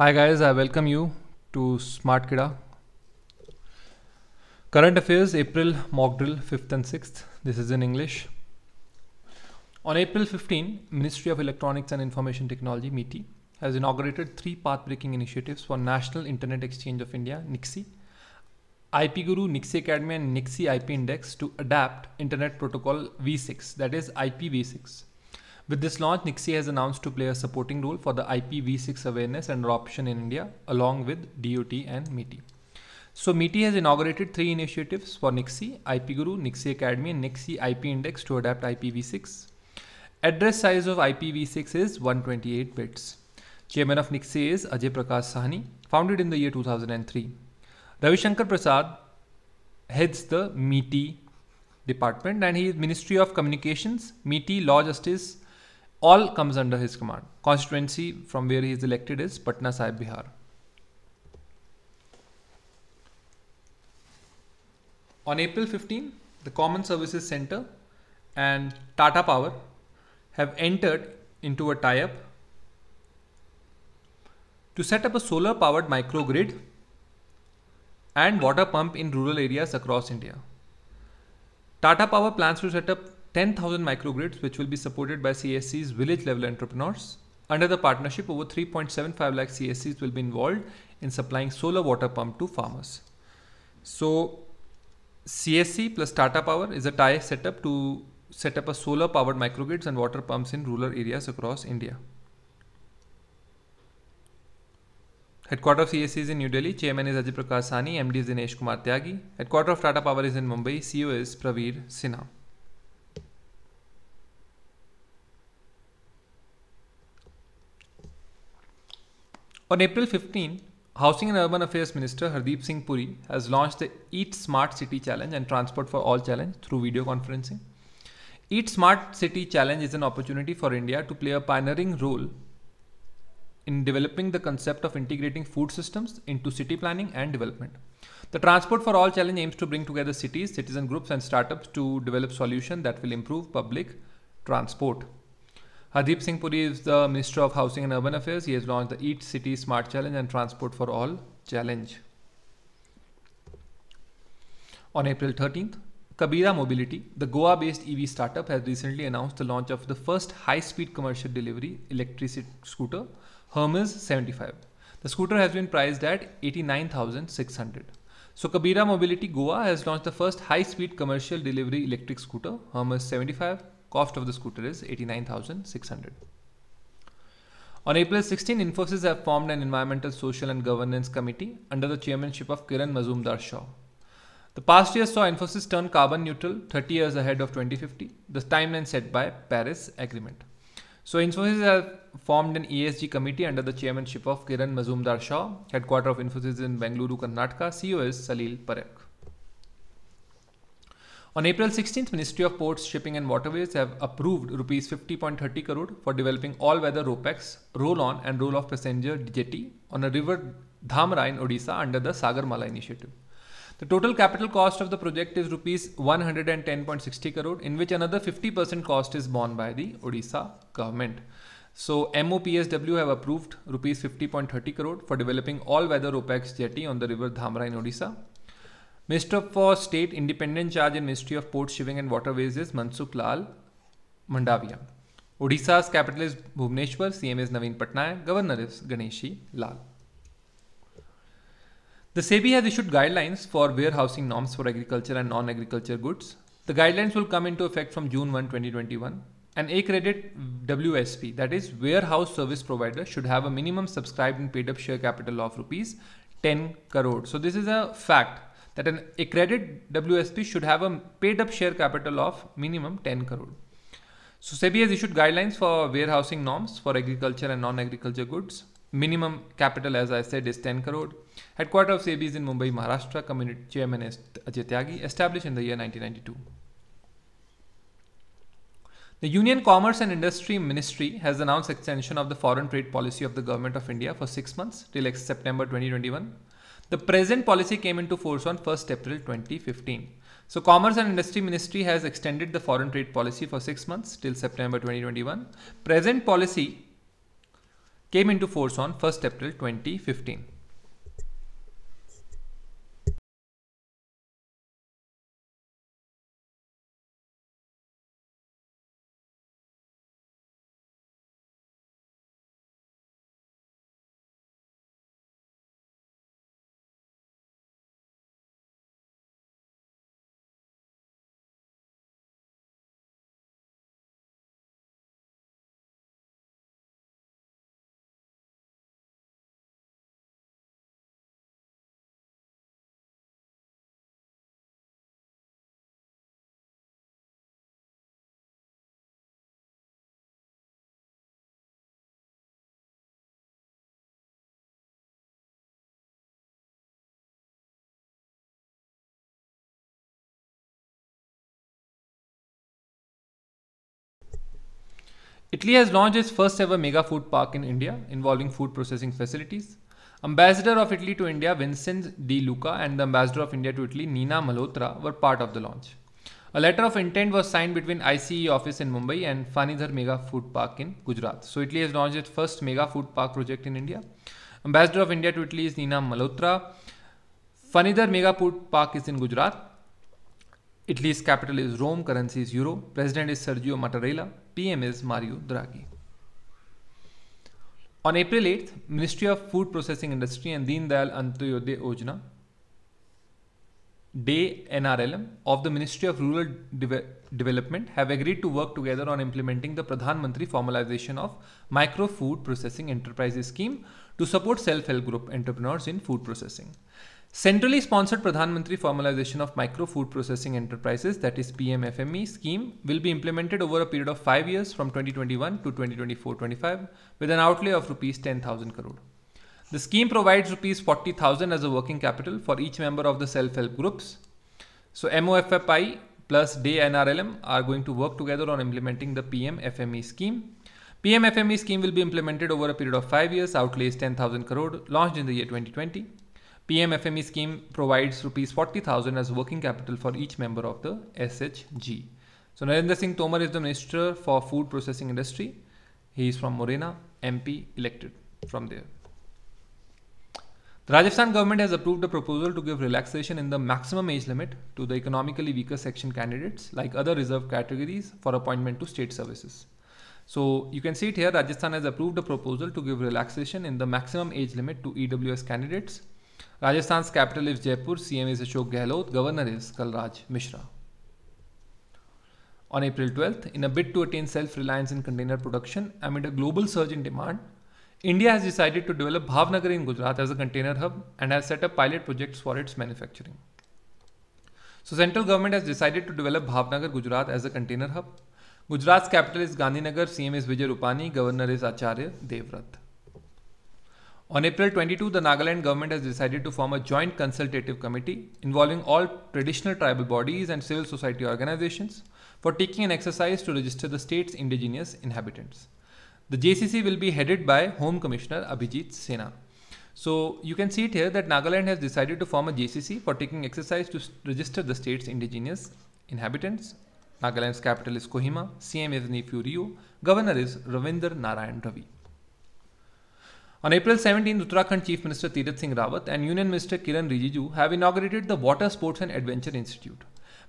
Hi guys, I welcome you to Kida. Current Affairs April mock drill 5th and 6th. This is in English. On April 15, Ministry of Electronics and Information Technology MITI has inaugurated three path-breaking initiatives for National Internet Exchange of India (NIXI), Guru, NIXI Academy and NIXI IP Index to adapt Internet Protocol v6 that is IPv6 with this launch, Nixie has announced to play a supporting role for the IPv6 awareness and adoption in India, along with DOT and MITI. So MITI has inaugurated three initiatives for Nixie, IP Guru, Nixie Academy, and Nixie IP Index to adapt IPv6. Address size of IPv6 is 128 bits. Chairman of Nixie is Ajay Prakash Sahni, founded in the year 2003. Ravishankar Prasad heads the MITI department and he is Ministry of Communications, MITI, Law Justice, all comes under his command. Constituency from where he is elected is Patna Sahib, Bihar. On April 15, the Common Services Center and Tata Power have entered into a tie-up to set up a solar powered microgrid and water pump in rural areas across India. Tata Power plans to set up 10,000 microgrids which will be supported by CSC's village level entrepreneurs. Under the partnership, over 3.75 lakh CSCs will be involved in supplying solar water pump to farmers. So CSC plus Tata Power is a tie setup to set up a solar powered microgrids and water pumps in rural areas across India. Headquarter of CSC is in New Delhi. Chairman is Ajit Prakash Sani. MD is Dinesh Kumar Tyagi. Headquarter of Tata Power is in Mumbai. CEO is Praveer Sinha. On April 15, Housing and Urban Affairs Minister Hardeep Singh Puri has launched the Eat Smart City Challenge and Transport for All Challenge through video conferencing. Eat Smart City Challenge is an opportunity for India to play a pioneering role in developing the concept of integrating food systems into city planning and development. The Transport for All Challenge aims to bring together cities, citizen groups, and startups to develop solutions that will improve public transport. Hardeep Singh Puri is the Minister of Housing and Urban Affairs. He has launched the Eat City Smart Challenge and Transport for All Challenge. On April 13th, Kabira Mobility, the Goa based EV startup, has recently announced the launch of the first high speed commercial delivery electric scooter, Hermes 75. The scooter has been priced at 89,600. So, Kabira Mobility Goa has launched the first high speed commercial delivery electric scooter, Hermes 75, Cost of the scooter is 89,600. On April 16, Infosys have formed an Environmental, Social and Governance Committee under the chairmanship of Kiran Mazumdar Shaw. The past year saw Infosys turn carbon neutral 30 years ahead of 2050, the timeline set by Paris Agreement. So Infosys have formed an ESG committee under the chairmanship of Kiran Mazumdar Shaw, headquarter of Infosys in Bengaluru, Karnataka. CEO is Salil Parekh. On April 16th, Ministry of Ports, Shipping and Waterways have approved rupees 50.30 crore for developing all-weather ropex, roll-on and roll-off passenger jetty on a river Dhamra in Odisha under the Sagarmala initiative. The total capital cost of the project is rupees 110.60 crore, in which another 50% cost is borne by the Odisha government. So MOPSW have approved rupees 50.30 crore for developing all-weather ropex jetty on the river Dhamra in Odisha. Minister for State Independent Charge in Ministry of Port Shipping and Waterways is Mansukh Lal Mandavia. Odisha's capital is Bhubaneswar, CM is Naveen Patnaik, Governor is Ganeshi Lal. The SEBI has issued guidelines for warehousing norms for agriculture and non-agriculture goods. The guidelines will come into effect from June 1, 2021. An credit WSP, that is warehouse service provider, should have a minimum subscribed and paid up share capital of rupees 10 crore. So this is a fact that an accredited WSP should have a paid up share capital of minimum 10 crore. So SEBI has issued guidelines for warehousing norms for agriculture and non-agriculture goods. Minimum capital, as I said, is 10 crore. Headquarter of SEBI is in Mumbai, Maharashtra. Community chairman is Ajay Tyagi, established in the year 1992. The Union Commerce and Industry Ministry has announced extension of the foreign trade policy of the Government of India for six months till September 2021. The present policy came into force on 1st April 2015. So Commerce and Industry Ministry has extended the foreign trade policy for 6 months till September 2021. Present policy came into force on 1st April 2015. Italy has launched its first ever mega food park in India involving food processing facilities. Ambassador of Italy to India Vincent Di Luca and the Ambassador of India to Italy Nina Malhotra were part of the launch. A letter of intent was signed between ICE office in Mumbai and Fanidhar Mega Food Park in Gujarat. So Italy has launched its first mega food park project in India. Ambassador of India to Italy is Nina Malhotra. Fanidhar Mega Food Park is in Gujarat Italy's capital is Rome, currency is euro, president is Sergio Mattarella, PM is Mario Draghi. On April 8th, Ministry of Food Processing Industry and Deen Dayal Antyodaya Yojana Day NRLM of the Ministry of Rural Deve Development have agreed to work together on implementing the Pradhan Mantri formalization of micro food processing enterprises scheme to support self-help group entrepreneurs in food processing. Centrally sponsored Pradhan Mantri Formalization of Micro Food Processing Enterprises, that is PMFME scheme, will be implemented over a period of five years from 2021 to 2024-25 with an outlay of rupees 10,000 crore. The scheme provides rupees 40,000 as a working capital for each member of the self-help groups. So MOFFI plus DnRLM are going to work together on implementing the PMFME scheme. PMFME scheme will be implemented over a period of five years, outlay is 10,000 crore, launched in the year 2020. PMFME scheme provides rupees 40,000 as working capital for each member of the SHG. So Narendra Singh Tomar is the Minister for Food Processing Industry. He is from Morena, MP elected from there. The Rajasthan government has approved a proposal to give relaxation in the maximum age limit to the economically weaker section candidates like other reserved categories for appointment to state services. So you can see it here, Rajasthan has approved a proposal to give relaxation in the maximum age limit to EWS candidates Rajasthan's capital is Jaipur. CM is Ashok Gehlot. Governor is Kalraj Mishra. On April 12th, in a bid to attain self-reliance in container production amid a global surge in demand, India has decided to develop Bhavnagar in Gujarat as a container hub and has set up pilot projects for its manufacturing. So central government has decided to develop Bhavnagar, Gujarat as a container hub. Gujarat's capital is Gandhinagar, CM is Vijay Rupani, governor is Acharya Devrat. On April 22, the Nagaland government has decided to form a joint consultative committee involving all traditional tribal bodies and civil society organizations for taking an exercise to register the state's indigenous inhabitants. The JCC will be headed by Home Commissioner Abhijit Sena. So you can see it here that Nagaland has decided to form a JCC for taking exercise to register the state's indigenous inhabitants. Nagaland's capital is Kohima, CM is Nefu Governor is Ravinder Narayan Ravi. On April 17, Uttarakhand Chief Minister Tirath Singh Rawat and Union Minister Kiran Rijiju have inaugurated the Water Sports and Adventure Institute.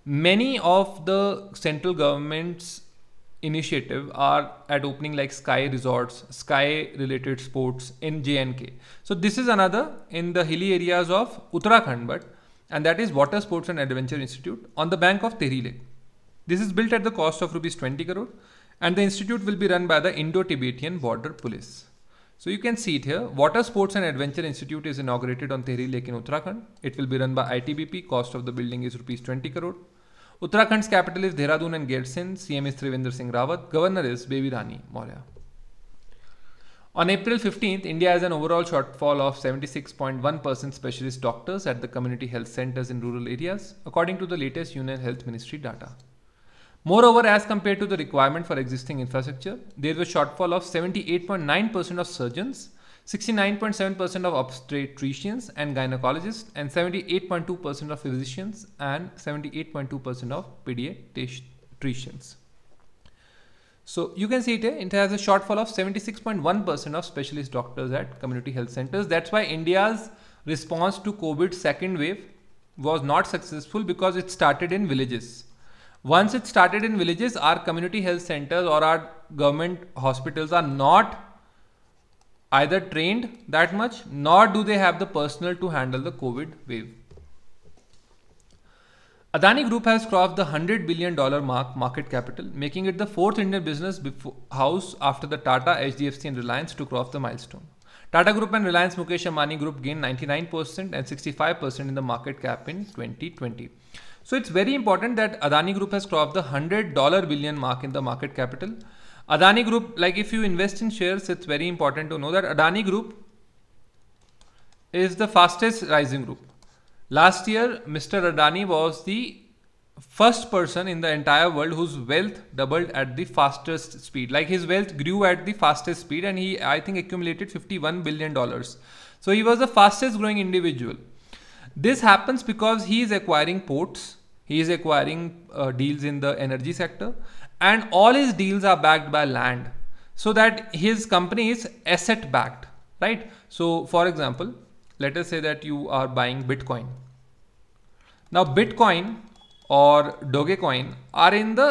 Many of the central government's initiative are at opening like sky resorts, sky related sports in JNK. So this is another in the hilly areas of Uttarakhand, but and that is Water Sports and Adventure Institute on the bank of Tehri Lake. This is built at the cost of rupees 20 crore and the institute will be run by the Indo-Tibetan Border Police. So you can see it here. Water Sports and Adventure Institute is inaugurated on Tehri Lake in Uttarakhand. It will be run by ITBP. Cost of the building is rupees 20 crore. Uttarakhand's capital is Dehradun and Gatesin. CM is Trivendra Singh Rawat. Governor is Baby Rani Maurya. On April 15th, India has an overall shortfall of 76.1% specialist doctors at the community health centers in rural areas, according to the latest Union Health Ministry data. Moreover, as compared to the requirement for existing infrastructure, there was shortfall of 78.9% of surgeons, 69.7% of obstetricians and gynecologists, and 78.2% of physicians and 78.2% of pediatricians. So you can see it, it has a shortfall of 76.1% of specialist doctors at community health centers. That's why India's response to COVID second wave was not successful because it started in villages. Once it started in villages, our community health centers or our government hospitals are not either trained that much, nor do they have the personnel to handle the COVID wave. Adani Group has crossed the $100 billion mark market capital, making it the fourth Indian business before, house after the Tata, HDFC, and Reliance to cross the milestone. Tata Group and Reliance Mukesh Ambani Group gained 99% and 65% in the market cap in 2020. So it's very important that Adani Group has crossed the $100 billion mark in the market capital. Adani Group, like if you invest in shares, it's very important to know that Adani Group is the fastest rising group. Last year, Mr. Adani was the first person in the entire world whose wealth doubled at the fastest speed. Like his wealth grew at the fastest speed and he, I think, accumulated $51 billion. So he was the fastest growing individual. This happens because he is acquiring ports, he is acquiring uh, deals in the energy sector, and all his deals are backed by land. So that his company is asset backed, right? So, for example, let us say that you are buying Bitcoin. Now, Bitcoin or Dogecoin are in the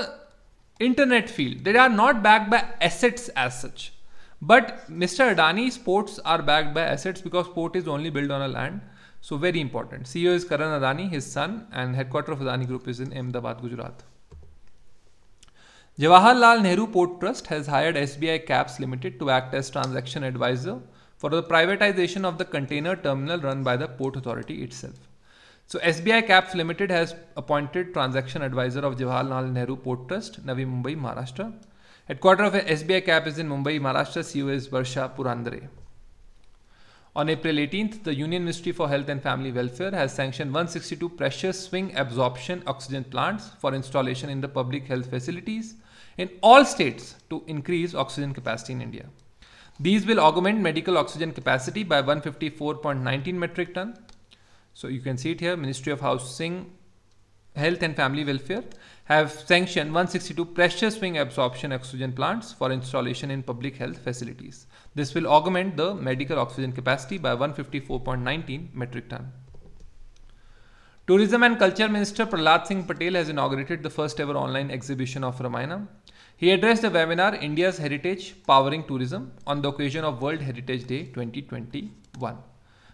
internet field. They are not backed by assets as such. But Mr. Adani's ports are backed by assets because port is only built on a land. So very important. CEO is Karan Adani, his son, and headquarter of Adani Group is in Ahmedabad, Gujarat. Jawaharlal Nehru Port Trust has hired SBI Caps Limited to act as transaction advisor for the privatization of the container terminal run by the Port Authority itself. So SBI Caps Limited has appointed transaction advisor of Jawaharlal Nehru Port Trust, Navi Mumbai, Maharashtra. Headquarter of SBI Cap is in Mumbai, Maharashtra. CEO is Varsha Purandare. On April 18th, the Union Ministry for Health and Family Welfare has sanctioned 162 pressure swing absorption oxygen plants for installation in the public health facilities in all states to increase oxygen capacity in India. These will augment medical oxygen capacity by 154.19 metric ton. So you can see it here, Ministry of Housing, Health and Family Welfare have sanctioned 162 pressure swing absorption oxygen plants for installation in public health facilities. This will augment the medical oxygen capacity by 154.19 metric ton. Tourism and Culture Minister Pralad Singh Patel has inaugurated the first ever online exhibition of Ramayana. He addressed the webinar India's Heritage Powering Tourism on the occasion of World Heritage Day 2021.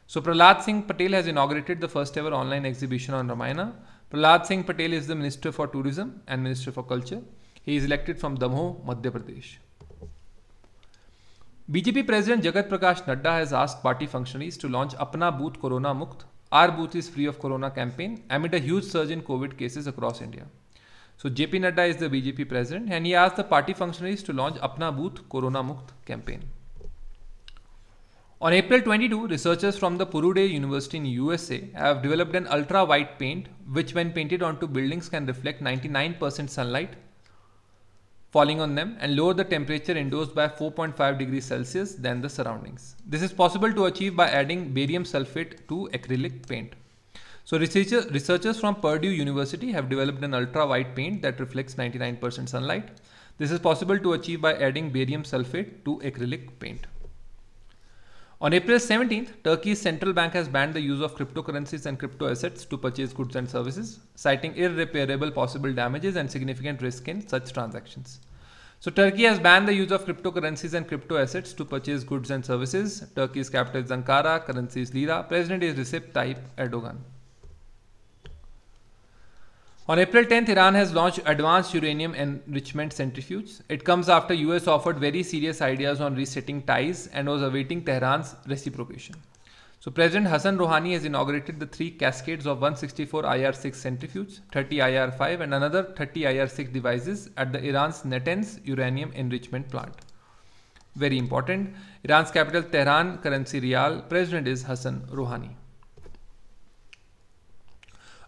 So Pralad Singh Patel has inaugurated the first ever online exhibition on Ramayana. Pralad Singh Patel is the Minister for Tourism and Minister for Culture. He is elected from Damoh, Madhya Pradesh. BJP President Jagat Prakash Nadda has asked party functionaries to launch Apna Booth Corona Mukt, Our Booth is Free of Corona campaign amid a huge surge in COVID cases across India. So JP Nadda is the BJP president and he asked the party functionaries to launch Apna Booth Corona Mukt campaign. On April 22, researchers from the Puruday University in USA have developed an ultra-white paint which when painted onto buildings can reflect 99% sunlight falling on them and lower the temperature indoors by 4.5 degrees Celsius than the surroundings. This is possible to achieve by adding barium sulfate to acrylic paint. So researcher, researchers from Purdue University have developed an ultra-white paint that reflects 99% sunlight. This is possible to achieve by adding barium sulfate to acrylic paint. On April 17th, Turkey's central bank has banned the use of cryptocurrencies and crypto assets to purchase goods and services, citing irreparable possible damages and significant risk in such transactions. So, Turkey has banned the use of cryptocurrencies and crypto assets to purchase goods and services. Turkey's capital is Ankara, currency is lira. President is Recep Tayyip Erdogan. On April 10th, Iran has launched advanced uranium enrichment centrifuges. It comes after US offered very serious ideas on resetting ties and was awaiting Tehran's reciprocation. So President Hassan Rouhani has inaugurated the three cascades of 164 IR-6 centrifuges, 30 IR-5 and another 30 IR-6 devices at the Iran's Natanz uranium enrichment plant. Very important. Iran's capital Tehran, currency rial, president is Hassan Rouhani.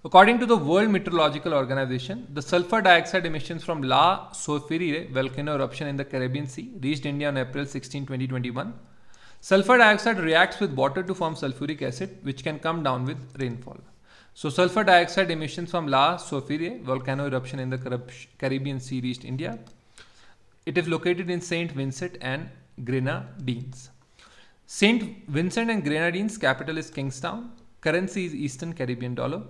According to the World Meteorological Organization, the sulfur dioxide emissions from La Soferire volcano eruption in the Caribbean Sea reached India on April 16, 2021. Sulfur dioxide reacts with water to form sulfuric acid, which can come down with rainfall. So sulfur dioxide emissions from La Soferie volcano eruption in the Caribbean Sea reached India. It is located in St. Vincent and Grenadines. St. Vincent and Grenadines capital is Kingstown. Currency is Eastern Caribbean dollar.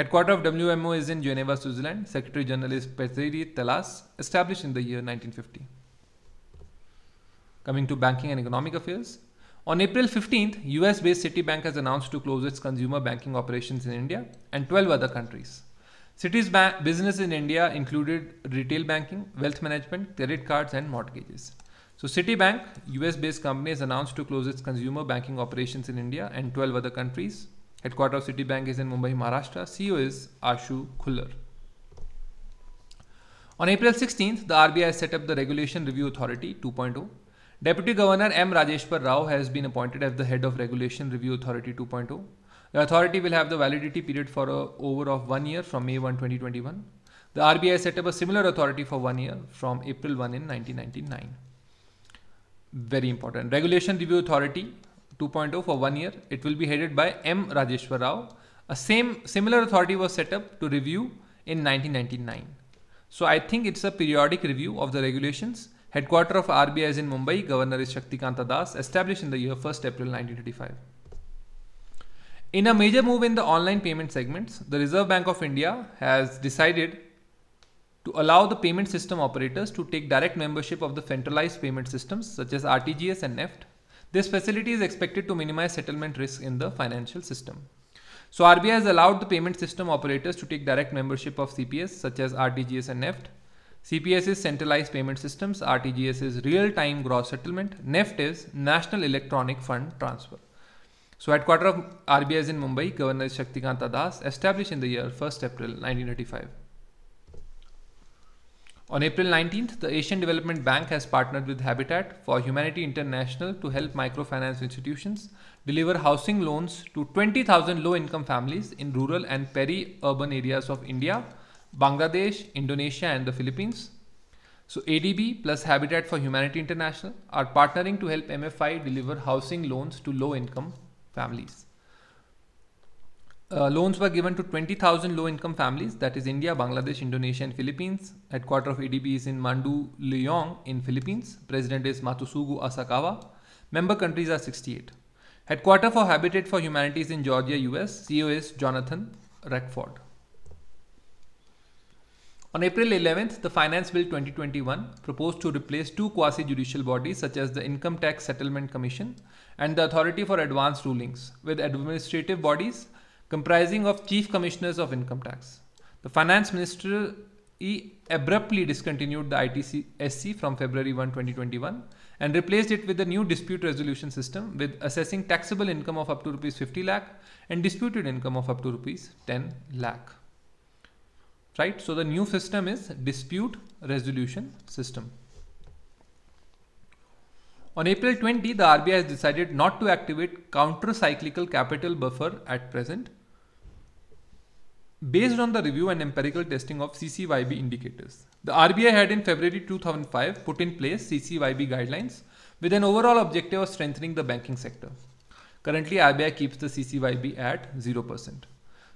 Headquarter of WMO is in Geneva, Switzerland. Secretary General is Petteri Talas, established in the year 1950. Coming to banking and economic affairs. On April 15th, US-based Citibank has announced to close its consumer banking operations in India and 12 other countries. Citi's business in India included retail banking, wealth management, credit cards, and mortgages. So Citibank, US-based company, has announced to close its consumer banking operations in India and 12 other countries Headquarter of Citibank is in Mumbai, Maharashtra. CEO is Ashu Khuller. On April 16th, the RBI set up the Regulation Review Authority 2.0. Deputy Governor M. Rajeshwar Rao has been appointed as the head of Regulation Review Authority 2.0. The authority will have the validity period for a over of one year from May 1, 2021. The RBI set up a similar authority for one year from April 1 in 1999. Very important. Regulation Review Authority 2.0 for one year. It will be headed by M. Rajeshwar Rao. A same similar authority was set up to review in 1999. So I think it's a periodic review of the regulations. Headquarter of RBI is in Mumbai. Governor is Shaktikanta Das, established in the year 1st April 1935. In a major move in the online payment segments, the Reserve Bank of India has decided to allow the payment system operators to take direct membership of the centralized payment systems such as RTGS and NEFT this facility is expected to minimize settlement risk in the financial system. So RBI has allowed the payment system operators to take direct membership of CPS such as RTGS and NEFT. CPS is centralized payment systems, RTGS is real-time gross settlement, NEFT is National Electronic Fund Transfer. So headquarter of RBI is in Mumbai, Governor Shaktikanta Das, established in the year 1st April 1985. On April 19th, the Asian Development Bank has partnered with Habitat for Humanity International to help microfinance institutions deliver housing loans to 20,000 low income families in rural and peri urban areas of India, Bangladesh, Indonesia, and the Philippines. So, ADB plus Habitat for Humanity International are partnering to help MFI deliver housing loans to low income families uh, loans were given to 20,000 low-income families, that is India, Bangladesh, Indonesia, and Philippines. Headquarter of ADB is in Mandaluyong in Philippines. President is Matsusugu Asakawa. Member countries are 68. Headquarter for Habitat for Humanity is in Georgia, US. CEO is Jonathan Reckford. On April 11th, the Finance Bill 2021 proposed to replace two quasi-judicial bodies such as the Income Tax Settlement Commission and the Authority for Advance Rulings with administrative bodies comprising of chief commissioners of income tax. The finance minister he abruptly discontinued the ITC SC from February 1, 2021 and replaced it with a new dispute resolution system with assessing taxable income of up to rupees 50 lakh and disputed income of up to rupees 10 lakh. Right? So the new system is dispute resolution system. On April 20, the RBI has decided not to activate counter-cyclical capital buffer at present based on the review and empirical testing of CCYB indicators. The RBI had in February 2005 put in place CCYB guidelines with an overall objective of strengthening the banking sector. Currently, RBI keeps the CCYB at 0%.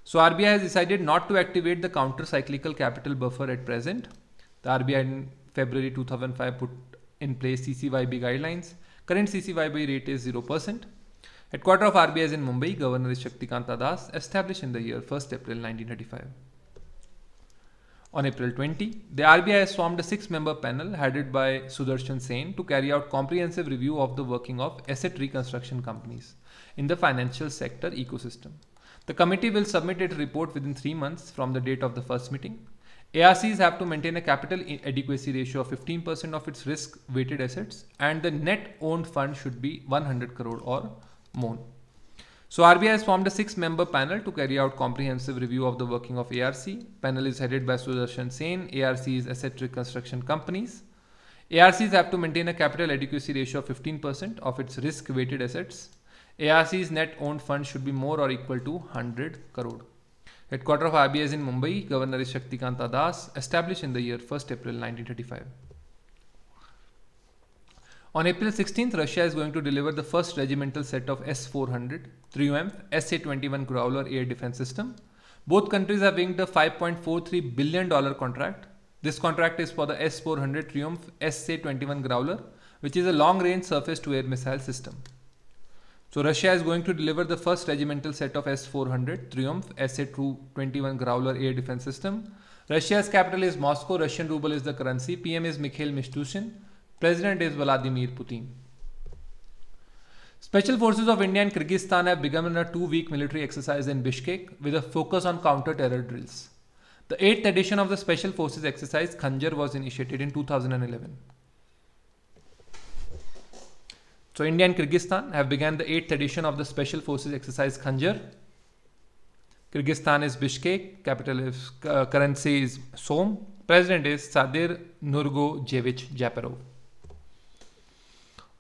So RBI has decided not to activate the counter-cyclical capital buffer at present. The RBI in February 2005 put in place CCYB guidelines. Current CCYB rate is 0%. Headquarter of RBI is in Mumbai. Governor is Shaktikanta Das, established in the year 1st April 1935. On April 20, the RBI has formed a six-member panel headed by Sudarshan Sen to carry out comprehensive review of the working of asset reconstruction companies in the financial sector ecosystem. The committee will submit its report within three months from the date of the first meeting. ARCs have to maintain a capital adequacy ratio of 15% of its risk-weighted assets and the net owned fund should be 100 crore or Moon. So RBI has formed a six-member panel to carry out comprehensive review of the working of ARC. Panel is headed by Sudarshan Sen, ARC's asset reconstruction companies. ARCs have to maintain a capital adequacy ratio of 15% of its risk-weighted assets. ARC's net owned fund should be more or equal to 100 crore. Headquarter of RBI is in Mumbai. Governor is Shaktikanta Das, established in the year 1st April 1935. On April 16th, Russia is going to deliver the first regimental set of S-400, 3 SA-21 Growler air defense system. Both countries have inked a $5.43 billion contract. This contract is for the S-400 Triumph SA-21 Growler, which is a long-range surface-to-air missile system. So Russia is going to deliver the first regimental set of S-400 Triumph SA-21 Growler air defense system. Russia's capital is Moscow, Russian ruble is the currency, PM is Mikhail Mishustin. President is Vladimir Putin. Special forces of India and Kyrgyzstan have begun a two week military exercise in Bishkek with a focus on counter terror drills. The eighth edition of the Special Forces exercise Khanjar was initiated in 2011. So, India and Kyrgyzstan have begun the eighth edition of the Special Forces exercise Khanjar. Kyrgyzstan is Bishkek, capital is, uh, currency is Som, president is Sadir Nurgo Jevich Japarov.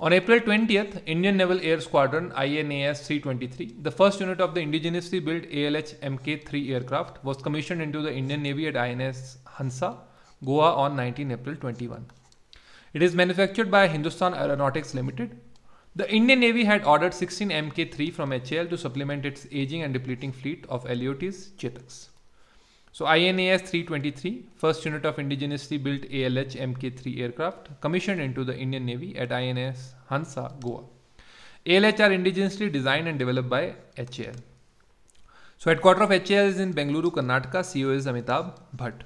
On April 20th, Indian Naval Air Squadron INAS 323, the first unit of the indigenously built ALH Mk 3 aircraft, was commissioned into the Indian Navy at INS Hansa, Goa on 19 April 21. It is manufactured by Hindustan Aeronautics Limited. The Indian Navy had ordered 16 Mk 3 from HAL to supplement its aging and depleting fleet of LOTs, Chetaks. So INAS 323, first unit of indigenously built ALH Mk3 aircraft commissioned into the Indian Navy at INS Hansa, Goa. ALH are indigenously designed and developed by HAL. So headquarter of HAL is in Bengaluru, Karnataka, CEO is Amitabh Bhatt.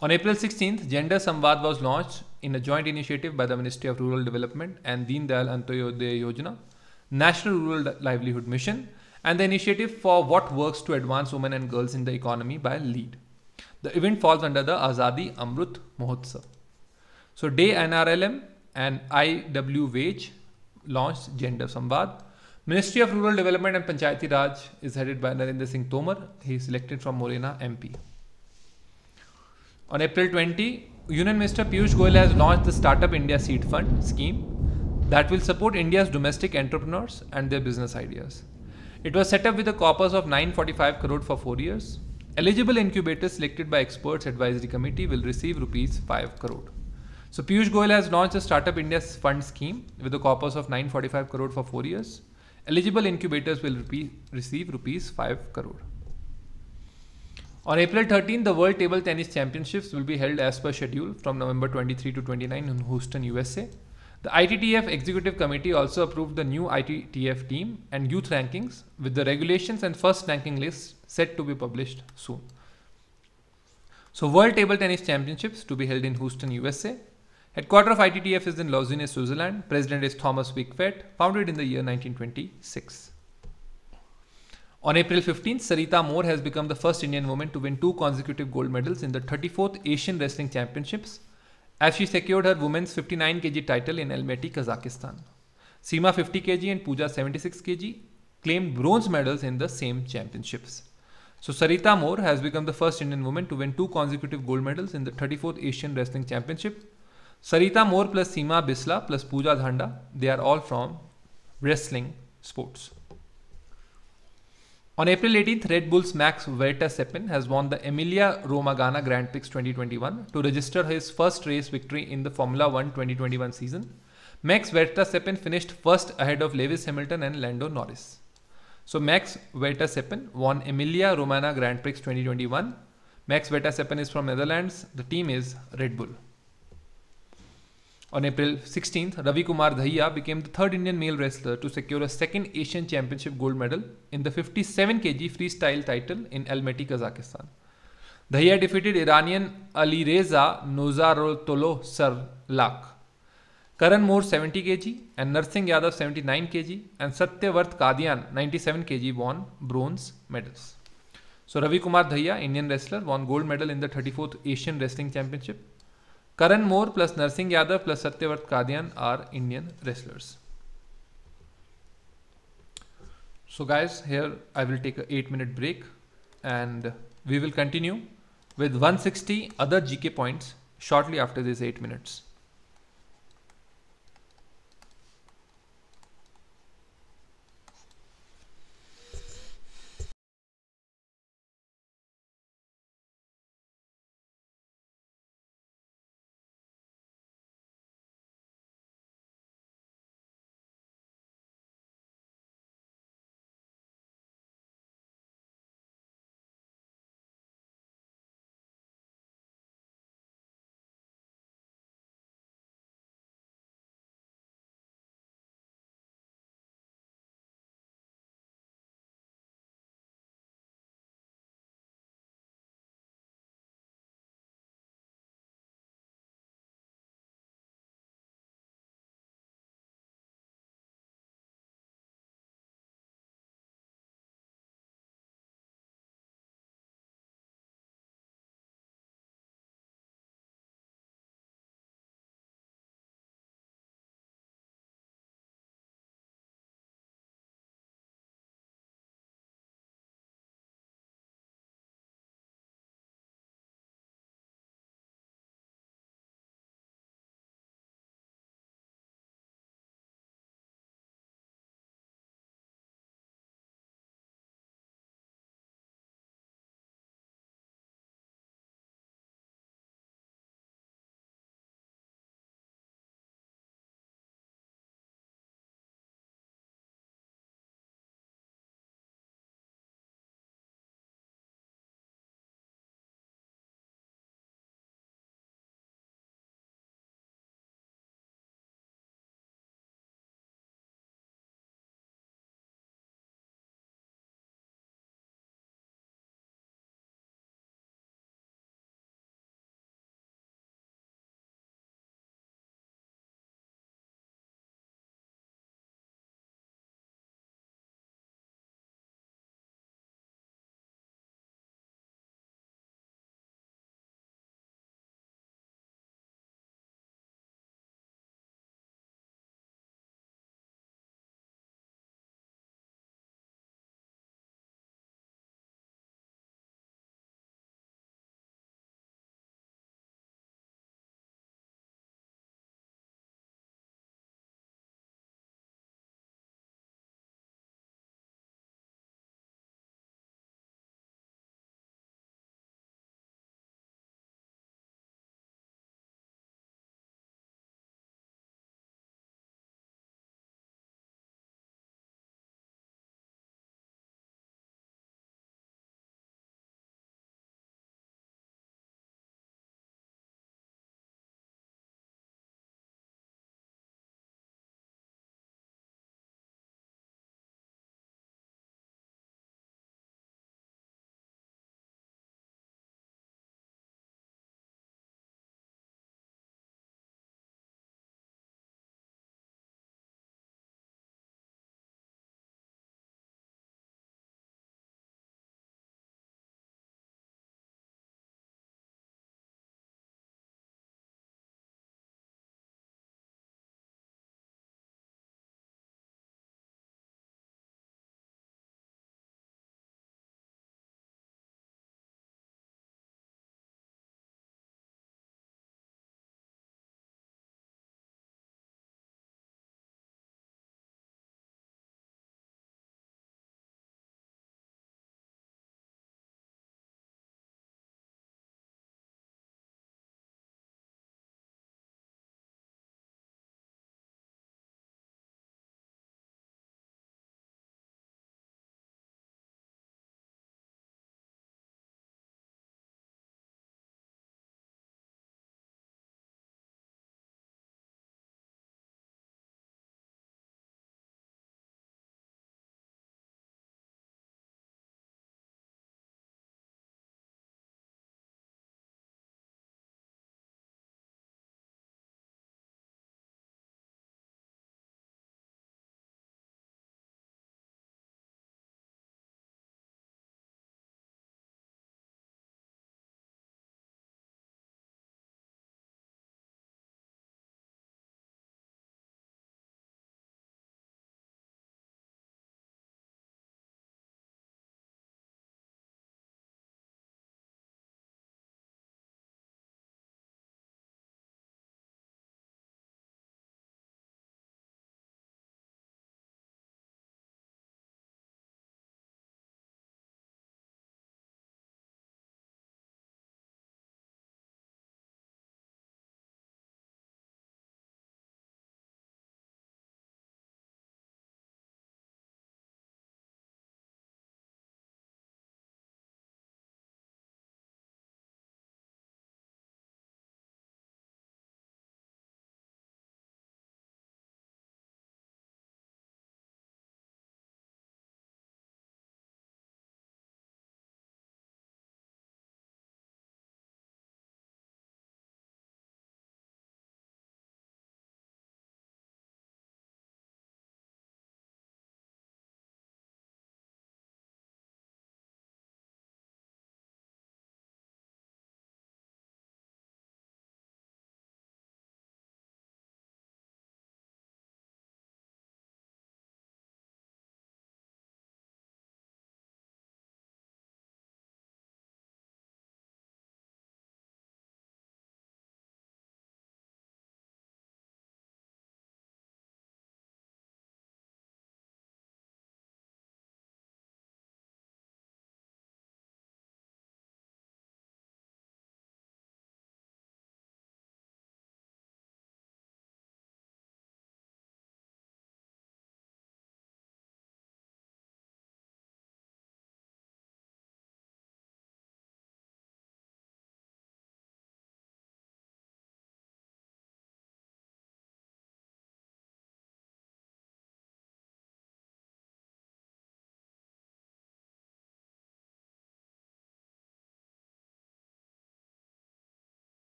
On April 16th, Gender Samvad was launched in a joint initiative by the Ministry of Rural Development and Deen Dayal Antyodaya Yojana, National Rural Livelihood Mission, and the initiative for What Works to Advance Women and Girls in the Economy by LEAD. The event falls under the Azadi Amrut Mahotsav. So Day NRLM and IW Wage launched Gender Samvad. Ministry of Rural Development and Panchayati Raj is headed by Narendra Singh Tomar. He is elected from Morena MP. On April 20, Union Minister Piyush Goyal has launched the Startup India Seed Fund scheme that will support India's domestic entrepreneurs and their business ideas. It was set up with a corpus of 945 crore for 4 years. Eligible incubators selected by experts advisory committee will receive rupees 5 crore. So Piyush Goyal has launched a Startup India fund scheme with a corpus of 945 crore for 4 years. Eligible incubators will receive rupees 5 crore. On April 13, the World Table Tennis Championships will be held as per schedule from November 23 to 29 in Houston, USA. The ITTF Executive Committee also approved the new ITTF team and youth rankings with the regulations and first ranking list set to be published soon. So World Table Tennis Championships to be held in Houston, USA. Headquarter of ITTF is in Lausanne, Switzerland. President is Thomas Wickfett, founded in the year 1926. On April 15, Sarita Moore has become the first Indian woman to win two consecutive gold medals in the 34th Asian Wrestling Championships as she secured her women's 59 kg title in Almaty, Kazakhstan. Seema 50 kg and Pooja 76 kg claimed bronze medals in the same championships. So Sarita Moore has become the first Indian woman to win two consecutive gold medals in the 34th Asian Wrestling Championship. Sarita Moore plus Seema Bisla plus Pooja Dhanda, they are all from wrestling sports. On April 18th, Red Bull's Max Verstappen has won the Emilia Romagna Grand Prix 2021 to register his first race victory in the Formula 1 2021 season. Max Verstappen finished first ahead of Lewis Hamilton and Lando Norris. So Max Verstappen won Emilia Romagna Grand Prix 2021. Max Verstappen is from Netherlands. The team is Red Bull. On April 16th, Ravi Kumar Dahiya became the third Indian male wrestler to secure a second Asian Championship gold medal in the 57 kg freestyle title in Almaty, Kazakhstan. Dahiya defeated Iranian Ali Reza Nozarotolo Sarlak. Karan Moore 70 kg and Narsingh Yadav 79 kg and Satyavart Kadian 97 kg won bronze medals. So Ravi Kumar Dahiya, Indian wrestler, won gold medal in the 34th Asian Wrestling Championship Karan Moore plus Narsingh Yadav plus Satyavart Kadian are Indian wrestlers. So guys, here I will take a 8 minute break and we will continue with 160 other GK points shortly after these 8 minutes.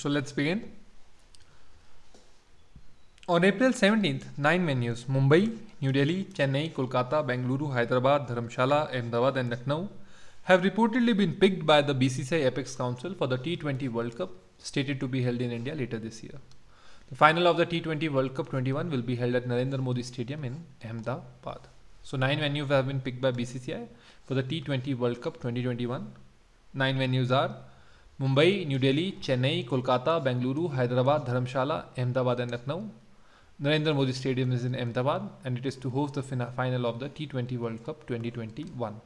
So let's begin. On April 17th, nine venues Mumbai, New Delhi, Chennai, Kolkata, Bengaluru, Hyderabad, Dharamshala, Ahmedabad, and Lucknow have reportedly been picked by the BCCI Apex Council for the T20 World Cup, stated to be held in India later this year. The final of the T20 World Cup 21 will be held at Narendra Modi Stadium in Ahmedabad. So, nine venues have been picked by BCCI for the T20 World Cup 2021. Nine venues are Mumbai New Delhi Chennai Kolkata Bengaluru Hyderabad Dharamshala Ahmedabad and Lucknow Narendra Modi stadium is in Ahmedabad and it is to host the final of the T twenty world cup twenty twenty one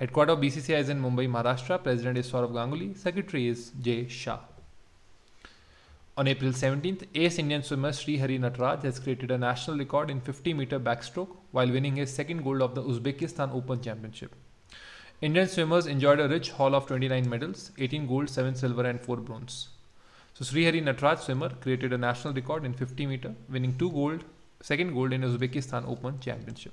headquarter B C C I is in Mumbai Maharashtra president is Saurabh Ganguly secretary is J Shah On एस Indian swimmer Sri swimmer Nataraj Nataraj created created national record in fifty metre back stroke while winning his second gold of the Uzbekistan Open Championship. Indian swimmers enjoyed a rich haul of 29 medals, 18 gold, 7 silver and 4 bronze. So Srihari Nataraj swimmer created a national record in 50 meter, winning 2 gold, second gold in Uzbekistan Open Championship.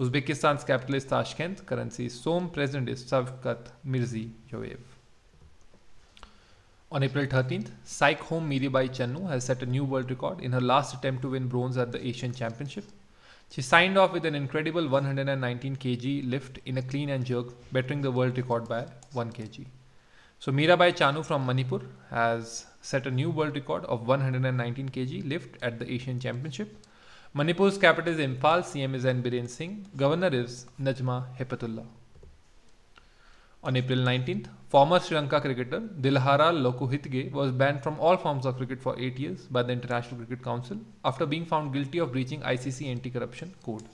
Uzbekistan's capital is Tashkent, currency is Som, president is Savkat Mirziyoyev. On April 13th, Psych home Miribai Channu has set a new world record in her last attempt to win bronze at the Asian Championship. She signed off with an incredible 119 kg lift in a clean and jerk, bettering the world record by 1 kg. So Mirabai Chanu from Manipur has set a new world record of 119 kg lift at the Asian Championship. Manipur's capital is Imphal, CM is Biren Singh, governor is Najma Hepatullah. On April 19th, former Sri Lanka cricketer Dilhara Lokuhitge was banned from all forms of cricket for 8 years by the International Cricket Council after being found guilty of breaching ICC anti-corruption code.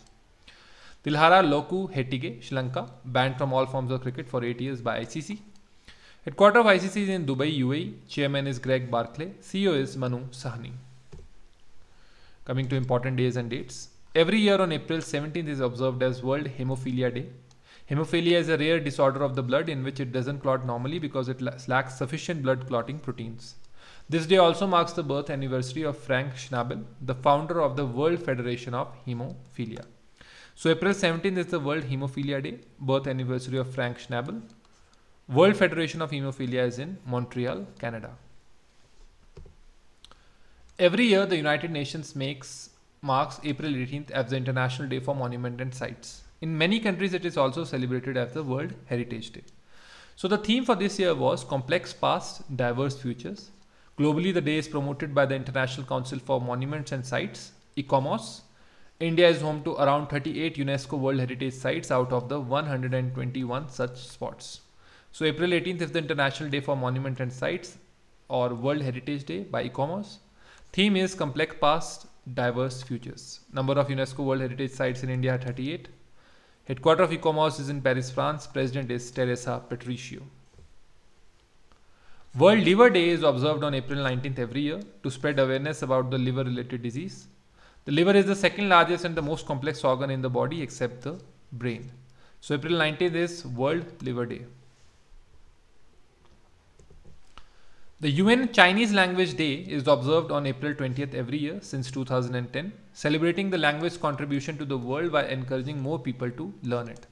Dilhara Loku Hetige, Sri Lanka, banned from all forms of cricket for 8 years by ICC. Headquarter of ICC is in Dubai, UAE. Chairman is Greg Barclay. CEO is Manu Sahni. Coming to important days and dates. Every year on April 17th is observed as World Hemophilia Day. Hemophilia is a rare disorder of the blood in which it doesn't clot normally because it lacks sufficient blood clotting proteins. This day also marks the birth anniversary of Frank Schnabel, the founder of the World Federation of Hemophilia. So April 17th is the World Hemophilia Day, birth anniversary of Frank Schnabel. World Federation of Hemophilia is in Montreal, Canada. Every year, the United Nations makes marks April 18th as the International Day for Monument and Sites. In many countries, it is also celebrated as the World Heritage Day. So the theme for this year was complex past, diverse futures. Globally, the day is promoted by the International Council for Monuments and Sites, ICOMOS. India is home to around 38 UNESCO World Heritage Sites out of the 121 such spots. So April 18th is the International Day for Monuments and Sites or World Heritage Day by ICOMOS. Theme is complex past, diverse futures. Number of UNESCO World Heritage Sites in India 38. Headquarter of e-commerce is in Paris, France. President is Teresa Patricio. World Liver Day is observed on April 19th every year to spread awareness about the liver related disease. The liver is the second largest and the most complex organ in the body except the brain. So April 19th is World Liver Day. The UN Chinese Language Day is observed on April 20th every year since 2010, celebrating the language's contribution to the world by encouraging more people to learn it.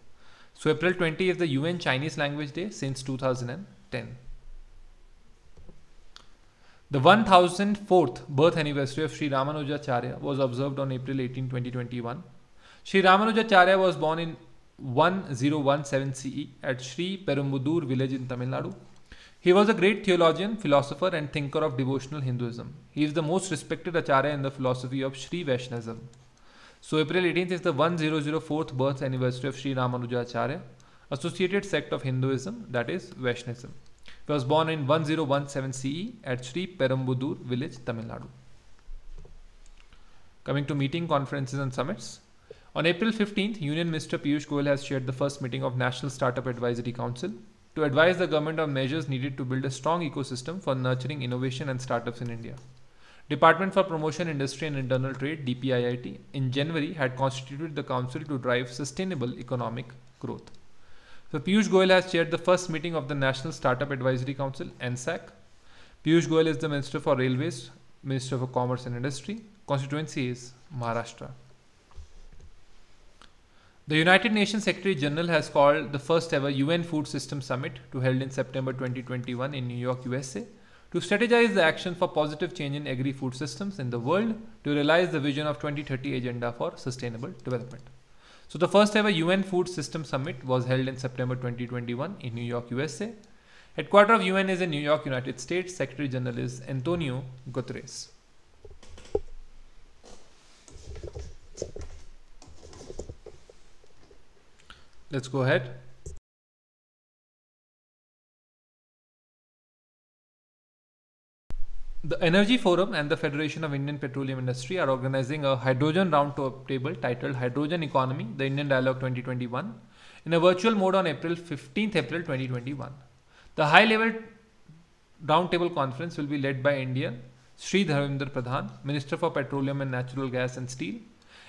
So April 20 is the UN Chinese Language Day since 2010. The 1004th birth anniversary of Sri Ramanujacharya was observed on April 18, 2021. Sri Ramanujacharya was born in 1017 CE at Sri Perumbudur village in Tamil Nadu he was a great theologian, philosopher, and thinker of devotional Hinduism. He is the most respected Acharya in the philosophy of Sri Vaishnavism. So, April 18th is the 1004th birth anniversary of Sri Ramanuja Acharya, associated sect of Hinduism, that is Vaishnavism. He was born in 1017 CE at Sri Perambudur village, Tamil Nadu. Coming to meeting, conferences, and summits. On April 15th, Union Minister Piyush Goyal has chaired the first meeting of National Startup Advisory Council to advise the government on measures needed to build a strong ecosystem for nurturing innovation and startups in India. Department for Promotion, Industry and Internal Trade (DPIIT) in January had constituted the council to drive sustainable economic growth. So Piyush Goyal has chaired the first meeting of the National Startup Advisory Council (NSAC). Piyush Goyal is the Minister for Railways, Minister for Commerce and Industry. Constituency is Maharashtra. The United Nations Secretary General has called the first ever UN Food System Summit to held in September 2021 in New York, USA to strategize the action for positive change in agri-food systems in the world to realize the vision of 2030 agenda for sustainable development. So the first ever UN Food System Summit was held in September 2021 in New York, USA. Headquarter of UN is in New York, United States. Secretary General is Antonio Guterres. let's go ahead The Energy Forum and the Federation of Indian Petroleum Industry are organizing a hydrogen roundtable titled Hydrogen Economy, the Indian Dialogue 2021 in a virtual mode on April 15th, April 2021. The high level roundtable conference will be led by Indian Sri Dharmendra Pradhan, Minister for Petroleum and Natural Gas and Steel.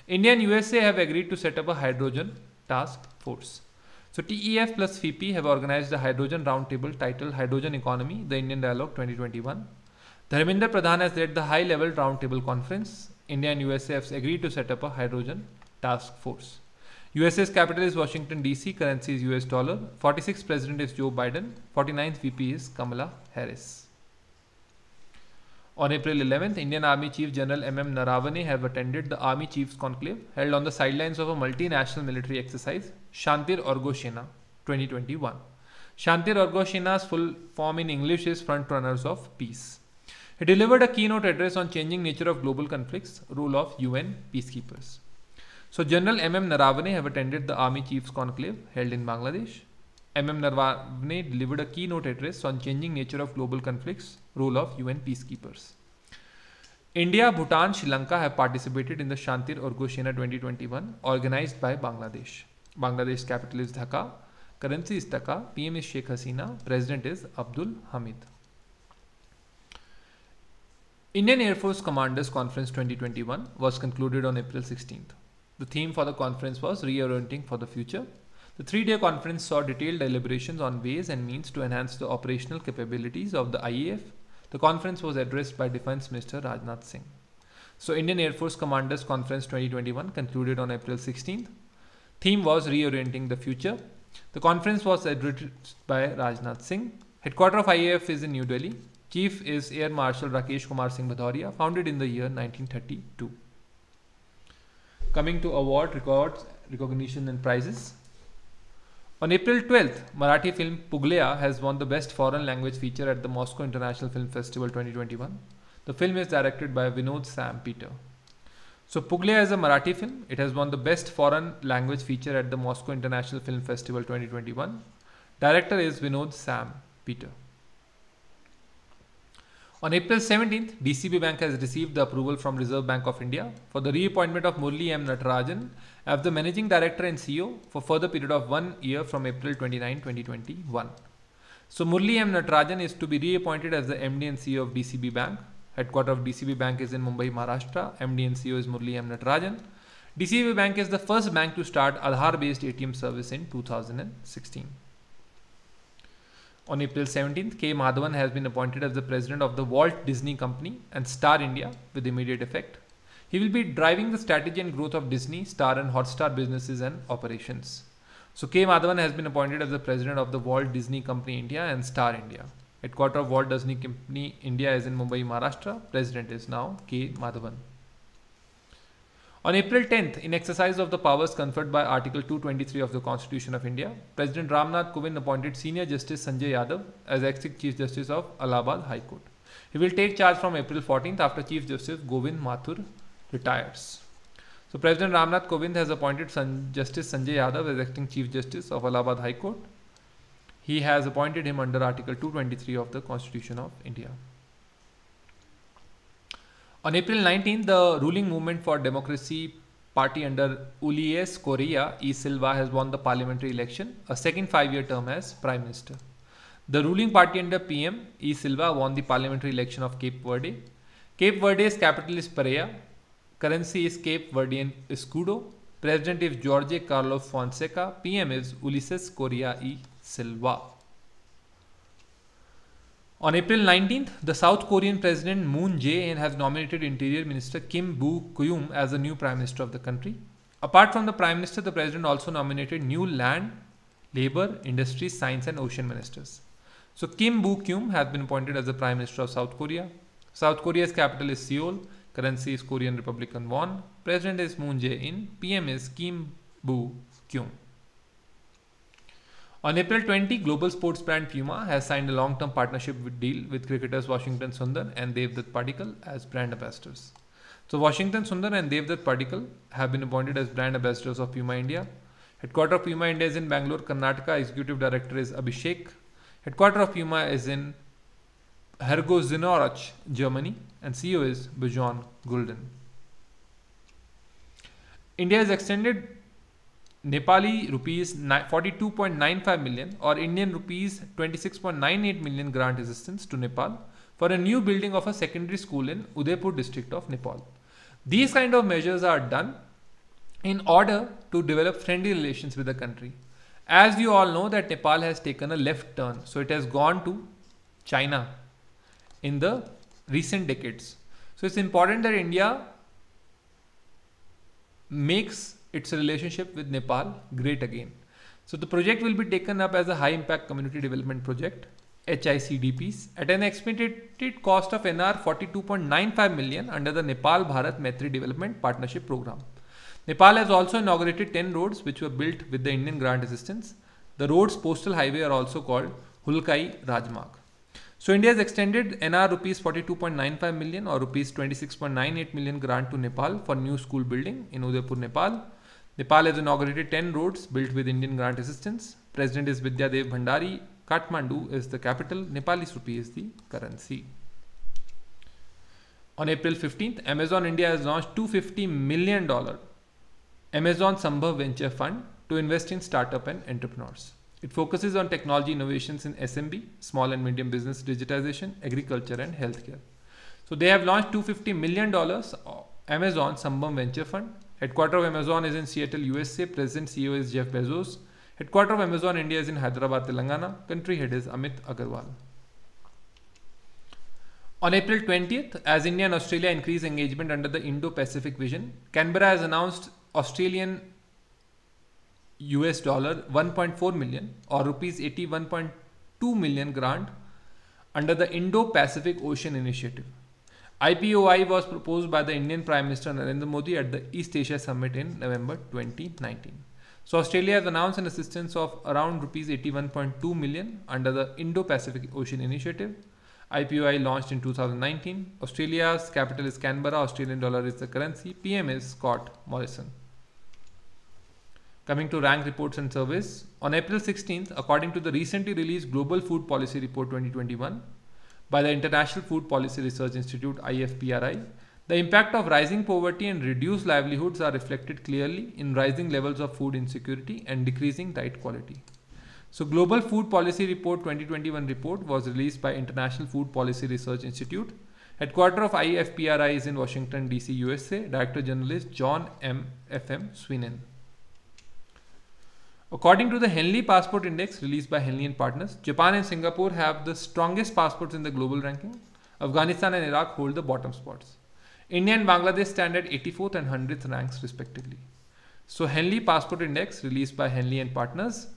India and USA have agreed to set up a hydrogen task force. So TEF plus VP have organized the Hydrogen Roundtable titled Hydrogen Economy, the Indian Dialogue 2021. Dharminder Pradhan has led the high-level roundtable conference. India and USA have agreed to set up a hydrogen task force. USA's capital is Washington DC, currency is US dollar. 46th president is Joe Biden, 49th VP is Kamala Harris. On April 11th, Indian Army Chief General M.M. Naravane have attended the Army Chiefs Conclave held on the sidelines of a multinational military exercise, Shantir Orgo 2021. Shantir Orgo full form in English is Frontrunners of Peace. He delivered a keynote address on changing nature of global conflicts, role of UN peacekeepers. So General M.M. Naravane have attended the Army Chiefs Conclave held in Bangladesh. M.M. Naravane delivered a keynote address on changing nature of global conflicts, role of UN peacekeepers. India, Bhutan, Sri Lanka have participated in the Shantir or Goshena 2021 organized by Bangladesh. Bangladesh capital is Dhaka, currency is Taka, PM is Sheikh Hasina, president is Abdul Hamid. Indian Air Force Commanders Conference 2021 was concluded on April 16th. The theme for the conference was Reorienting for the Future. The three day conference saw detailed deliberations on ways and means to enhance the operational capabilities of the IAF the conference was addressed by Defense Minister Rajnath Singh. So Indian Air Force Commanders Conference 2021 concluded on April 16th. Theme was reorienting the future. The conference was addressed by Rajnath Singh. Headquarters of IAF is in New Delhi. Chief is Air Marshal Rakesh Kumar Singh Bhadauria, founded in the year 1932. Coming to award records, recognition and prizes. On April 12th, Marathi film Puglia has won the Best Foreign Language Feature at the Moscow International Film Festival 2021. The film is directed by Vinod Sam Peter. So Puglia is a Marathi film. It has won the Best Foreign Language Feature at the Moscow International Film Festival 2021. Director is Vinod Sam Peter. On April 17th, DCB Bank has received the approval from Reserve Bank of India for the reappointment of Murli M. Natarajan as the managing director and CEO for further period of one year from April 29, 2021. So Murli M. Natarajan is to be reappointed as the MD and CEO of DCB Bank. Headquarter of DCB Bank is in Mumbai, Maharashtra. MD and CEO is Murli M. Natarajan. DCB Bank is the first bank to start Aadhaar-based ATM service in 2016. On April 17th, K. Madhavan has been appointed as the president of the Walt Disney Company and Star India with immediate effect. He will be driving the strategy and growth of Disney, Star, and Hotstar businesses and operations. So K. Madhavan has been appointed as the president of the Walt Disney Company India and Star India. Headquarter of Walt Disney Company India is in Mumbai, Maharashtra. President is now K. Madhavan. On April 10th, in exercise of the powers conferred by Article 223 of the Constitution of India, President Ramnath Kovind appointed Senior Justice Sanjay Yadav as acting Chief Justice of Allahabad High Court. He will take charge from April 14th after Chief Justice Govind Mathur retires. So President Ramnath Kovind has appointed San Justice Sanjay Yadav as acting Chief Justice of Allahabad High Court. He has appointed him under Article 223 of the Constitution of India. On April 19, the ruling movement for democracy party under Ulias Correa E. Silva has won the parliamentary election, a second five-year term as Prime Minister. The ruling party under PM E. Silva won the parliamentary election of Cape Verde. Cape Verde's capital is Praia. Currency is Cape Verdean Escudo. President is Jorge Carlos Fonseca. PM is Ulises Correa y Silva. On April 19th, the South Korean President Moon Jae-in has nominated Interior Minister Kim Boo-kyum as the new Prime Minister of the country. Apart from the Prime Minister, the President also nominated new land, labor, industry, science and ocean ministers. So Kim Boo-kyum has been appointed as the Prime Minister of South Korea. South Korea's capital is Seoul. Currency is Korean Republican won. President is Moon Jae-in. PM is Kim Boo-kyung. On April 20, global sports brand Puma has signed a long-term partnership with deal with cricketers Washington Sundar and Devdutt Padikkal as brand ambassadors. So Washington Sundar and Devdutt Padikkal have been appointed as brand ambassadors of Puma India. Headquarter of Puma India is in Bangalore, Karnataka. Executive Director is Abhishek. Headquarter of Puma is in Hergo Zinorach, Germany, and CEO is Bajon Gulden. India has extended Nepali rupees 42.95 million or Indian rupees 26.98 million grant assistance to Nepal for a new building of a secondary school in Udaipur district of Nepal. These kind of measures are done in order to develop friendly relations with the country. As you all know that Nepal has taken a left turn, so it has gone to China in the recent decades. So it's important that India makes its relationship with Nepal great again. So the project will be taken up as a high impact community development project HICDPs at an estimated cost of NR 42.95 million under the Nepal Bharat Maitri Development Partnership Program. Nepal has also inaugurated 10 roads which were built with the Indian grant assistance. The roads postal highway are also called Hulkai Rajmarg. So India has extended NR rupees 42.95 million or rupees 26.98 million grant to Nepal for new school building in Udaipur, Nepal. Nepal has inaugurated 10 roads built with Indian grant assistance. President is Vidya Dev Bhandari. Kathmandu is the capital. Nepali rupee is the currency. On April 15th, Amazon India has launched $250 million Amazon Sambhav Venture Fund to invest in startup and entrepreneurs. It focuses on technology innovations in SMB, small and medium business digitization, agriculture, and healthcare. So they have launched $250 million uh, Amazon Sambam Venture Fund. Headquarter of Amazon is in Seattle, USA. President CEO is Jeff Bezos. Headquarter of Amazon India is in Hyderabad, Telangana. Country head is Amit Agarwal. On April 20th, as India and Australia increase engagement under the Indo-Pacific Vision, Canberra has announced Australian US dollar 1.4 million or rupees 81.2 million grant under the Indo-Pacific Ocean Initiative. IPOI was proposed by the Indian Prime Minister Narendra Modi at the East Asia Summit in November 2019. So Australia has announced an assistance of around rupees 81.2 million under the Indo-Pacific Ocean Initiative. IPOI launched in 2019. Australia's capital is Canberra. Australian dollar is the currency. PM is Scott Morrison. Coming to rank reports and service on April 16th, according to the recently released Global Food Policy Report 2021 by the International Food Policy Research Institute IFPRI, the impact of rising poverty and reduced livelihoods are reflected clearly in rising levels of food insecurity and decreasing diet quality. So Global Food Policy Report 2021 report was released by International Food Policy Research Institute. Headquarter of IFPRI is in Washington DC, USA. Director General is John M. F. M. Sweenan. According to the Henley Passport Index released by Henley and Partners, Japan and Singapore have the strongest passports in the global ranking. Afghanistan and Iraq hold the bottom spots. India and Bangladesh stand at 84th and 100th ranks respectively. So Henley Passport Index released by Henley and Partners.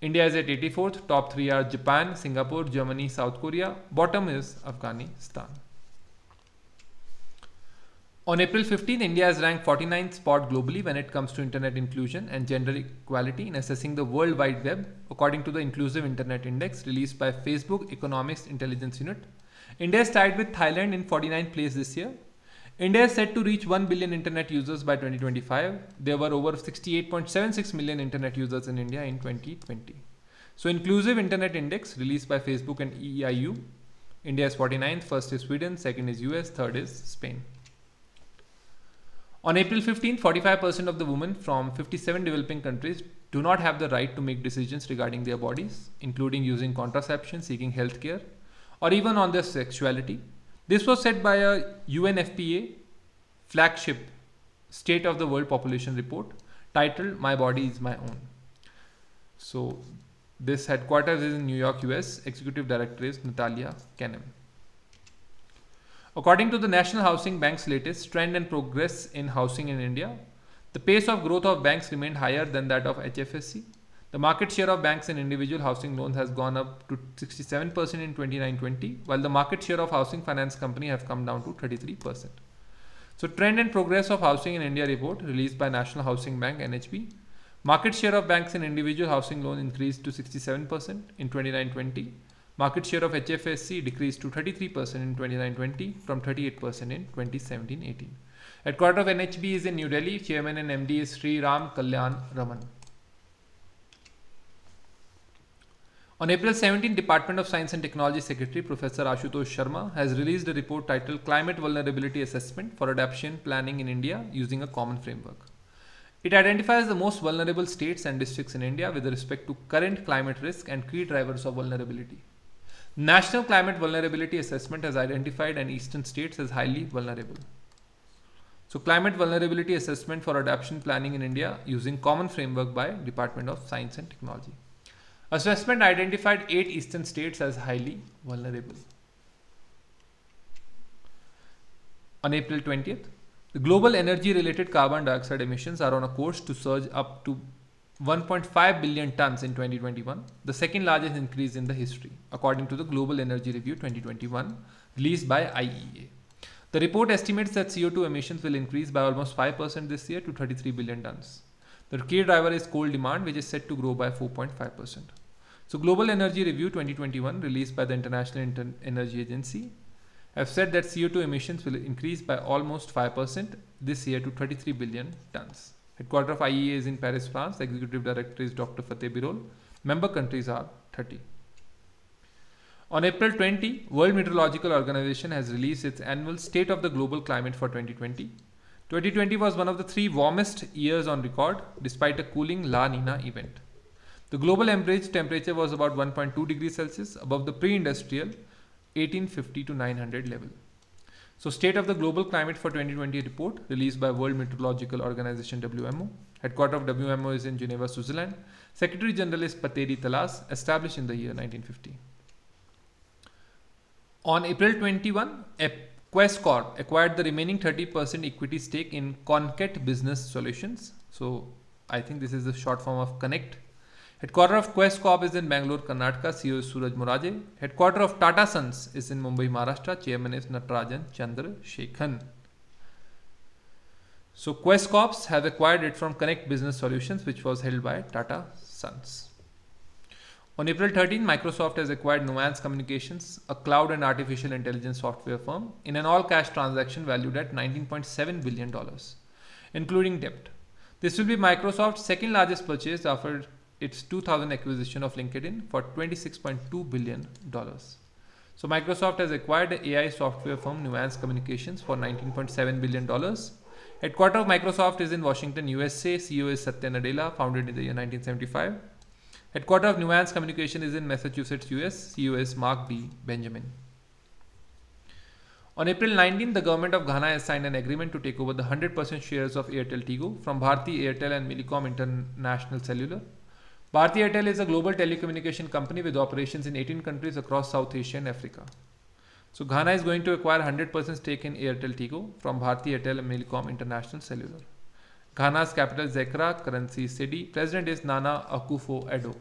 India is at 84th. Top three are Japan, Singapore, Germany, South Korea. Bottom is Afghanistan. On April 15, India is ranked 49th spot globally when it comes to internet inclusion and gender equality in assessing the World Wide Web, according to the Inclusive Internet Index released by Facebook Economics Intelligence Unit. India is tied with Thailand in 49th place this year. India is set to reach 1 billion internet users by 2025. There were over 68.76 million internet users in India in 2020. So, Inclusive Internet Index released by Facebook and EEIU. India is 49th, first is Sweden, second is US, third is Spain. On April 15, 45% of the women from 57 developing countries do not have the right to make decisions regarding their bodies, including using contraception, seeking health care, or even on their sexuality. This was said by a UNFPA flagship State of the World Population Report titled My Body is My Own. So, this headquarters is in New York, US. Executive Director is Natalia Kenem. According to the National Housing Bank's latest trend and progress in housing in India, the pace of growth of banks remained higher than that of HFSC. The market share of banks in individual housing loans has gone up to 67% in 29-20, while the market share of housing finance company have come down to 33%. So trend and progress of housing in India report released by National Housing Bank NHB. Market share of banks in individual housing loan increased to 67% in 29-20 Market share of HFSC decreased to 33% in 29-20 from 38% in 2017-18. Headquarter of NHB is in New Delhi. Chairman and MD is Sri Ram Kalyan Raman. On April 17, Department of Science and Technology Secretary Professor Ashutosh Sharma has released a report titled Climate Vulnerability Assessment for Adaptation Planning in India using a Common Framework. It identifies the most vulnerable states and districts in India with respect to current climate risk and key drivers of vulnerability. National Climate Vulnerability Assessment has identified an eastern states as highly vulnerable. So climate vulnerability assessment for adaptation planning in India using common framework by Department of Science and Technology. Assessment identified eight eastern states as highly vulnerable. On April 20th, the global energy related carbon dioxide emissions are on a course to surge up to 1.5 billion tons in 2021, the second largest increase in the history, according to the Global Energy Review 2021, released by IEA. The report estimates that CO2 emissions will increase by almost 5% this year to 33 billion tons. The key driver is coal demand, which is set to grow by 4.5%. So, Global Energy Review 2021, released by the International Inter Energy Agency, have said that CO2 emissions will increase by almost 5% this year to 33 billion tons. Headquarters of IEA is in Paris, France. The executive director is Dr. Fateh Birol. Member countries are 30. On April 20, World Meteorological Organization has released its annual State of the Global Climate for 2020. 2020 was one of the three warmest years on record, despite a cooling La Nina event. The global average temperature was about 1.2 degrees Celsius above the pre-industrial 1850 to 900 level. So state of the global climate for 2020 report released by World Meteorological Organization WMO. Headquarter of WMO is in Geneva, Switzerland. Secretary General is Pateri Talas, established in the year 1950. On April 21, Quest Corp acquired the remaining 30% equity stake in Conquet Business Solutions. So I think this is the short form of Connect Headquarter of Quest Corp is in Bangalore, Karnataka. CEO is Suraj Muraje. Headquarter of Tata Sons is in Mumbai, Maharashtra. Chairman is Natarajan Chandra Shekhan. So Quest Corps has acquired it from Connect Business Solutions, which was held by Tata Sons. On April 13, Microsoft has acquired Nuance Communications, a cloud and artificial intelligence software firm, in an all cash transaction valued at $19.7 billion, including debt. This will be Microsoft's second largest purchase after its 2000 acquisition of LinkedIn for 26.2 billion dollars. So Microsoft has acquired the AI software firm Nuance Communications for 19.7 billion dollars. Headquarters of Microsoft is in Washington, USA. CEO is Satya Nadella, founded in the year 1975. Headquarters of Nuance Communication is in Massachusetts, US. CEO is Mark B. Benjamin. On April 19, the government of Ghana has signed an agreement to take over the 100% shares of Airtel Tigo from Bharti Airtel and Milicom International Cellular. Bharti Airtel is a global telecommunication company with operations in 18 countries across South Asia and Africa. So Ghana is going to acquire 100% stake in Airtel Tigo from Bharti Airtel Milcom International Cellular. Ghana's capital is Accra, currency is Cedi. President is Nana Akufo-Addo.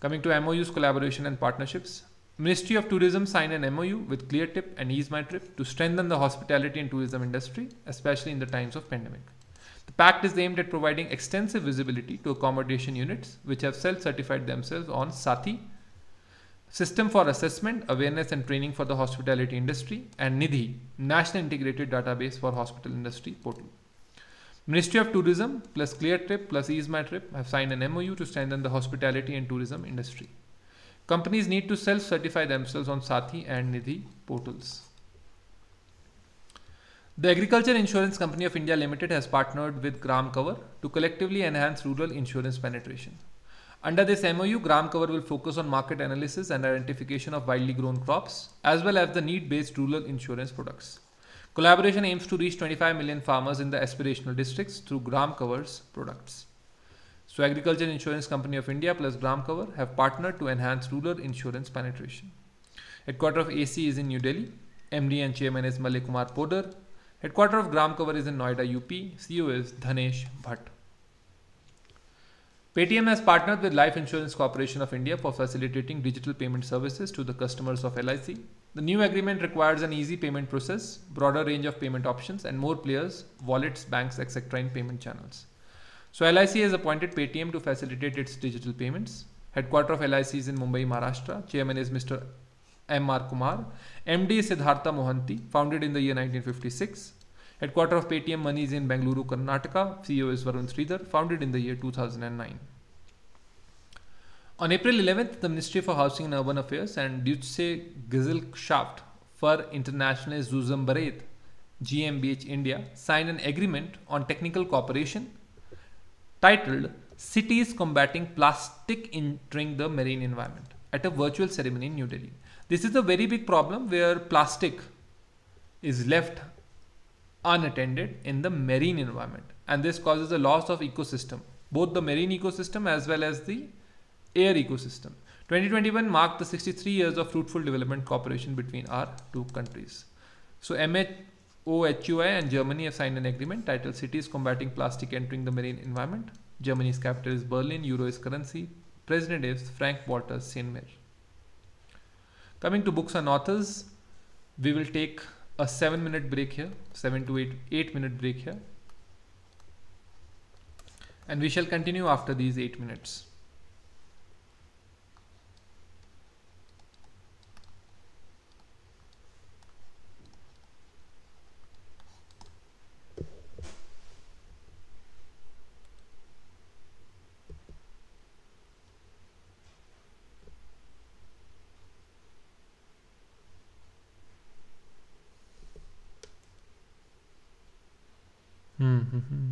Coming to MOUs, collaboration and partnerships. Ministry of Tourism signed an MOU with ClearTip and Ease My Trip to strengthen the hospitality and tourism industry, especially in the times of pandemic. The pact is aimed at providing extensive visibility to accommodation units which have self-certified themselves on Sati, System for Assessment, Awareness and Training for the Hospitality Industry, and NIDHI, National Integrated Database for Hospital Industry Portal. Ministry of Tourism plus ClearTrip plus EaseMyTrip have signed an MOU to strengthen the hospitality and tourism industry. Companies need to self-certify themselves on Sati and NIDHI portals. The Agriculture Insurance Company of India Limited has partnered with Gram Cover to collectively enhance rural insurance penetration. Under this MOU, Gram Cover will focus on market analysis and identification of widely grown crops, as well as the need-based rural insurance products. Collaboration aims to reach 25 million farmers in the aspirational districts through Gram Cover's products. So Agriculture Insurance Company of India plus Gram Cover have partnered to enhance rural insurance penetration. Headquarter of AC is in New Delhi. MD and Chairman is Malik Kumar Podar. Headquarter of Gram Cover is in Noida, UP. CEO is Dhanesh Bhatt. Paytm has partnered with Life Insurance Corporation of India for facilitating digital payment services to the customers of LIC. The new agreement requires an easy payment process, broader range of payment options, and more players, wallets, banks, etc. in payment channels. So LIC has appointed Paytm to facilitate its digital payments. Headquarter of LIC is in Mumbai, Maharashtra. Chairman is Mr. M. R. Kumar. MD is Siddhartha Mohanty, founded in the year 1956. Headquarter of Paytm Money is in Bangalore, Karnataka. CEO is Varun Sridhar, founded in the year 2009. On April 11th, the Ministry for Housing and Urban Affairs and Deutsche Gesellschaft für Internationale Zusammenarbeit GmbH India signed an agreement on technical cooperation titled Cities Combating Plastic Entering the Marine Environment at a virtual ceremony in New Delhi. This is a very big problem where plastic is left unattended in the marine environment and this causes a loss of ecosystem, both the marine ecosystem as well as the air ecosystem. 2021 marked the 63 years of fruitful development cooperation between our two countries. So MHOHUI and Germany have signed an agreement titled Cities Combating Plastic Entering the Marine Environment. Germany's capital is Berlin, Euro is currency, President is Frank Walter Steinmeier. Coming to books and authors, we will take a seven minute break here, seven to eight, eight minute break here. And we shall continue after these eight minutes. Mm-hmm.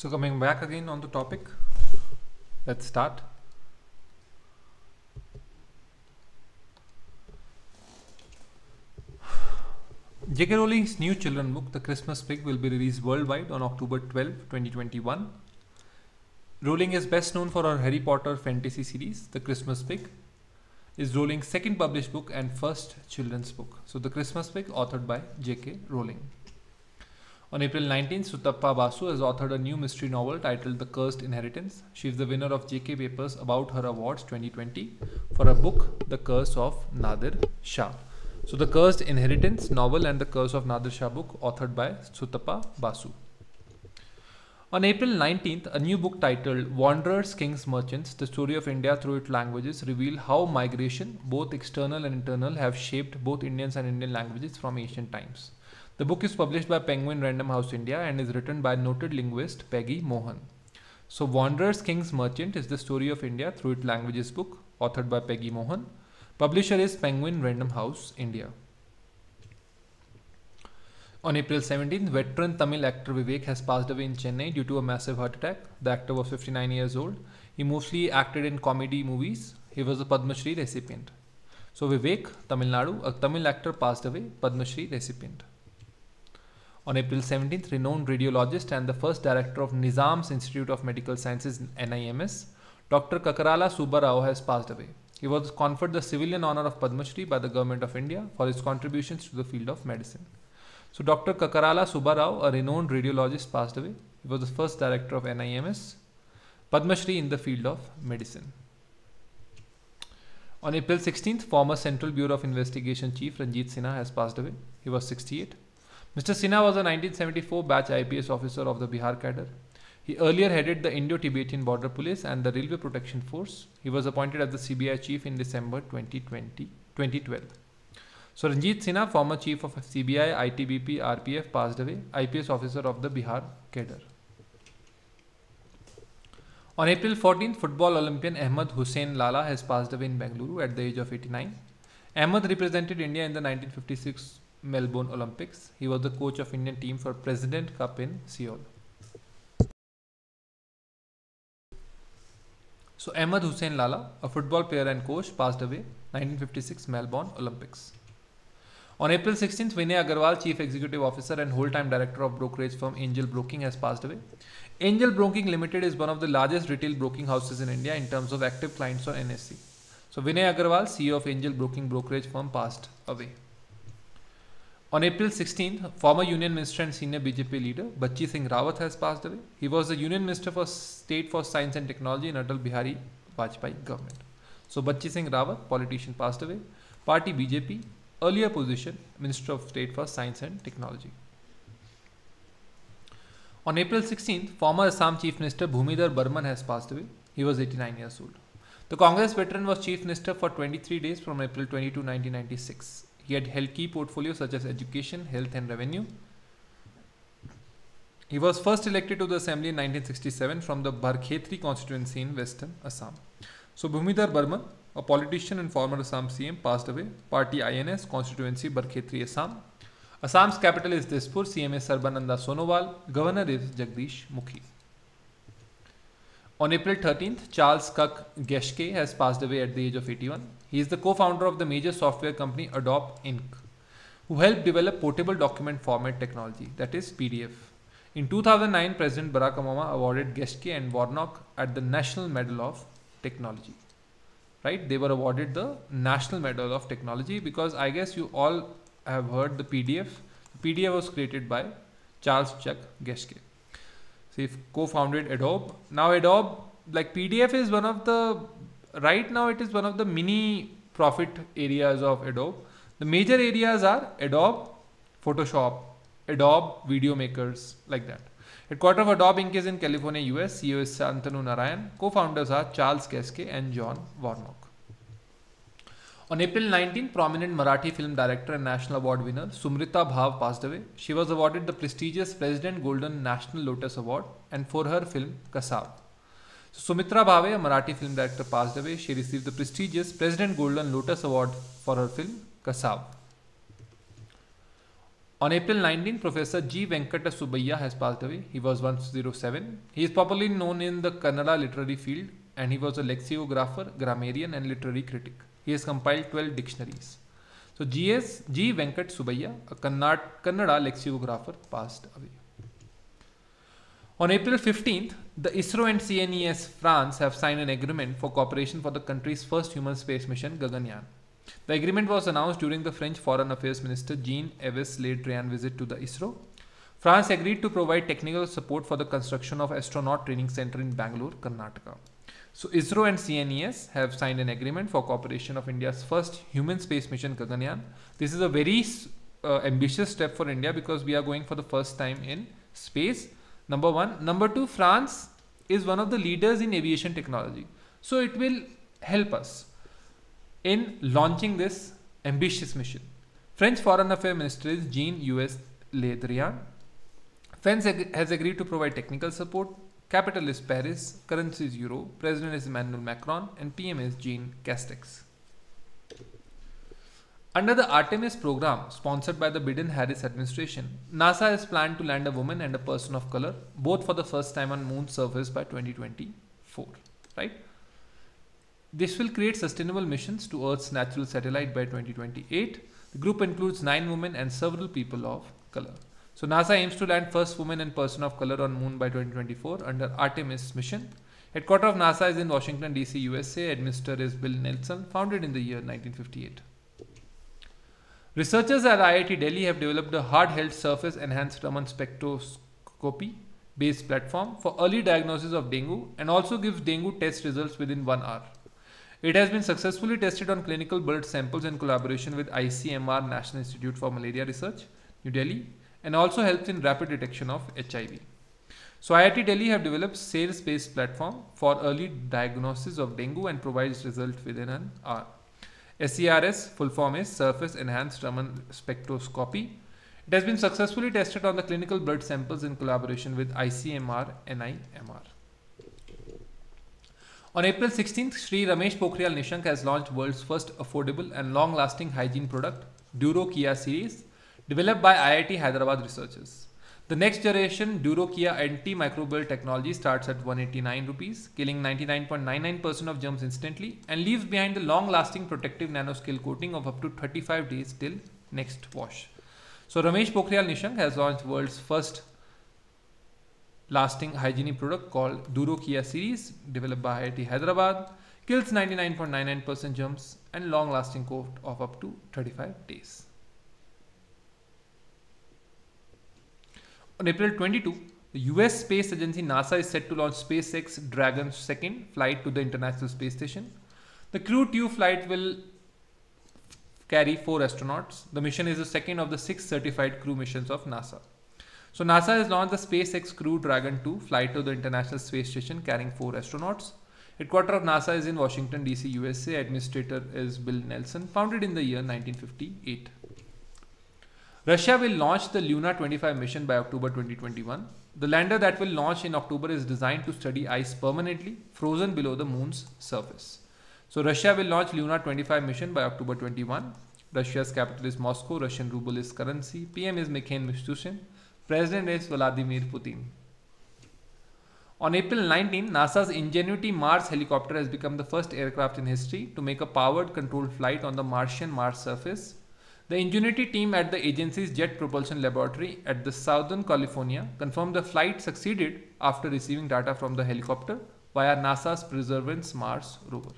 So coming back again on the topic, let's start. J.K. Rowling's new children book, The Christmas Pig, will be released worldwide on October 12, 2021. Rowling is best known for her Harry Potter fantasy series, The Christmas Pig, is Rowling's second published book and first children's book. So, The Christmas Pig, authored by J.K. Rowling. On April nineteenth, Sutappa Basu has authored a new mystery novel titled The Cursed Inheritance. She is the winner of JK Papers About Her Awards 2020 for her book The Curse of Nadir Shah. So, The Cursed Inheritance novel and The Curse of Nadir Shah book authored by Sutappa Basu. On April 19th, a new book titled Wanderers, Kings, Merchants The Story of India Through Its Languages reveal how migration, both external and internal, have shaped both Indians and Indian languages from ancient times. The book is published by Penguin Random House India and is written by noted linguist Peggy Mohan. So, Wanderer's King's Merchant is the story of India through its languages book, authored by Peggy Mohan. Publisher is Penguin Random House India. On April 17, veteran Tamil actor Vivek has passed away in Chennai due to a massive heart attack. The actor was 59 years old. He mostly acted in comedy movies. He was a Padma Shri recipient. So Vivek, Tamil Nadu, a Tamil actor passed away, Padma Shri recipient. On April 17th, renowned radiologist and the first director of Nizam's Institute of Medical Sciences, NIMS, Dr. Kakarala Subbarao has passed away. He was conferred the civilian honor of Padma Shri by the government of India for his contributions to the field of medicine. So Dr. Kakarala Subbarao, a renowned radiologist, passed away. He was the first director of NIMS, Padma Shri in the field of medicine. On April 16th, former Central Bureau of Investigation Chief Ranjit Sinha has passed away. He was 68. Mr. Sinha was a 1974 batch IPS officer of the Bihar cadre. He earlier headed the Indo-Tibetan Border Police and the Railway Protection Force. He was appointed as the CBI chief in December 2020, 2012. So Ranjit Sinha, former chief of CBI, ITBP, RPF, passed away, IPS officer of the Bihar cadre. On April 14th, football Olympian Ahmed Hussein Lala has passed away in Bengaluru at the age of 89. Ahmed represented India in the 1956 Melbourne Olympics. He was the coach of Indian team for President Cup in Seoul. So Ahmed Hussein Lala, a football player and coach, passed away 1956 Melbourne Olympics. On April 16th, Vinay Agarwal, Chief Executive Officer and whole-time Director of brokerage firm Angel Broking has passed away. Angel Broking Limited is one of the largest retail broking houses in India in terms of active clients on NSE. So Vinay Agarwal, CEO of Angel Broking brokerage firm passed away. On April 16th, former Union Minister and senior BJP leader Bachi Singh Rawat has passed away. He was the Union Minister for State for Science and Technology in Atal Bihari Vajpayee government. So Bachi Singh Rawat, politician, passed away. Party BJP, earlier position, Minister of State for Science and Technology. On April 16th, former Assam Chief Minister Bhumidhar Burman has passed away. He was 89 years old. The Congress veteran was Chief Minister for 23 days from April 22, 1996 He had held key portfolios such as education, health, and revenue. He was first elected to the assembly in 1967 from the Barkhetri constituency in western Assam. So Bhumidhar Burman, a politician and former Assam CM, passed away. Party INS, constituency Barkhetri, Assam. Assam's capital is Dispur. CM is Sarbananda Sonowal. Governor is Jagdish Mukhi. On April 13th, Charles Kuk Geshke has passed away at the age of 81. He is the co-founder of the major software company Adobe Inc., who helped develop portable document format technology, that is PDF. In 2009, President Barack Obama awarded Geske and Warnock at the National Medal of Technology. Right? They were awarded the National Medal of Technology because I guess you all have heard the PDF. The PDF was created by Charles Chuck Geske. So he co-founded Adobe. Now Adobe, like PDF is one of the right now it is one of the mini profit areas of Adobe. The major areas are Adobe, Photoshop, Adobe Video Makers, like that. Headquarter of Adobe Inc. is in California, US. CEO is Santanu Narayan. Co-founders are Charles Keske and John Warnock. On April 19, prominent Marathi film director and National Award winner Sumrita Bhav passed away. She was awarded the prestigious President Golden National Lotus Award and for her film Kasav. Sumitra Bhave, a Marathi film director, passed away. She received the prestigious President Golden Lotus Award for her film Kasav. On April 19, Professor G. Venkata Subbiah has passed away. He was 107. He is popularly known in the Kannada literary field and he was a lexicographer, grammarian, and literary critic. He has compiled 12 dictionaries. So, G.S. G. Venkat a Kannada lexicographer, passed away. On April 15th, the ISRO and CNES France have signed an agreement for cooperation for the country's first human space mission, Gaganyaan. The agreement was announced during the French Foreign Affairs Minister Jean Yves Le Drian visit to the ISRO. France agreed to provide technical support for the construction of astronaut training center in Bangalore, Karnataka. So ISRO and CNES have signed an agreement for cooperation of India's first human space mission Gaganyaan. This is a very uh, ambitious step for India because we are going for the first time in space. Number 1, number 2 France is one of the leaders in aviation technology. So it will help us in launching this ambitious mission. French Foreign Affairs Minister is Jean U.S. Le Drian. France ag has agreed to provide technical support. Capital is Paris, currency is Euro, President is Emmanuel Macron, and PM is Jean Castex. Under the Artemis program, sponsored by the Biden Harris administration, NASA has planned to land a woman and a person of color, both for the first time on Moon surface by 2024, right? This will create sustainable missions to Earth's natural satellite by 2028. The group includes nine women and several people of color. So NASA aims to land first woman and person of color on moon by 2024 under Artemis mission. Headquarter of NASA is in Washington DC, USA. Administrator is Bill Nelson, founded in the year 1958. Researchers at IIT Delhi have developed a hard held surface enhanced Raman spectroscopy based platform for early diagnosis of dengue and also gives dengue test results within one hour. It has been successfully tested on clinical blood samples in collaboration with ICMR National Institute for Malaria Research, New Delhi, and also helps in rapid detection of HIV. So IIT Delhi have developed sales-based platform for early diagnosis of dengue and provides result within an hour. SERS full form is Surface Enhanced Raman Spectroscopy. It has been successfully tested on the clinical blood samples in collaboration with ICMR NIMR. On April 16th, Sri Ramesh Pokhrial Nishank has launched world's first affordable and long-lasting hygiene product, Duro Kia series, developed by IIT Hyderabad researchers. The next generation Durokia Anti Microbial technology starts at 189 rupees, killing 99.99% of germs instantly and leaves behind the long-lasting protective nanoscale coating of up to 35 days till next wash. So Ramesh Pokhrial Nishang has launched world's first lasting hygiene product called Durokia series developed by IIT Hyderabad, kills 99.99% germs and long-lasting coat of up to 35 days. On April 22, the US space agency NASA is set to launch SpaceX Dragon's second flight to the International Space Station. The Crew 2 flight will carry four astronauts. The mission is the second of the six certified crew missions of NASA. So NASA has launched the SpaceX Crew Dragon 2 flight to the International Space Station carrying four astronauts. Headquarters of NASA is in Washington DC, USA. Administrator is Bill Nelson, founded in the year 1958. Russia will launch the Luna 25 mission by October 2021. The lander that will launch in October is designed to study ice permanently frozen below the moon's surface. So Russia will launch Luna 25 mission by October 21. Russia's capital is Moscow, Russian ruble is currency, PM is Mikhail Mishustin, President is Vladimir Putin. On April 19, NASA's Ingenuity Mars helicopter has become the first aircraft in history to make a powered controlled flight on the Martian Mars surface the Ingenuity team at the agency's Jet Propulsion Laboratory at the Southern California confirmed the flight succeeded after receiving data from the helicopter via NASA's Perseverance Mars rover.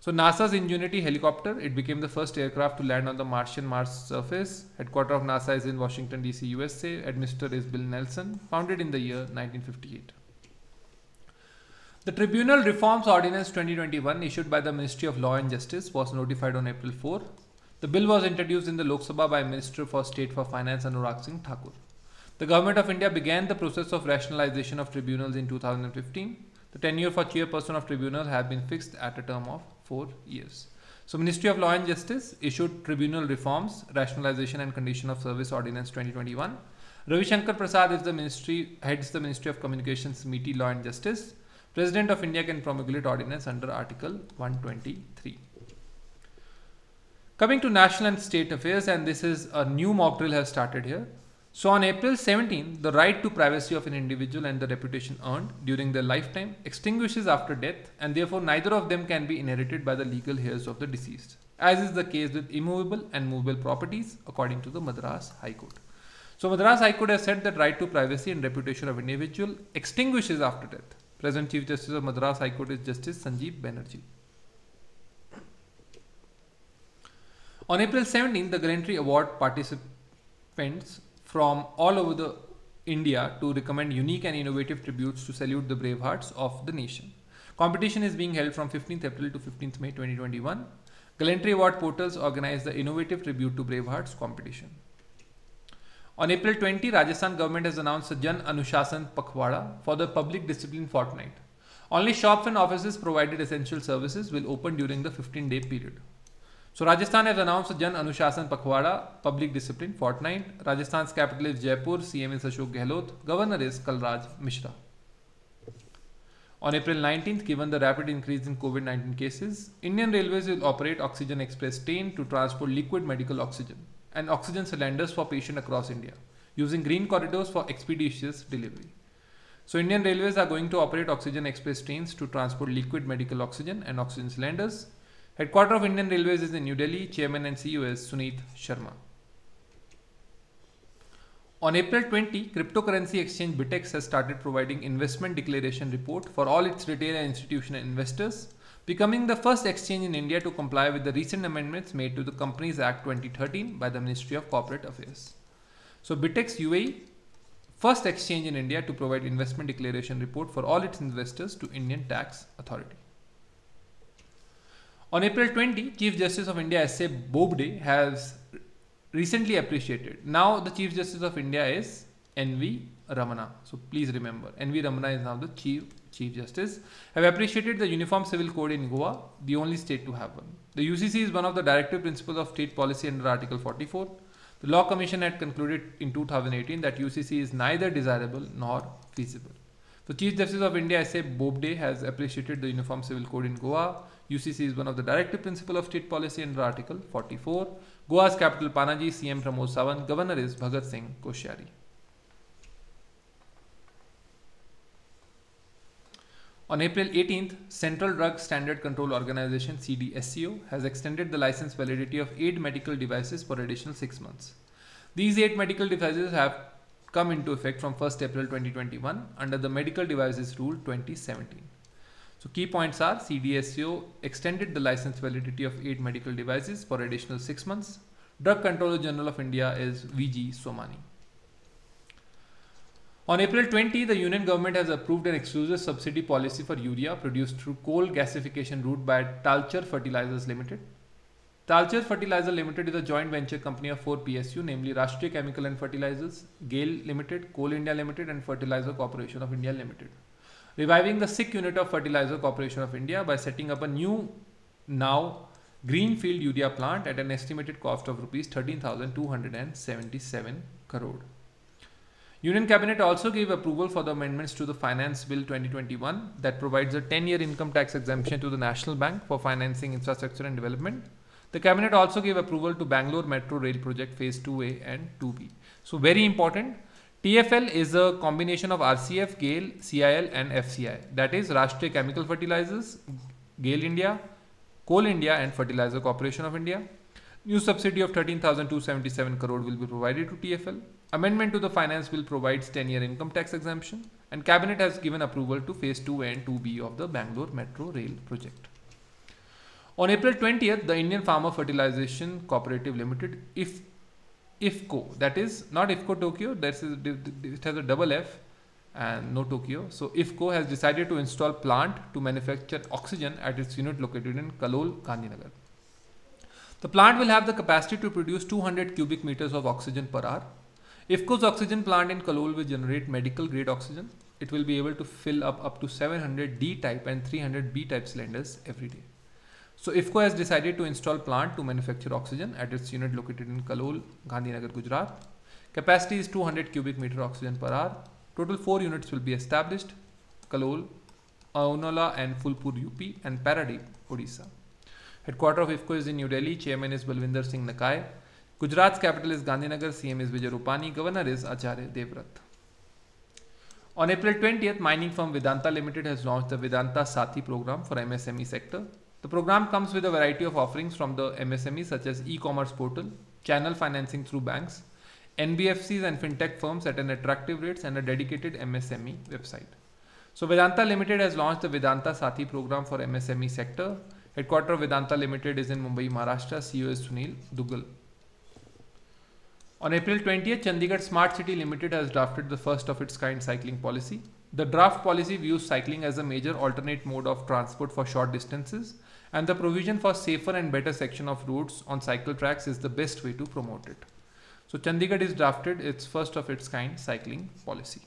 So NASA's Ingenuity helicopter, it became the first aircraft to land on the Martian Mars surface. Headquarters of NASA is in Washington DC, USA. Administrator is Bill Nelson, founded in the year 1958. The Tribunal Reforms Ordinance 2021 issued by the Ministry of Law and Justice was notified on April 4. The bill was introduced in the Lok Sabha by Minister for State for Finance Anurag Singh Thakur. The Government of India began the process of rationalization of tribunals in 2015. The tenure for chairperson of tribunals have been fixed at a term of four years. So Ministry of Law and Justice issued Tribunal Reforms, Rationalization and Condition of Service Ordinance 2021. Ravi Shankar Prasad is the ministry heads the Ministry of Communications, MITI, Law and Justice. President of India can promulgate ordinance under Article 123. Coming to national and state affairs, and this is a new mock drill has started here. So on April 17, the right to privacy of an individual and the reputation earned during their lifetime extinguishes after death and therefore neither of them can be inherited by the legal heirs of the deceased, as is the case with immovable and movable properties according to the Madras High Court. So Madras High Court has said that right to privacy and reputation of individual extinguishes after death. Present Chief Justice of Madras High Court is Justice Sanjeev Banerjee. On April 17, the Gallantry Award participants from all over the India to recommend unique and innovative tributes to salute the brave hearts of the nation. Competition is being held from 15th April to 15th May 2021. Gallantry Award portals organize the Innovative Tribute to Brave Hearts competition. On April 20, Rajasthan government has announced a Jan Anushasan Pakhwada for the public discipline fortnight. Only shops and offices provided essential services will open during the 15 day period. So Rajasthan has announced Jan Anushasan Pakhwada Public Discipline Fortnight. Rajasthan's capital is Jaipur. CM is Ashok Gehlot. Governor is Kalraj Mishra. On April 19th, given the rapid increase in COVID 19 cases, Indian Railways will operate Oxygen Express 10 to transport liquid medical oxygen and oxygen cylinders for patients across India using green corridors for expeditious delivery. So, Indian Railways are going to operate Oxygen Express trains to transport liquid medical oxygen and oxygen cylinders Headquarter of Indian Railways is in New Delhi. Chairman and CEO is Sunith Sharma. On April 20, cryptocurrency exchange Bitex has started providing investment declaration report for all its retail and institutional investors, becoming the first exchange in India to comply with the recent amendments made to the Companies Act 2013 by the Ministry of Corporate Affairs. So Bitex UAE, first exchange in India to provide investment declaration report for all its investors to Indian tax authority. On April 20, Chief Justice of India S.A. Bobde has recently appreciated. Now the Chief Justice of India is N.V. Ramana. So please remember, N.V. Ramana is now the Chief Chief Justice, have appreciated the Uniform Civil Code in Goa, the only state to have one. The UCC is one of the directive principles of state policy under Article 44. The Law Commission had concluded in 2018 that UCC is neither desirable nor feasible. The Chief Justice of India S.A. Bobde has appreciated the Uniform Civil Code in Goa. UCC is one of the directive principle of state policy under Article 44. Goa's capital Panaji, CM Pramod Sawant, Governor is Bhagat Singh Koshyari. On April 18th, Central Drug Standard Control Organization CDSCO has extended the license validity of 8 medical devices for additional 6 months. These 8 medical devices have come into effect from 1st April 2021 under the Medical Devices Rule 2017. So key points are CDSCO extended the license validity of 8 medical devices for additional 6 months. Drug Controller General of India is VG Somani. On April 20, the Union government has approved an exclusive subsidy policy for urea produced through coal gasification route by Talcher Fertilizers Limited. Talcher Fertilizer Limited is a joint venture company of four PSU, namely Rashtriya Chemical and Fertilizers, Gale Limited, Coal India Limited, and Fertilizer Corporation of India Limited. Reviving the sick unit of Fertilizer Corporation of India by setting up a new, now greenfield urea plant at an estimated cost of rupees 13,277 crore. Union Cabinet also gave approval for the amendments to the Finance Bill 2021 that provides a 10 year income tax exemption to the National Bank for financing infrastructure and development the cabinet also gave approval to Bangalore Metro Rail Project Phase 2A and 2B. So very important. TFL is a combination of RCF, GAIL, CIL and FCI. That is Rashtriya Chemical Fertilizers, GAIL India, Coal India and Fertilizer Corporation of India. New subsidy of 13,277 crore will be provided to TFL. Amendment to the Finance Bill provides 10-year income tax exemption and Cabinet has given approval to Phase 2 and 2B of the Bangalore Metro Rail project. On April 20th, the Indian Farmer Fertilization Cooperative Limited, if IFCO, that is not IFCO Tokyo, that is it has a double F and no Tokyo. So IFCO has decided to install plant to manufacture oxygen at its unit located in Kalol, Kaninagar. The plant will have the capacity to produce 200 cubic meters of oxygen per hour. IFCO's oxygen plant in Kalol will generate medical grade oxygen. It will be able to fill up up to 700 D type and 300 B type cylinders every day. So IFCO has decided to install plant to manufacture oxygen at its unit located in Kalol, Gandhinagar, Gujarat. Capacity is 200 cubic meter oxygen per hour. Total four units will be established, Kalol, Aunola and Fulpur UP and Paradip, Odisha. Headquarter of IFCO is in New Delhi, chairman is Balvinder Singh Nakai. Gujarat's capital is Gandhinagar, CM is Vijay Rupani, governor is Acharya Devrat. On April 20th, mining firm Vedanta Limited has launched the Vedanta Sati program for MSME sector. The program comes with a variety of offerings from the MSME such as e-commerce portal, channel financing through banks, NBFCs and fintech firms at an attractive rates and a dedicated MSME website. So Vedanta Limited has launched the Vedanta Sathi program for MSME sector. Headquarter of Vedanta Limited is in Mumbai, Maharashtra. CEO is Sunil Dugal. On April 20th, Chandigarh Smart City Limited has drafted the first of its kind cycling policy. The draft policy views cycling as a major alternate mode of transport for short distances and the provision for safer and better section of routes on cycle tracks is the best way to promote it. So Chandigarh is drafted its first of its kind cycling policy.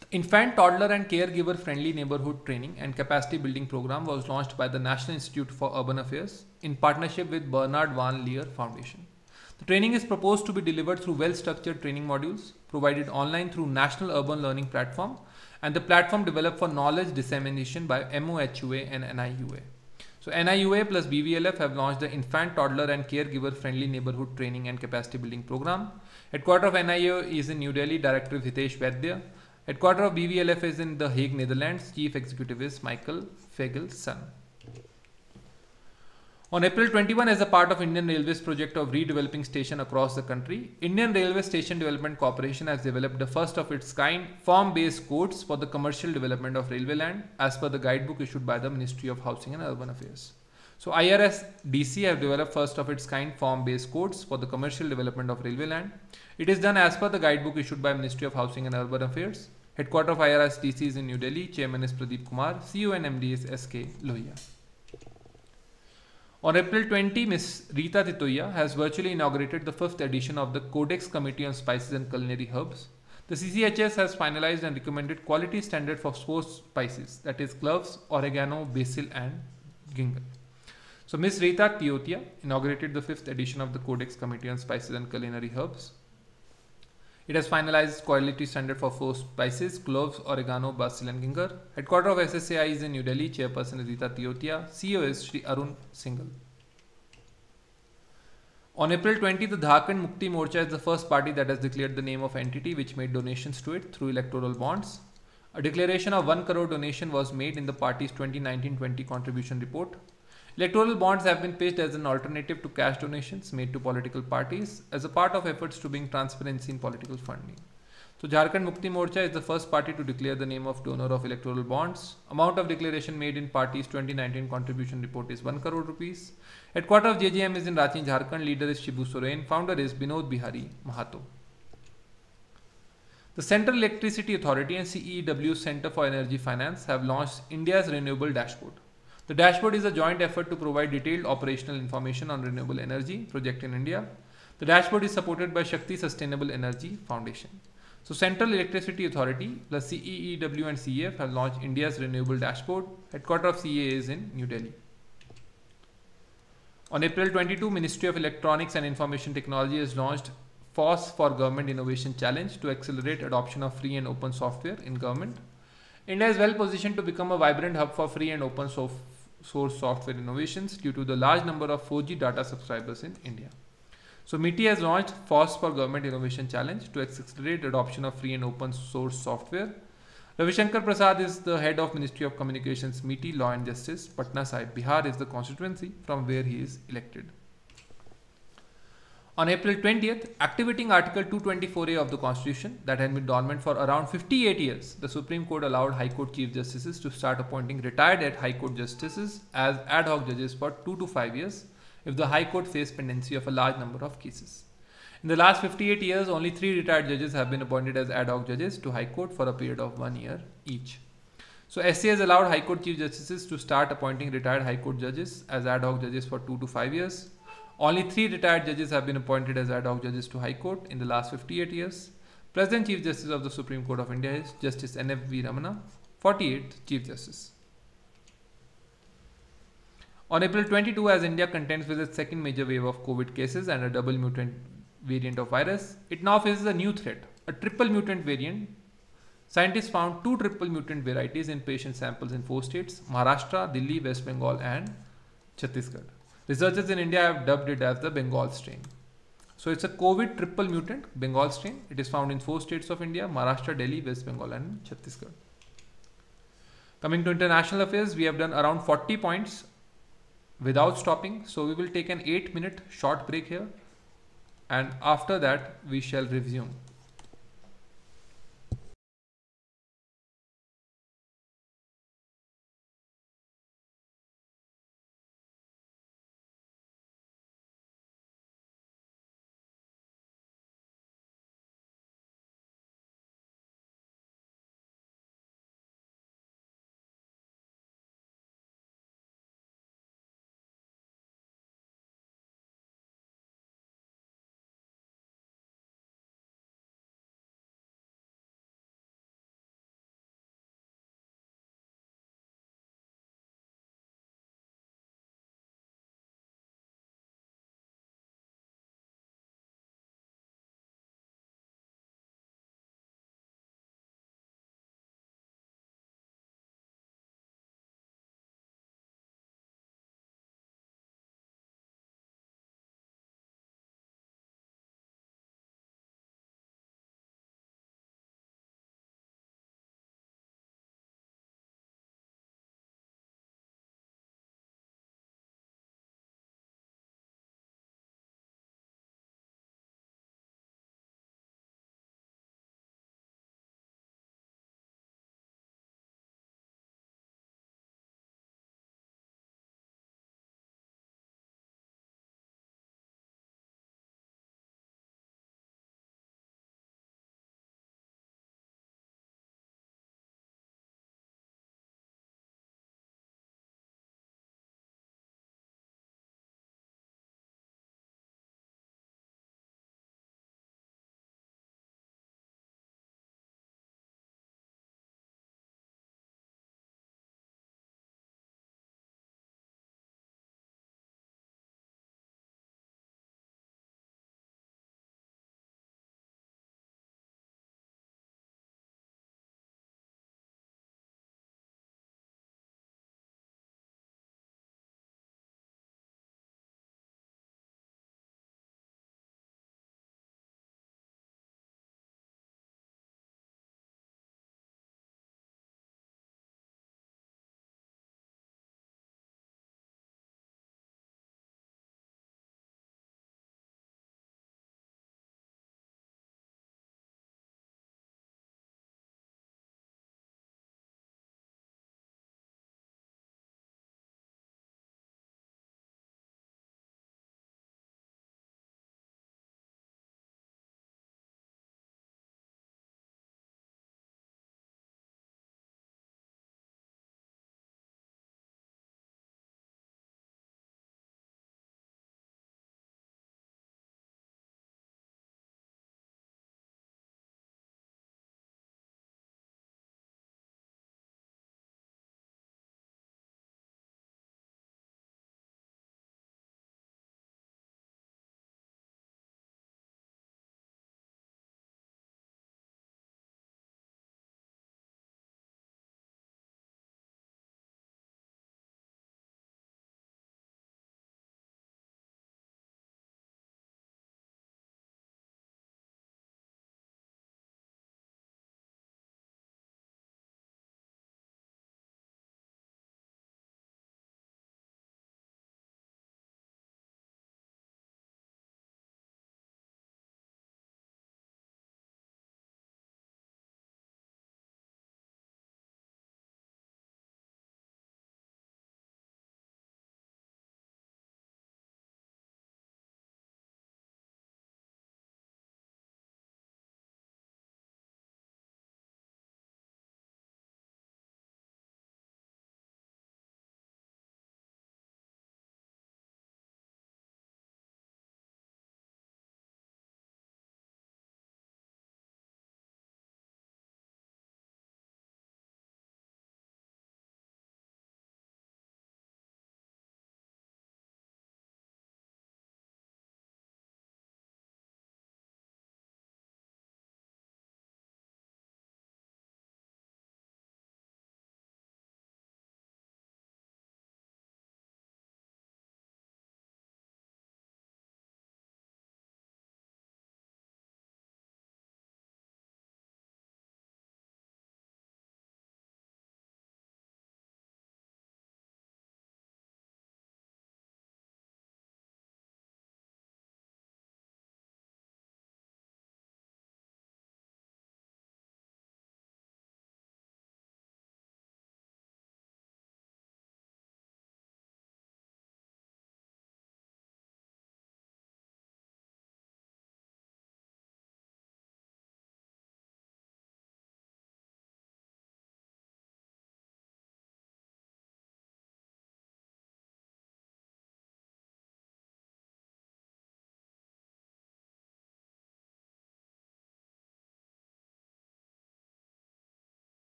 The infant, toddler and caregiver friendly neighborhood training and capacity building program was launched by the National Institute for Urban Affairs in partnership with Bernard Van Leer Foundation. The training is proposed to be delivered through well-structured training modules provided online through National Urban Learning Platform and the platform developed for knowledge dissemination by MOHUA and NIUA. So NIUA plus BVLF have launched the Infant, Toddler and Caregiver Friendly Neighborhood Training and Capacity Building Program. Headquarters of NIUA is in New Delhi, Director is Hitesh Vaidya. Headquarters of BVLF is in The Hague, Netherlands. Chief Executive is Michael Fegelson. On April 21, as a part of Indian Railways project of redeveloping station across the country, Indian Railway Station Development Corporation has developed the first of its kind form-based codes for the commercial development of railway land as per the guidebook issued by the Ministry of Housing and Urban Affairs. So IRS DC have developed first of its kind form-based codes for the commercial development of railway land. It is done as per the guidebook issued by Ministry of Housing and Urban Affairs. Headquarter of IRS DC is in New Delhi. Chairman is Pradeep Kumar. CEO and MD is SK Lohia. On April 20, Ms. Rita Titoya has virtually inaugurated the fifth edition of the Codex Committee on Spices and Culinary Herbs. The CCHS has finalized and recommended quality standard for four spices, that is cloves, oregano, basil, and ginger. So Ms. Rita Tiotia inaugurated the fifth edition of the Codex Committee on Spices and Culinary Herbs. It has finalized quality standard for four spices, cloves, oregano, basil and ginger. Headquarter of SSAI is in New Delhi, chairperson is Rita Tiotia, CEO is Sri Arun Singhal. On April 20, the Dhakand Mukti Morcha is the first party that has declared the name of entity which made donations to it through electoral bonds. A declaration of 1 crore donation was made in the party's 2019-20 contribution report. Electoral bonds have been pitched as an alternative to cash donations made to political parties as a part of efforts to bring transparency in political funding. So Jharkhand Mukti Morcha is the first party to declare the name of donor of electoral bonds. Amount of declaration made in party's 2019 contribution report is 1 crore rupees. Headquarter of JJM is in Ranchi, Jharkhand. Leader is Shibu Soren. Founder is Binod Bihari Mahato. The Central Electricity Authority and CEW Center for Energy Finance have launched India's Renewable Dashboard. The dashboard is a joint effort to provide detailed operational information on renewable energy project in India. The dashboard is supported by Shakti Sustainable Energy Foundation. So Central Electricity Authority plus CEEW and CEF have launched India's renewable dashboard. Headquarter of CEA is in New Delhi. On April 22, Ministry of Electronics and Information Technology has launched FOSS for Government Innovation Challenge to accelerate adoption of free and open software in government. India is well positioned to become a vibrant hub for free and open software source software innovations due to the large number of 4G data subscribers in India. So MITI has launched FOSS for Government Innovation Challenge to accelerate adoption of free and open source software. Ravishankar Prasad is the head of Ministry of Communications MITI Law and Justice, Patna Sahib, Bihar is the constituency from where he is elected. On April 20th, activating Article 224A of the Constitution that had been dormant for around 58 years, the Supreme Court allowed High Court Chief Justices to start appointing retired at High Court Justices as ad hoc judges for 2 to 5 years if the High Court faced pendency of a large number of cases. In the last 58 years, only 3 retired judges have been appointed as ad hoc judges to High Court for a period of 1 year each. So SC has allowed High Court Chief Justices to start appointing retired High Court judges as ad hoc judges for 2 to 5 years only three retired judges have been appointed as ad hoc judges to High Court in the last 58 years. Present Chief Justice of the Supreme Court of India is Justice N.F.V. Ramana, 48th Chief Justice. On April 22, as India contends with its second major wave of COVID cases and a double mutant variant of virus, it now faces a new threat, a triple mutant variant. Scientists found two triple mutant varieties in patient samples in four states Maharashtra, Delhi, West Bengal, and Chhattisgarh. Researchers in India have dubbed it as the Bengal strain. So it's a COVID triple mutant, Bengal strain. It is found in four states of India, Maharashtra, Delhi, West Bengal and Chhattisgarh. Coming to international affairs, we have done around 40 points without stopping. So we will take an 8 minute short break here. And after that, we shall resume.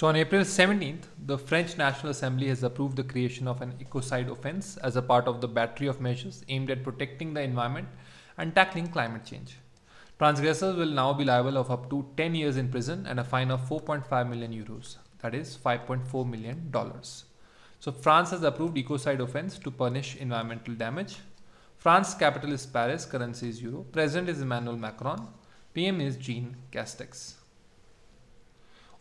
So on April 17th, the French National Assembly has approved the creation of an ecocide offense as a part of the battery of measures aimed at protecting the environment and tackling climate change. Transgressors will now be liable of up to 10 years in prison and a fine of 4.5 million euros, that is 5.4 million dollars. So France has approved ecocide offense to punish environmental damage. France's capital is Paris, currency is euro, president is Emmanuel Macron, PM is Jean Castex.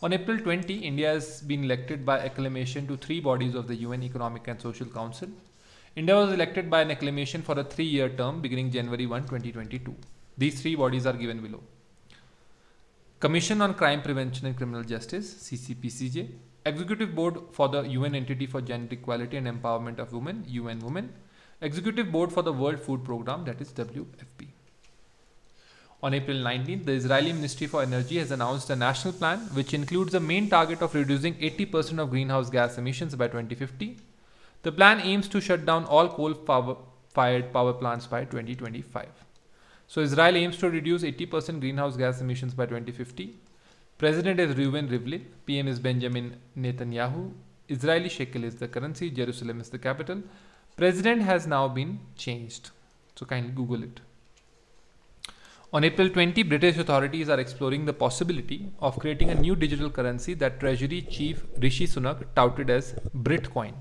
On April 20, India has been elected by acclamation to three bodies of the UN Economic and Social Council. India was elected by an acclamation for a three-year term beginning January 1, 2022. These three bodies are given below. Commission on Crime Prevention and Criminal Justice, CCPCJ, Executive Board for the UN Entity for Gender Equality and Empowerment of Women, UN Women, Executive Board for the World Food Programme, that is WFP. On April 19, the Israeli Ministry for Energy has announced a national plan which includes a main target of reducing 80% of greenhouse gas emissions by 2050. The plan aims to shut down all coal power fired power plants by 2025. So Israel aims to reduce 80% greenhouse gas emissions by 2050. President is Reuven Rivlin, PM is Benjamin Netanyahu, Israeli shekel is the currency, Jerusalem is the capital. President has now been changed. So kindly Google it. On April 20, British authorities are exploring the possibility of creating a new digital currency that Treasury Chief Rishi Sunak touted as Britcoin.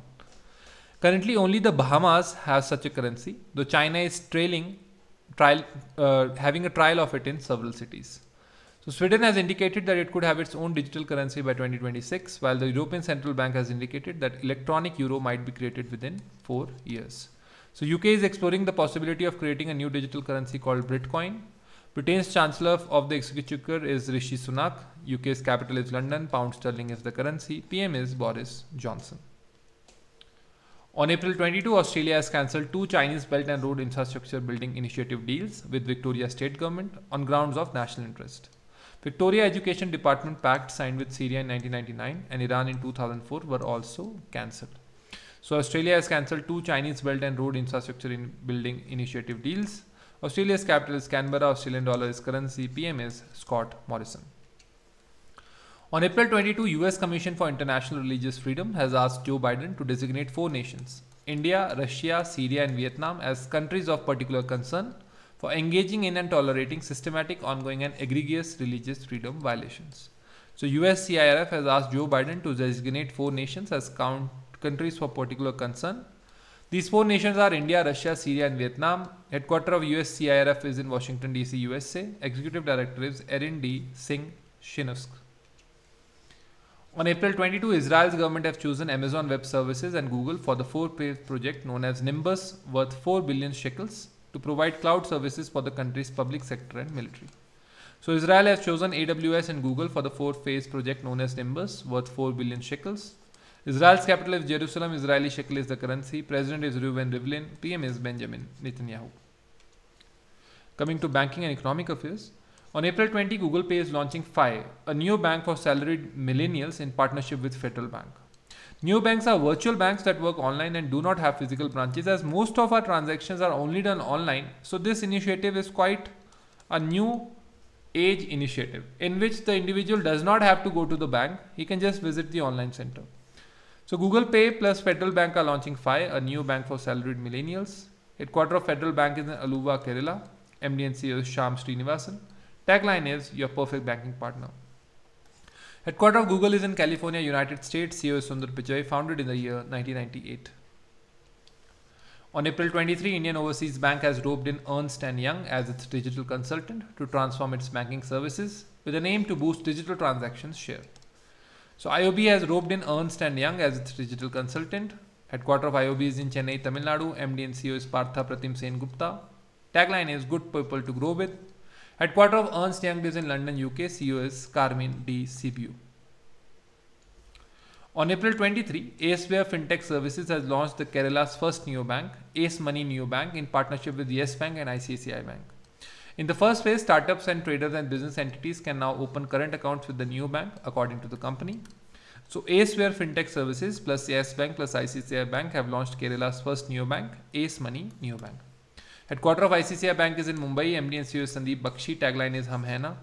Currently, only the Bahamas has such a currency, though China is trailing, trial, uh, having a trial of it in several cities. So Sweden has indicated that it could have its own digital currency by 2026, while the European Central Bank has indicated that electronic euro might be created within four years. So UK is exploring the possibility of creating a new digital currency called Bitcoin, Britain's Chancellor of the Exchequer is Rishi Sunak. UK's capital is London. Pound sterling is the currency. PM is Boris Johnson. On April 22, Australia has cancelled two Chinese Belt and Road Infrastructure Building Initiative deals with Victoria State Government on grounds of national interest. Victoria Education Department Pact signed with Syria in 1999 and Iran in 2004 were also cancelled. So Australia has cancelled two Chinese Belt and Road Infrastructure in Building Initiative deals Australia's capital is Canberra, Australian dollar is currency, PM is Scott Morrison. On April 22, US Commission for International Religious Freedom has asked Joe Biden to designate four nations, India, Russia, Syria and Vietnam as countries of particular concern for engaging in and tolerating systematic, ongoing and egregious religious freedom violations. So US CIRF has asked Joe Biden to designate four nations as count countries for particular concern these four nations are India, Russia, Syria, and Vietnam. Headquarter of US CIRF is in Washington, D.C., USA. Executive Director is Erin D. Singh Shinusk. On April 22, Israel's government have chosen Amazon Web Services and Google for the four-phase project known as Nimbus, worth 4 billion shekels, to provide cloud services for the country's public sector and military. So Israel has chosen AWS and Google for the four-phase project known as Nimbus, worth 4 billion shekels, Israel's capital is Jerusalem. Israeli shekel is the currency. President is Reuven Rivlin. PM is Benjamin Netanyahu. Coming to banking and economic affairs. On April 20, Google Pay is launching Fi, a new bank for salaried millennials in partnership with Federal Bank. New banks are virtual banks that work online and do not have physical branches as most of our transactions are only done online. So this initiative is quite a new age initiative in which the individual does not have to go to the bank. He can just visit the online center. So Google Pay plus Federal Bank are launching FI, a new bank for salaried millennials. Headquarter of Federal Bank is in Aluva, Kerala. MD and CEO is Sham Srinivasan. Tagline is your perfect banking partner. Headquarter of Google is in California, United States. CEO is Sundar Pichai, founded in the year 1998. On April 23, Indian Overseas Bank has roped in Ernst & Young as its digital consultant to transform its banking services with an aim to boost digital transactions share. So IOB has roped in Ernst & Young as its digital consultant. Headquarter of IOB is in Chennai, Tamil Nadu. MD and CEO is Partha Pratim Sen Gupta. Tagline is good people to grow with. Headquarter of Ernst Young is in London, UK. CEO is Carmine D. CPU. On April 23, Aceware FinTech Services has launched the Kerala's first neobank, Ace Money Neobank, in partnership with Yes Bank and ICICI Bank. In the first phase, startups and traders and business entities can now open current accounts with the new bank, according to the company. So Aceware FinTech Services plus AS Bank plus ICCI Bank have launched Kerala's first neobank, Ace Money Neobank. Headquarter of ICCI Bank is in Mumbai. MD and CEO Sandeep Bakshi. Tagline is Hum Hai Na.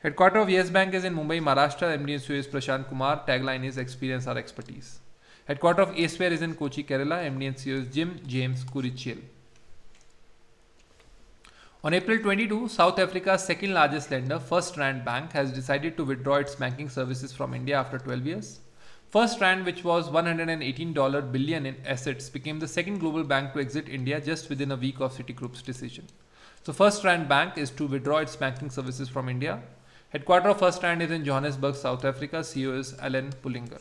Headquarter of Yes Bank is in Mumbai, Maharashtra. MD and CEO is Prashant Kumar. Tagline is Experience or Expertise. Headquarter of Aceware is in Kochi, Kerala. MD and CEO is Jim James Kurichil. On April 22, South Africa's second largest lender, First Rand Bank, has decided to withdraw its banking services from India after 12 years. First Rand, which was $118 billion in assets, became the second global bank to exit India just within a week of Citigroup's decision. So First Rand Bank is to withdraw its banking services from India. Headquarter of First Rand is in Johannesburg, South Africa. CEO is Alan Pullinger.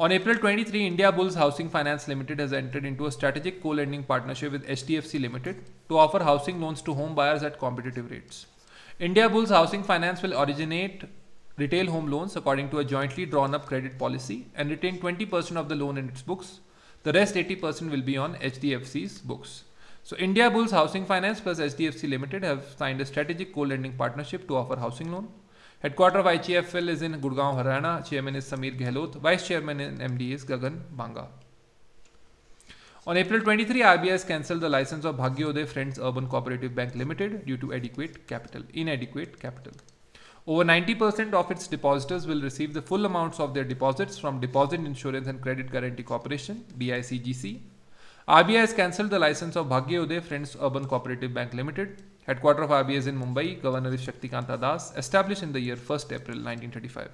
On April 23, India Bulls Housing Finance Limited has entered into a strategic co-lending partnership with HDFC Limited to offer housing loans to home buyers at competitive rates. India Bulls Housing Finance will originate retail home loans according to a jointly drawn up credit policy and retain 20% of the loan in its books. The rest 80% will be on HDFC's books. So India Bulls Housing Finance plus HDFC Limited have signed a strategic co-lending partnership to offer housing loan. Headquarter of IGFL is in Gurgaon, Haryana. Chairman is Samir Gehlot. Vice Chairman and MD is Gagan Banga. On April 23, RBI has cancelled the license of Bhagyodaya Friends Urban Cooperative Bank Limited due to adequate capital, inadequate capital. Over 90% of its depositors will receive the full amounts of their deposits from Deposit Insurance and Credit Guarantee Corporation (DICGC). RBI has cancelled the license of Bhagyodaya Friends Urban Cooperative Bank Limited Headquarter of RBI is in Mumbai. Governor is Shaktikanta Das, established in the year 1st April 1935.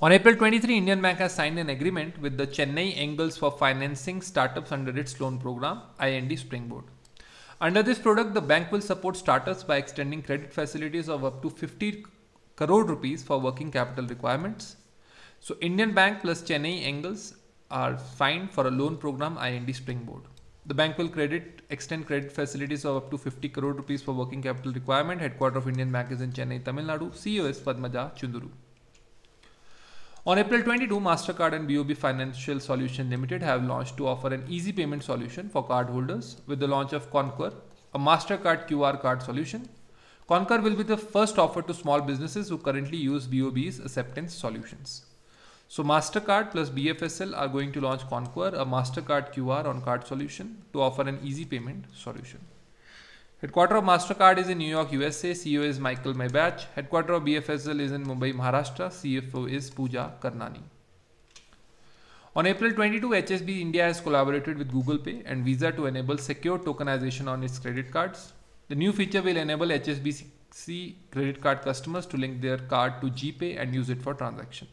On April 23, Indian Bank has signed an agreement with the Chennai Angles for financing startups under its loan program, IND Springboard. Under this product, the bank will support startups by extending credit facilities of up to 50 crore rupees for working capital requirements. So Indian Bank plus Chennai Angles are signed for a loan program IND Springboard. The bank will credit extend credit facilities of up to 50 crore rupees for working capital requirement. Headquarter of Indian Bank is in Chennai, Tamil Nadu. CEO is Padmaja Chunduru. On April 22, MasterCard and BOB Financial Solution Limited have launched to offer an easy payment solution for cardholders with the launch of Concur, a MasterCard QR card solution. Concur will be the first offer to small businesses who currently use BOB's acceptance solutions. So MasterCard plus BFSL are going to launch Conquer, a MasterCard QR on card solution to offer an easy payment solution. Headquarter of MasterCard is in New York, USA. CEO is Michael Maybach. Headquarter of BFSL is in Mumbai, Maharashtra. CFO is Pooja Karnani. On April 22, HSB India has collaborated with Google Pay and Visa to enable secure tokenization on its credit cards. The new feature will enable HSBC credit card customers to link their card to GPay and use it for transaction.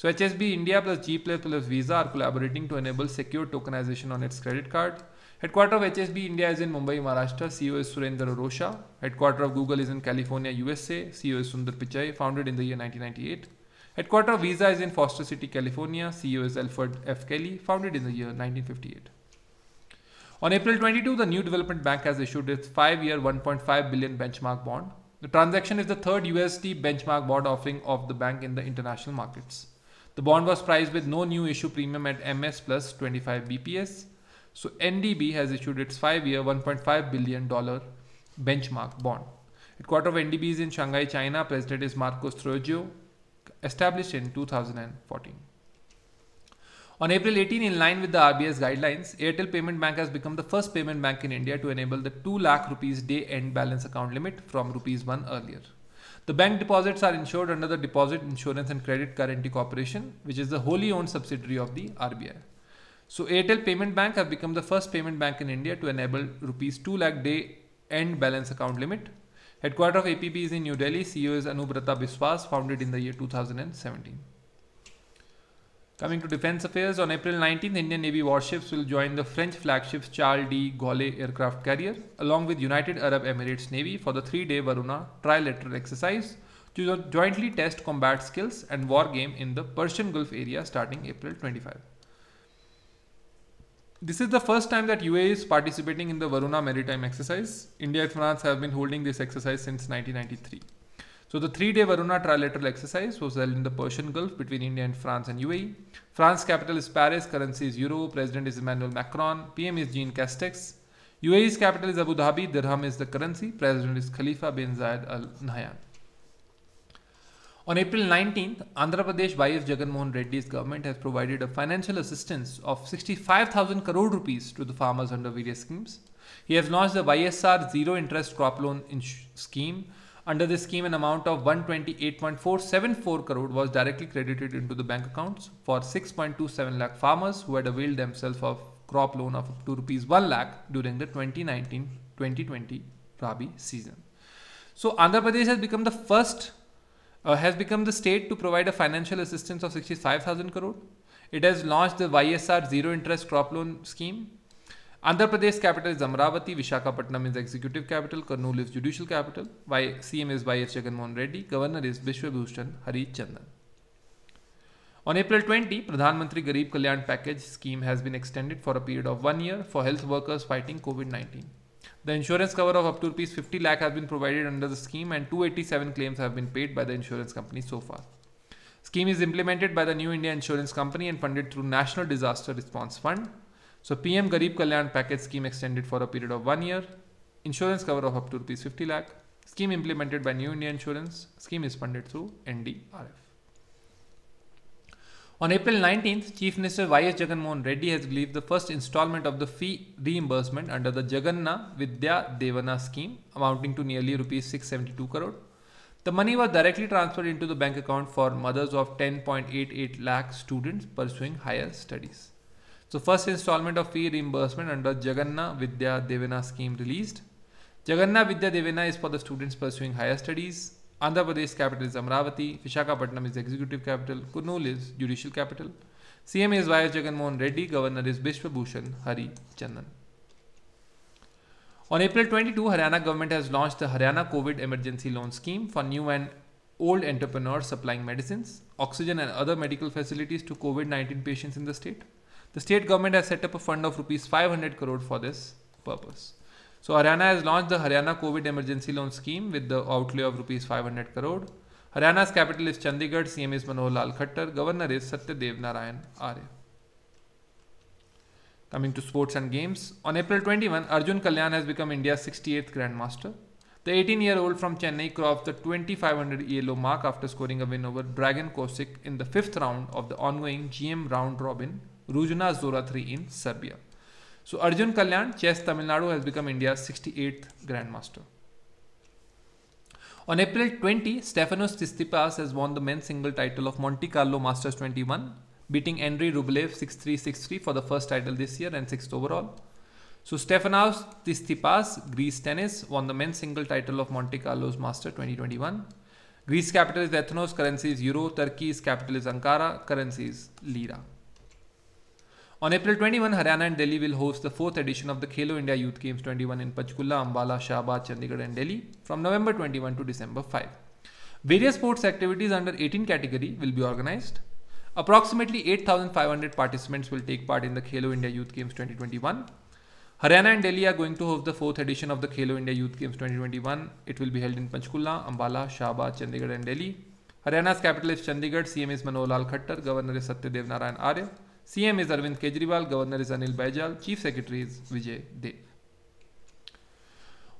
So HSB India plus G plus Visa are collaborating to enable secure tokenization on its credit card. Headquarter of HSB India is in Mumbai, Maharashtra. CEO is Surendra Rosha. Headquarter of Google is in California, USA. CEO is Sundar Pichai, founded in the year 1998. Headquarter of Visa is in Foster City, California. CEO is Alfred F. Kelly, founded in the year 1958. On April 22, the New Development Bank has issued its five-year 1.5 billion benchmark bond. The transaction is the third USD benchmark bond offering of the bank in the international markets. The bond was priced with no new issue premium at MS plus 25 BPS. So NDB has issued its five-year $1.5 billion benchmark bond. Headquarter of NDB is in Shanghai, China. President is Marcos Trujillo, established in 2014. On April 18, in line with the RBS guidelines, Airtel Payment Bank has become the first payment bank in India to enable the 2 lakh rupees day end balance account limit from rupees 1 earlier. The bank deposits are insured under the Deposit Insurance and Credit Guarantee Corporation, which is the wholly owned subsidiary of the RBI. So Airtel Payment Bank have become the first payment bank in India to enable rupees 2 lakh day end balance account limit. Headquarter of APB is in New Delhi. CEO is Anubrata Biswas, founded in the year 2017. Coming to defense affairs, on April 19th, Indian Navy warships will join the French flagship Charles de Gaulle aircraft carrier along with United Arab Emirates Navy for the three-day Varuna trilateral exercise to jointly test combat skills and war game in the Persian Gulf area starting April 25. This is the first time that UAE is participating in the Varuna maritime exercise. India and France have been holding this exercise since 1993. So the three-day Varuna trilateral exercise was held in the Persian Gulf between India and France and UAE. France capital is Paris, currency is Euro, President is Emmanuel Macron, PM is Jean Castex. UAE's capital is Abu Dhabi, dirham is the currency, President is Khalifa bin Zayed Al Nahyan. On April 19th, Andhra Pradesh YS Jagannath Reddy's government has provided a financial assistance of 65,000 crore rupees to the farmers under various schemes. He has launched the YSR zero interest crop loan scheme under this scheme, an amount of 128.474 crore was directly credited into the bank accounts for 6.27 lakh farmers who had availed themselves of crop loan of two rupees 1 lakh during the 2019-2020 Rabi season. So Andhra Pradesh has become the first, uh, has become the state to provide a financial assistance of 65,000 crore. It has launched the YSR zero interest crop loan scheme Andhra Pradesh capital is Amravati, Visakhapatnam is executive capital, Kurnool is judicial capital, y- CM is YS Reddy, Governor is Bishwabhushan Hari Chandan. On April 20, Pradhan Mantri Garib Kalyan package scheme has been extended for a period of 1 year for health workers fighting COVID-19. The insurance cover of up to Rs 50 lakh has been provided under the scheme and 287 claims have been paid by the insurance company so far. Scheme is implemented by the New India Insurance Company and funded through National Disaster Response Fund so PM Garib Kalyan package scheme extended for a period of one year. Insurance cover of up to rupees 50 lakh. Scheme implemented by New India Insurance. Scheme is funded through NDRF. On April 19th, Chief Minister Y.S. Jagannath Reddy has released the first installment of the fee reimbursement under the Jagannath Vidya Devana scheme, amounting to nearly rupees 672 crore. The money was directly transferred into the bank account for mothers of 10.88 lakh students pursuing higher studies. So first installment of fee reimbursement under Jaganna Vidya Devana scheme released. Jaganna Vidya Devana is for the students pursuing higher studies. Andhra Pradesh capital is Amravati. Vishakhapatnam is executive capital. Kurnool is judicial capital. CM is Vyas Jagannath Reddy. Governor is Bishwa Hari Chandan. On April 22, Haryana government has launched the Haryana COVID Emergency Loan Scheme for new and old entrepreneurs supplying medicines, oxygen, and other medical facilities to COVID 19 patients in the state. The state government has set up a fund of rupees 500 crore for this purpose. So Haryana has launched the Haryana COVID Emergency Loan Scheme with the outlay of rupees 500 crore. Haryana's capital is Chandigarh, CM is Manohar Lal Khattar, Governor is Satyadev Narayan Arya. Coming to sports and games, on April 21, Arjun Kalyan has become India's 68th Grandmaster. The 18-year-old from Chennai crossed the 2500 ELO mark after scoring a win over Dragon Kosick in the fifth round of the ongoing GM round robin रुजना जोराथ्री in Serbia so Arjun Kalyan chess Tamil Nadu has become India sixty eight grand master on April twenty स्टेफेनोस टिस्तीपास has won the men single title of Monty Carlo masters twenty one beating n-ary Rublev six three six three for the first title this year and six overall so स्टेफनास तिस्तीपास Greece tennis won the men single title of Monty Carlos master Greece capital is एथनोस currency is euro Turkey is capital is Ankara currency is lira On April 21, Haryana and Delhi will host the fourth edition of the Khelo India Youth Games 21 in Panchkula, Ambala, Shahabad, Chandigarh and Delhi from November 21 to December 5. Various sports activities under 18 category will be organized. Approximately 8,500 participants will take part in the Khelo India Youth Games 2021. Haryana and Delhi are going to host the fourth edition of the Khelo India Youth Games 2021. It will be held in Panchkula, Ambala, Shahabad, Chandigarh and Delhi. Haryana's capital is Chandigarh, CM is Manohar Lal Khattar, Governor is Satyadev Narayan Arya. CM is Arvind Kejriwal, Governor is Anil Baijal, Chief Secretary is Vijay Dev.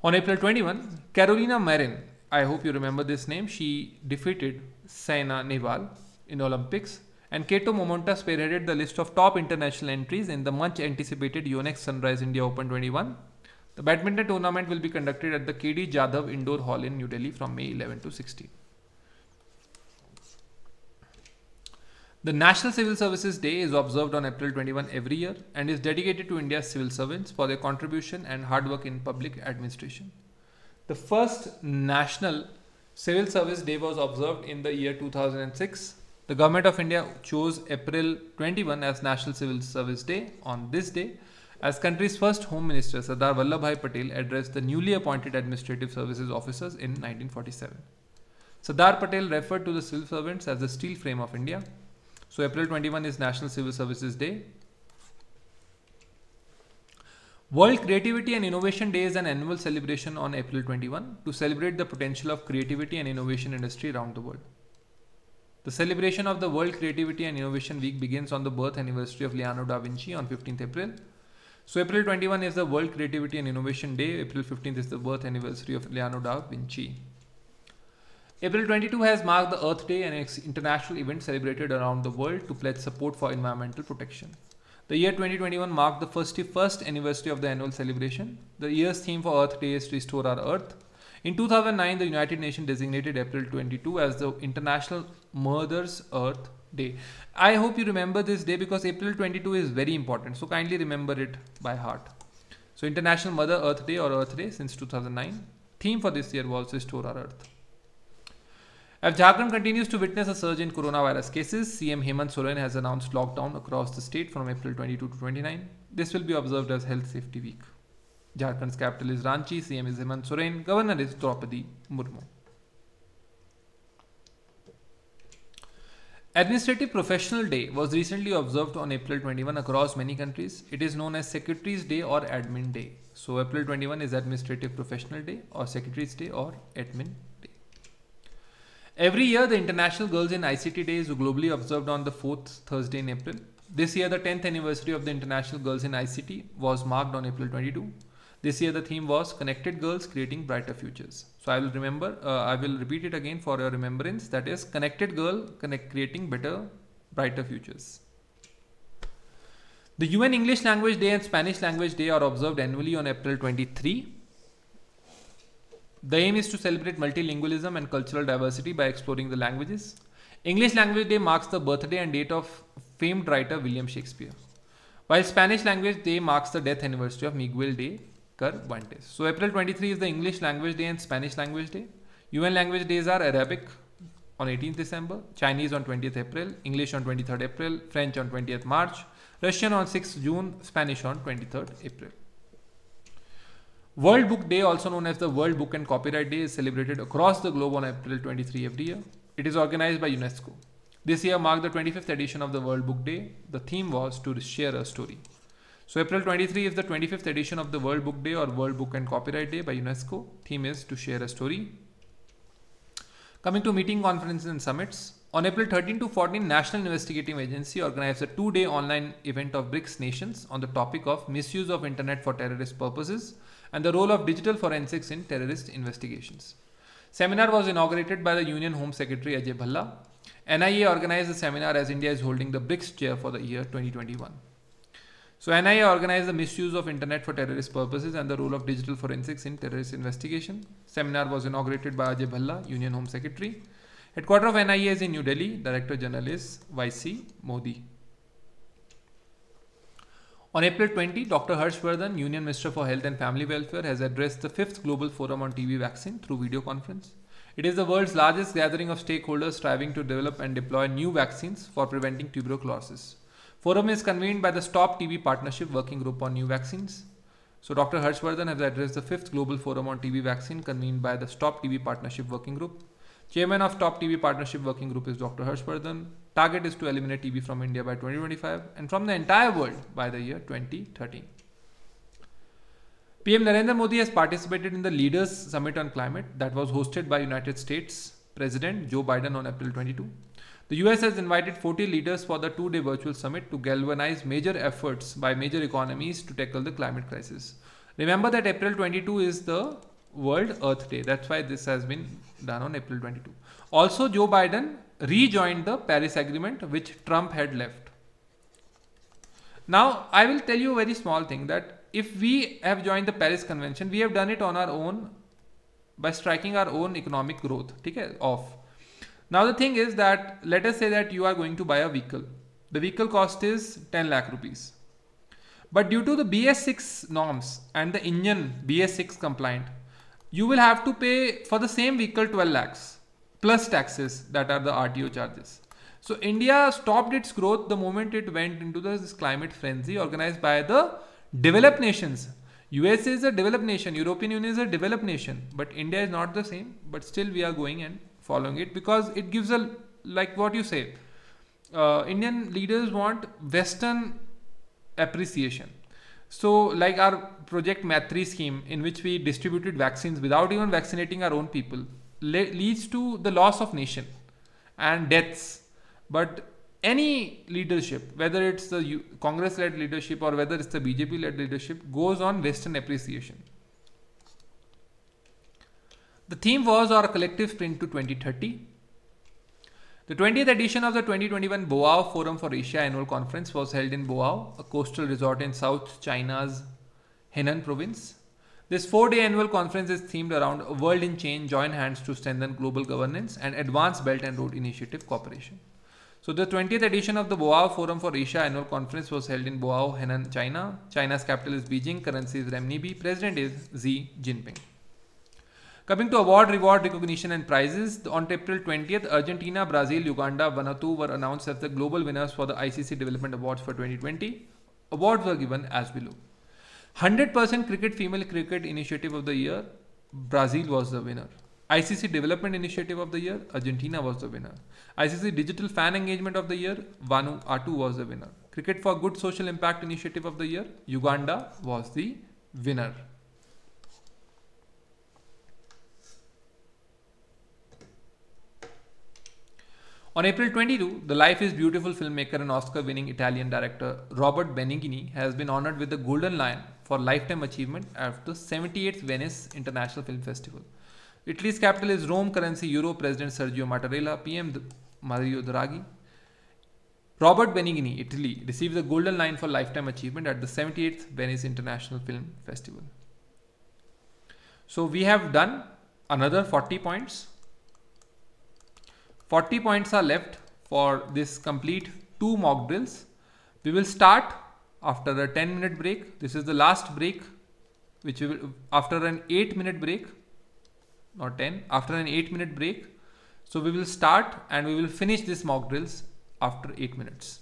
On April 21, Carolina Marin, I hope you remember this name, she defeated Saina Nehwal in Olympics and Kato Momenta spearheaded the list of top international entries in the much anticipated Yonex Sunrise India Open 21. The badminton tournament will be conducted at the KD Jadhav Indoor Hall in New Delhi from May 11 to 16. The National Civil Services Day is observed on April 21 every year and is dedicated to India's civil servants for their contribution and hard work in public administration. The first National Civil Service Day was observed in the year 2006. The Government of India chose April 21 as National Civil Service Day on this day as country's first Home Minister Sardar Vallabhbhai Patel addressed the newly appointed administrative services officers in 1947. Sardar Patel referred to the civil servants as the steel frame of India so April 21 is National Civil Services Day. World Creativity and Innovation Day is an annual celebration on April 21 to celebrate the potential of creativity and innovation industry around the world. The celebration of the World Creativity and Innovation Week begins on the birth anniversary of Leonardo da Vinci on 15th April. So April 21 is the World Creativity and Innovation Day, April 15th is the birth anniversary of Leonardo da Vinci. April 22 has marked the Earth Day, an international event celebrated around the world to pledge support for environmental protection. The year 2021 marked the 51st anniversary of the annual celebration. The year's theme for Earth Day is to restore our Earth. In 2009, the United Nations designated April 22 as the International Mother's Earth Day. I hope you remember this day because April 22 is very important. So kindly remember it by heart. So International Mother Earth Day or Earth Day since 2009. Theme for this year was Restore Our Earth. As Jharkhand continues to witness a surge in coronavirus cases, CM Hemant Soren has announced lockdown across the state from April 22 to 29. This will be observed as Health Safety Week. Jharkhand's capital is Ranchi, CM is Hemant Soren, Governor is Draupadi Murmu. Administrative Professional Day was recently observed on April 21 across many countries. It is known as Secretary's Day or Admin Day. So April 21 is Administrative Professional Day or Secretary's Day or Admin Every year, the International Girls in ICT Day is globally observed on the fourth Thursday in April. This year, the 10th anniversary of the International Girls in ICT was marked on April 22. This year, the theme was Connected Girls Creating Brighter Futures. So I will remember, uh, I will repeat it again for your remembrance. That is Connected Girl connect, Creating Better, Brighter Futures. The UN English Language Day and Spanish Language Day are observed annually on April 23. The aim is to celebrate multilingualism and cultural diversity by exploring the languages. English Language Day marks the birthday and date of famed writer William Shakespeare, while Spanish Language Day marks the death anniversary of Miguel de Cervantes. So April 23 is the English Language Day and Spanish Language Day. UN Language Days are Arabic on 18th December, Chinese on 20th April, English on 23rd April, French on 20th March, Russian on 6th June, Spanish on 23rd April. World Book Day, also known as the World Book and Copyright Day, is celebrated across the globe on April 23 every year. It is organized by UNESCO. This year marked the 25th edition of the World Book Day. The theme was to share a story. So April 23 is the 25th edition of the World Book Day or World Book and Copyright Day by UNESCO. Theme is to share a story. Coming to meeting conferences and summits. On April 13 to 14, National Investigative Agency organized a two-day online event of BRICS nations on the topic of misuse of internet for terrorist purposes and the role of digital forensics in terrorist investigations. Seminar was inaugurated by the Union Home Secretary Ajay Bhalla. NIA organized the seminar as India is holding the BRICS chair for the year 2021. So NIA organized the misuse of internet for terrorist purposes and the role of digital forensics in terrorist investigation. Seminar was inaugurated by Ajay Bhalla, Union Home Secretary. Headquarter of NIA is in New Delhi. Director General is YC Modi. On April 20, Dr. Harshvardhan, Union Minister for Health and Family Welfare, has addressed the fifth Global Forum on TB Vaccine through video conference. It is the world's largest gathering of stakeholders striving to develop and deploy new vaccines for preventing tuberculosis. Forum is convened by the Stop TB Partnership Working Group on New Vaccines. So Dr. Harshvardhan has addressed the fifth Global Forum on TB Vaccine convened by the Stop TB Partnership Working Group. Chairman of Stop TB Partnership Working Group is Dr. Harshvardhan. Target is to eliminate TB from India by 2025 and from the entire world by the year 2030. PM Narendra Modi has participated in the Leaders Summit on Climate that was hosted by United States President Joe Biden on April 22. The US has invited 40 leaders for the two day virtual summit to galvanize major efforts by major economies to tackle the climate crisis. Remember that April 22 is the World Earth Day. That's why this has been done on April 22. Also, Joe Biden rejoined the Paris Agreement which Trump had left. Now, I will tell you a very small thing that if we have joined the Paris Convention, we have done it on our own by striking our own economic growth okay, off. Now, the thing is that let us say that you are going to buy a vehicle. The vehicle cost is 10 lakh rupees. But due to the BS6 norms and the Indian BS6 compliant, you will have to pay for the same vehicle 12 lakhs plus taxes that are the RTO charges. So India stopped its growth the moment it went into this climate frenzy organized by the developed nations. US is a developed nation, European Union is a developed nation, but India is not the same, but still we are going and following it because it gives a, like what you say, uh, Indian leaders want Western appreciation. So like our project Matri scheme in which we distributed vaccines without even vaccinating our own people le- leads to the loss of nation and deaths. But any leadership, whether it's the Congress led leadership or whether it's the BJP led leadership, goes on Western appreciation. The theme was our collective sprint to 2030. The 20th edition of the 2021 Boao Forum for Asia Annual Conference was held in Boao, a coastal resort in South China's Henan province. This four day annual conference is themed around a world in change, join hands to strengthen global governance and advance Belt and Road Initiative cooperation. So the 20th edition of the Boao Forum for Asia annual conference was held in Boao, Henan, China. China's capital is Beijing, currency is renminbi, president is Xi Jinping. Coming to award, reward, recognition and prizes, on April 20th, Argentina, Brazil, Uganda, Vanuatu were announced as the global winners for the ICC Development Awards for 2020. Awards were given as below. 100% Cricket Female Cricket Initiative of the Year, Brazil was the winner. ICC Development Initiative of the Year, Argentina was the winner. ICC Digital Fan Engagement of the Year, Vanuatu was the winner. Cricket for Good Social Impact Initiative of the Year, Uganda was the winner. On April 22, the Life is Beautiful filmmaker and Oscar winning Italian director Robert Benigni has been honored with the Golden Lion for lifetime achievement at the 78th Venice International Film Festival. Italy's capital is Rome, currency Euro, President Sergio Mattarella, PM Mario Draghi. Robert Benigni, Italy, received the Golden Lion for Lifetime Achievement at the 78th Venice International Film Festival. So we have done another 40 points. 40 points are left for this complete two mock drills. We will start after a 10 minute break this is the last break which will after an 8 minute break not 10 after an 8 minute break so we will start and we will finish this mock drills after 8 minutes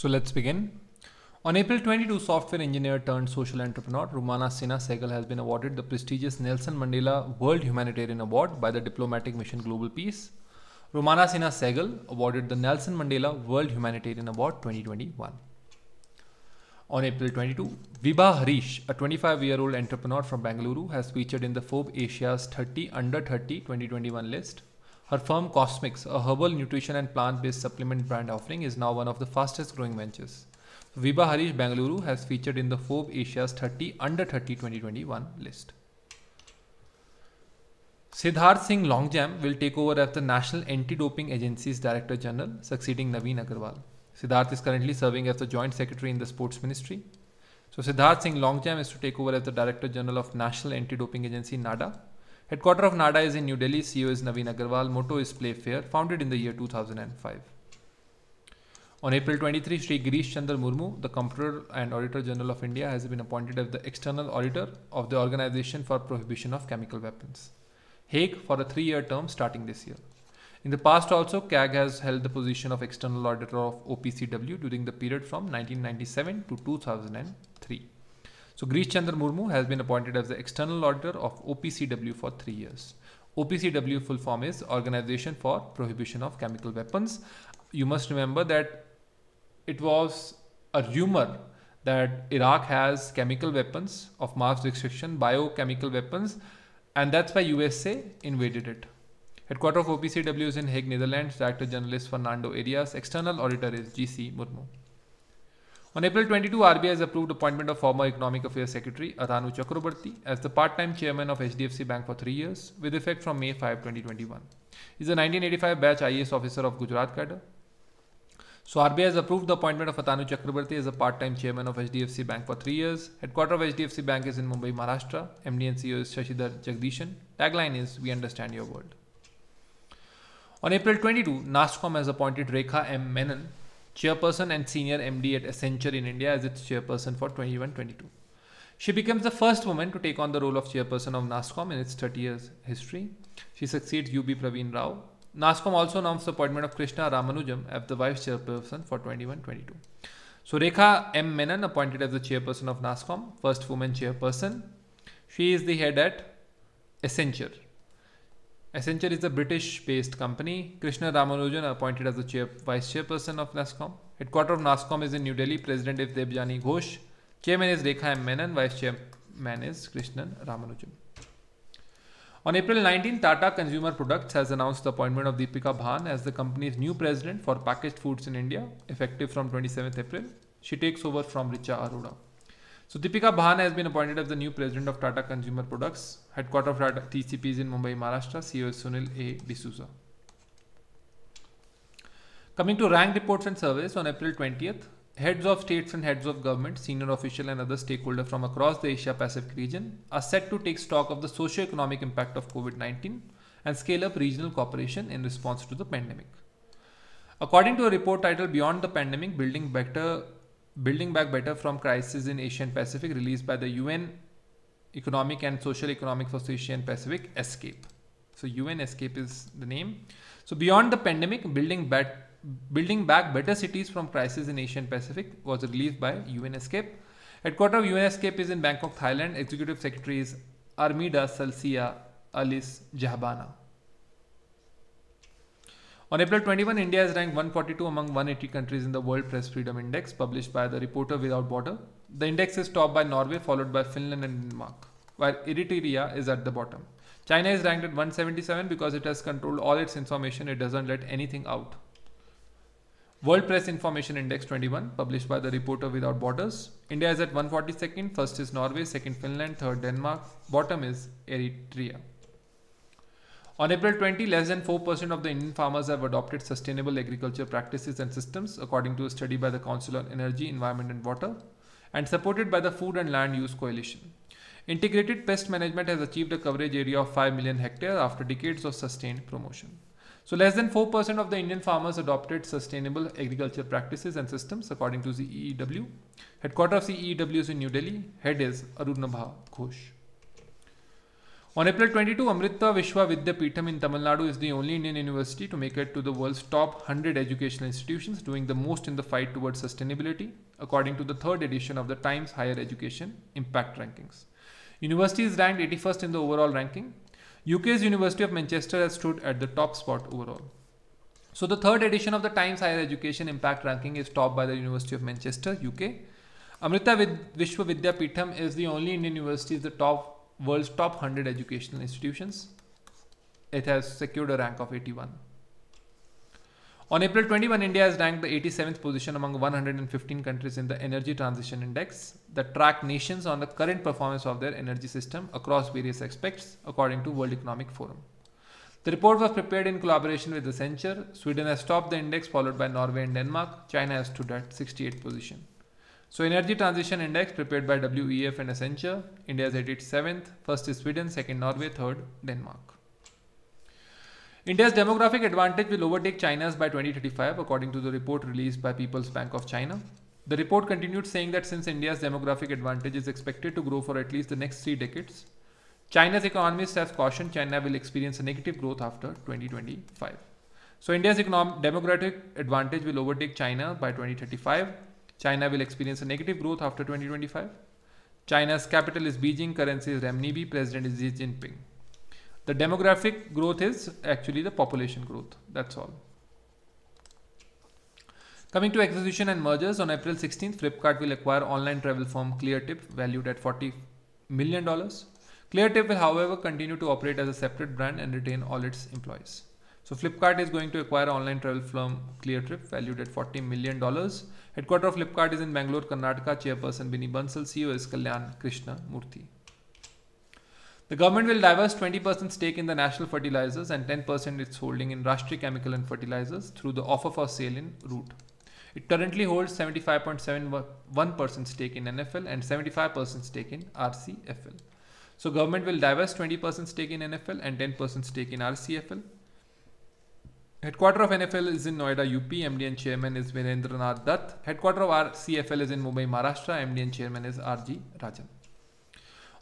So let's begin. On April 22, software engineer turned social entrepreneur Rumana Sinha Segal has been awarded the prestigious Nelson Mandela World Humanitarian Award by the Diplomatic Mission Global Peace. Rumana Sinha Segal awarded the Nelson Mandela World Humanitarian Award 2021. On April 22, Vibha Harish, a 25-year-old entrepreneur from Bengaluru, has featured in the Forbes Asia's 30 Under 30 2021 list. Her firm Cosmix, a herbal nutrition and plant-based supplement brand offering, is now one of the fastest growing ventures. Vibha Harish Bangalore has featured in the Forbes Asia's 30 Under 30 2021 list. Siddharth Singh Longjam will take over as the National Anti-Doping Agency's Director General, succeeding Naveen Agarwal. Siddharth is currently serving as the Joint Secretary in the Sports Ministry. So Siddharth Singh Longjam is to take over as the Director General of National Anti-Doping Agency NADA Headquarter of NADA is in New Delhi. CEO is Naveen Agarwal. Motto is Play Fair, founded in the year 2005. On April 23, Sri Girish Chandra Murmu, the Comptroller and Auditor General of India, has been appointed as the external auditor of the Organization for Prohibition of Chemical Weapons, Hague, for a three year term starting this year. In the past, also, CAG has held the position of external auditor of OPCW during the period from 1997 to 2000. So Grish Chandra Murmu has been appointed as the external auditor of OPCW for three years. OPCW full form is Organization for Prohibition of Chemical Weapons. You must remember that it was a rumor that Iraq has chemical weapons of mass destruction, biochemical weapons, and that's why USA invaded it. Headquarter of OPCW is in Hague, Netherlands. Director is Fernando Arias. External Auditor is GC Murmu. On April 22, RBI has approved appointment of former Economic Affairs Secretary Adhanu Chakraborty as the part-time chairman of HDFC Bank for three years, with effect from May 5, 2021. He is a 1985 batch IAS officer of Gujarat cadre. So RBI has approved the appointment of Atanu Chakraborty as a part-time chairman of HDFC Bank for three years. Headquarter of HDFC Bank is in Mumbai, Maharashtra. MD and CEO is Shashidhar Jagdishan. Tagline is "We understand your world." On April 22, NASCOM has appointed Rekha M. Menon chairperson and senior MD at Accenture in India as its chairperson for 21-22. She becomes the first woman to take on the role of chairperson of NASCOM in its 30 years history. She succeeds UB Praveen Rao. NASCOM also announced the appointment of Krishna Ramanujam as the vice chairperson for 21-22. So Rekha M. Menon appointed as the chairperson of NASCOM, first woman chairperson. She is the head at Accenture. Accenture is a British-based company. Krishna Ramanujan appointed as the chair, vice chairperson of NASCOM. Headquarter of NASCOM is in New Delhi. President is Debjani Ghosh. Chairman is Rekha M. Menon. Vice chairman is Krishnan Ramanujan. On April 19, Tata Consumer Products has announced the appointment of Deepika Bhan as the company's new president for packaged foods in India, effective from 27th April. She takes over from Richa Arora. So Deepika Bhan has been appointed as the new president of Tata Consumer Products Headquarter of TCP is in Mumbai, Maharashtra. CEO is Sunil A. D'Souza. Coming to rank reports and surveys on April 20th, heads of states and heads of government, senior official and other stakeholders from across the Asia Pacific region are set to take stock of the socio-economic impact of COVID-19 and scale up regional cooperation in response to the pandemic. According to a report titled Beyond the Pandemic, Building Better Building Back Better from Crisis in Asia and Pacific released by the UN Economic and Social Economic for Asia and Pacific, ESCAPE. So UN ESCAPE is the name. So beyond the pandemic, building back building back better cities from crisis in Asia and Pacific was released by UN ESCAPE. Headquarter of UN ESCAPE is in Bangkok, Thailand. Executive Secretary is Armida Salsia Alice Jahbana. On April 21, India is ranked 142 among 180 countries in the World Press Freedom Index published by the Reporter Without Border. The index is topped by Norway, followed by Finland and Denmark, while Eritrea is at the bottom. China is ranked at 177 because it has controlled all its information. It doesn't let anything out. World Press Information Index 21, published by the Reporter Without Borders. India is at 142nd. First is Norway, second Finland, third Denmark. Bottom is Eritrea. On April 20, less than 4% of the Indian farmers have adopted sustainable agriculture practices and systems, according to a study by the Council on Energy, Environment and Water and supported by the Food and Land Use Coalition. Integrated pest management has achieved a coverage area of 5 million hectares after decades of sustained promotion. So less than 4% of the Indian farmers adopted sustainable agriculture practices and systems according to the EEW. of the EEW is in New Delhi. Head is Arunabha Ghosh. On April 22, Amrita Vishwa Vidyapeetham in Tamil Nadu is the only Indian university to make it to the world's top 100 educational institutions doing the most in the fight towards sustainability, according to the third edition of the Times Higher Education Impact Rankings. University is ranked 81st in the overall ranking. UK's University of Manchester has stood at the top spot overall. So the third edition of the Times Higher Education Impact Ranking is topped by the University of Manchester, UK. Amrita Vishwa Vidyapeetham is the only Indian university in the top world's top 100 educational institutions. It has secured a rank of 81. On April 21, India has ranked the 87th position among 115 countries in the Energy Transition Index that track nations on the current performance of their energy system across various aspects, according to World Economic Forum. The report was prepared in collaboration with Accenture. Sweden has topped the index, followed by Norway and Denmark. China has stood at 68th position. So energy transition index prepared by WEF and Accenture. India is 87th. seventh. First is Sweden, second Norway, third Denmark. India's demographic advantage will overtake China's by 2035, according to the report released by People's Bank of China. The report continued saying that since India's demographic advantage is expected to grow for at least the next three decades, China's economists have cautioned China will experience a negative growth after 2025. So India's economic demographic advantage will overtake China by 2035. China will experience a negative growth after 2025. China's capital is Beijing, currency is renminbi, president is Xi Jinping. The demographic growth is actually the population growth. That's all. Coming to acquisition and mergers, on April 16th, Flipkart will acquire online travel firm ClearTip, valued at $40 million. ClearTip will, however, continue to operate as a separate brand and retain all its employees. So Flipkart is going to acquire online travel firm Cleartrip valued at $40 million. Headquarter of Flipkart is in Bangalore, Karnataka. Chairperson Bini Bansal, CEO is Kalyan Krishna Murthy. The government will divest 20% stake in the National Fertilizers and 10% its holding in Rashtriya Chemical and Fertilizers through the offer for sale in route. It currently holds 75.71% stake in NFL and 75% stake in RCFL. So government will divest 20% stake in NFL and 10% stake in RCFL. Headquarter of NFL is in Noida, UP. MD and Chairman is Virendranath Dutt. Headquarter of RCFL is in Mumbai, Maharashtra. MD and Chairman is RG Rajan.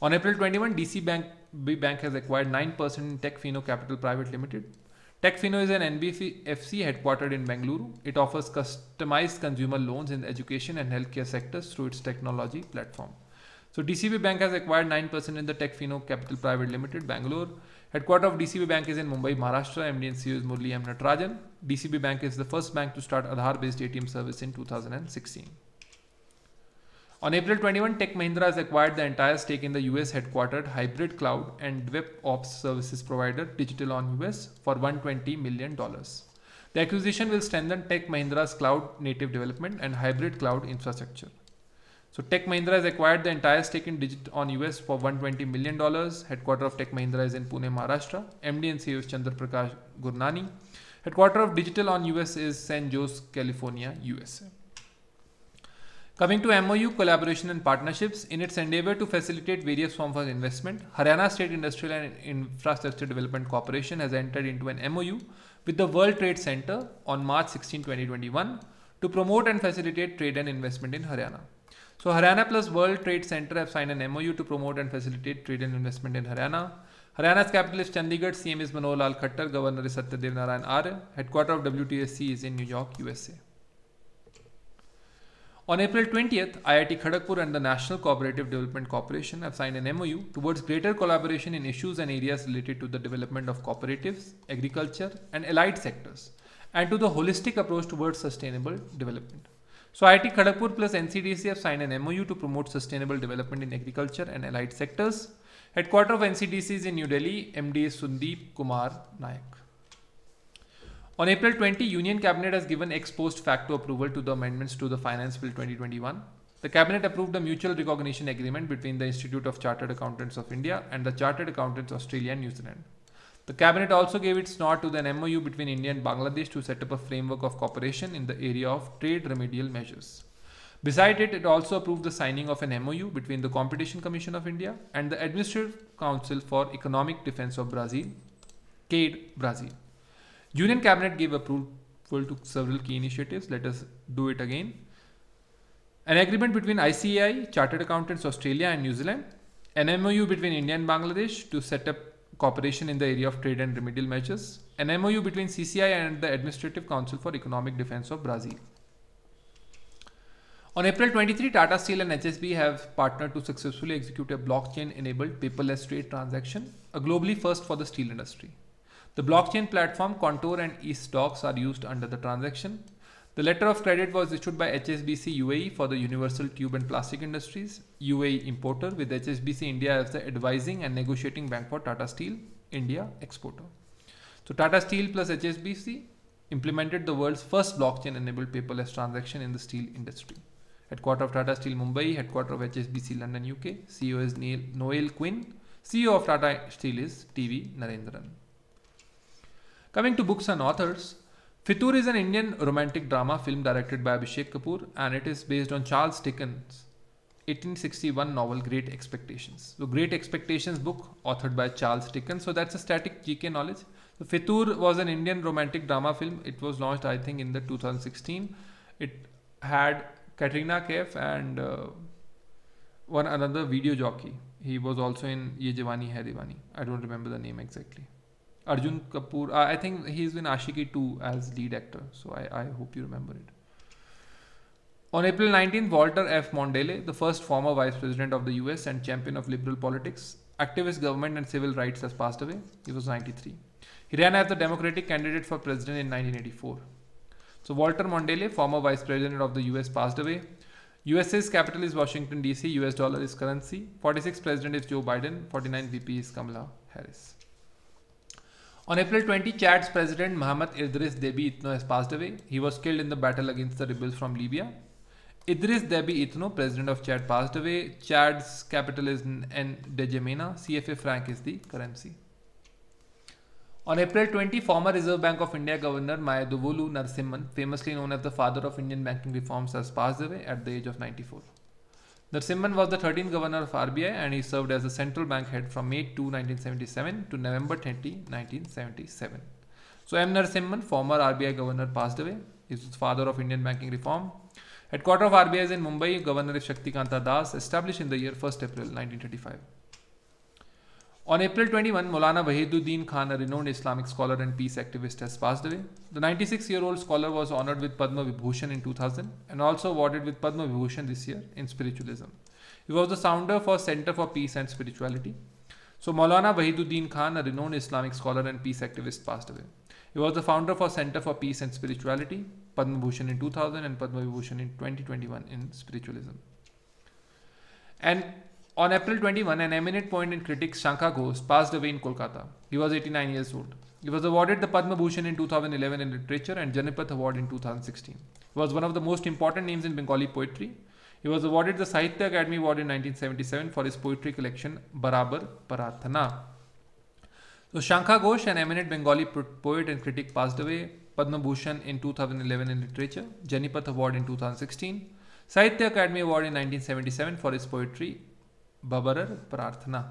On April 21, DC Bank B Bank has acquired 9% in Techfino Capital Private Limited. Techfino is an NBFC headquartered in Bengaluru. It offers customized consumer loans in the education and healthcare sectors through its technology platform. So DCB Bank has acquired 9% in the Techfino Capital Private Limited, Bangalore. Headquarter of DCB Bank is in Mumbai, Maharashtra. MD and CEO is Murli M. Natarajan. DCB Bank is the first bank to start Aadhaar-based ATM service in 2016. On April 21, Tech Mahindra has acquired the entire stake in the US headquartered hybrid cloud and web ops services provider Digital on US for $120 million. The acquisition will strengthen Tech Mahindra's cloud native development and hybrid cloud infrastructure. So Tech Mahindra has acquired the entire stake in Digit on US for 120 million dollars. Headquarter of Tech Mahindra is in Pune, Maharashtra. MD and CEO is Chandra Prakash Gurnani. Headquarter of Digital on US is San Jose, California, USA. Coming to MOU collaboration and partnerships, in its endeavor to facilitate various forms of investment, Haryana State Industrial and Infrastructure Development Corporation has entered into an MOU with the World Trade Center on March 16, 2021 to promote and facilitate trade and investment in Haryana. So Haryana plus World Trade Center have signed an MOU to promote and facilitate trade and investment in Haryana. Haryana's capital is Chandigarh, CM is Manohar Lal Khattar, Governor is Satyadev Narayan Arya, headquarter of WTSC is in New York, USA. On April 20th, IIT Khadakpur and the National Cooperative Development Corporation have signed an MOU towards greater collaboration in issues and areas related to the development of cooperatives, agriculture, and allied sectors, and to the holistic approach towards sustainable development. So IIT Kharagpur plus NCDC have signed an MOU to promote sustainable development in agriculture and allied sectors. Headquarter of NCDC is in New Delhi, MD is Sundeep Kumar Nayak. On April 20, Union Cabinet has given ex post facto approval to the amendments to the Finance Bill 2021. The Cabinet approved a mutual recognition agreement between the Institute of Chartered Accountants of India and the Chartered Accountants Australia and New Zealand. The cabinet also gave its nod to an MOU between India and Bangladesh to set up a framework of cooperation in the area of trade remedial measures. Beside it, it also approved the signing of an MOU between the Competition Commission of India and the Administrative Council for Economic Defense of Brazil, CADE Brazil. Union Cabinet gave approval to several key initiatives. Let us do it again. An agreement between ICAI, Chartered Accountants Australia and New Zealand, an MOU between India and Bangladesh to set up cooperation in the area of trade and remedial measures, an MOU between CCI and the Administrative Council for Economic Defense of Brazil. On April 23, Tata Steel and HSB have partnered to successfully execute a blockchain-enabled paperless trade transaction, a globally first for the steel industry. The blockchain platform Contour and eStocks are used under the transaction, the letter of credit was issued by HSBC UAE for the Universal Tube and Plastic Industries, UAE importer, with HSBC India as the advising and negotiating bank for Tata Steel, India exporter. So Tata Steel plus HSBC implemented the world's first blockchain-enabled paperless transaction in the steel industry. Headquarter of Tata Steel Mumbai, headquarter of HSBC London UK, CEO is Neil, Noel Quinn, CEO of Tata Steel is TV Narendran. Coming to books and authors, Fitur is an Indian romantic drama film directed by Abhishek Kapoor and it is based on Charles Dickens' 1861 novel Great Expectations. So, Great Expectations book authored by Charles Dickens. So, that's a static GK knowledge. So, Fitur was an Indian romantic drama film. It was launched, I think, in the 2016. It had Katrina Kaif and uh, one another video jockey. He was also in Ye Jawani Hai Diwani. I don't remember the name exactly. Arjun Kapoor. Uh, I think he's he's been Ashiki 2 as lead actor. So I, I hope you remember it. On April 19th, Walter F. Mondale, the first former vice president of the US and champion of liberal politics, activist government and civil rights, has passed away. He was 93. He ran as the Democratic candidate for president in 1984. So Walter Mondale, former vice president of the US, passed away. USA's capital is Washington DC. US dollar is currency. 46th president is Joe Biden. 49 VP is Kamala Harris. On April 20, Chad's president Mohammed Idris Deby Itno has passed away. He was killed in the battle against the rebels from Libya. Idris Deby Itno, president of Chad, passed away. Chad's capital is N'Djamena. CFA franc is the currency. On April 20, former Reserve Bank of India Governor Mayaduvulu Narsimhan, famously known as the father of Indian banking reforms, has passed away at the age of 94. Narasimhan was the 13th governor of RBI and he served as the central bank head from May 2, 1977 to November 20, 1977. So M. Narasimhan, former RBI governor, passed away. He was father of Indian banking reform. Headquarter of RBI is in Mumbai. Governor is Shaktikanta Das, established in the year 1st April 1935. On April 21, Maulana Wahiduddin Khan, a renowned Islamic scholar and peace activist, has passed away. The 96-year-old scholar was honored with Padma Vibhushan in 2000 and also awarded with Padma Vibhushan this year in spiritualism. He was the founder for Center for Peace and Spirituality. So Maulana Wahiduddin Khan, a renowned Islamic scholar and peace activist, passed away. He was the founder for Center for Peace and Spirituality, Padma Bhushan in 2000 and Padma Vibhushan in 2021 in spiritualism. And on April 21, an eminent poet and critic, Shankar Ghosh, passed away in Kolkata. He was 89 years old. He was awarded the Padma Bhushan in 2011 in literature and Janapath Award in 2016. He was one of the most important names in Bengali poetry. He was awarded the Sahitya Academy Award in 1977 for his poetry collection Barabar Parathana. So Shankar Ghosh, an eminent Bengali poet and critic, passed away. Padma Bhushan in 2011 in literature, Janipath Award in 2016, Sahitya Academy Award in 1977 for his poetry बबरर प्रार्थना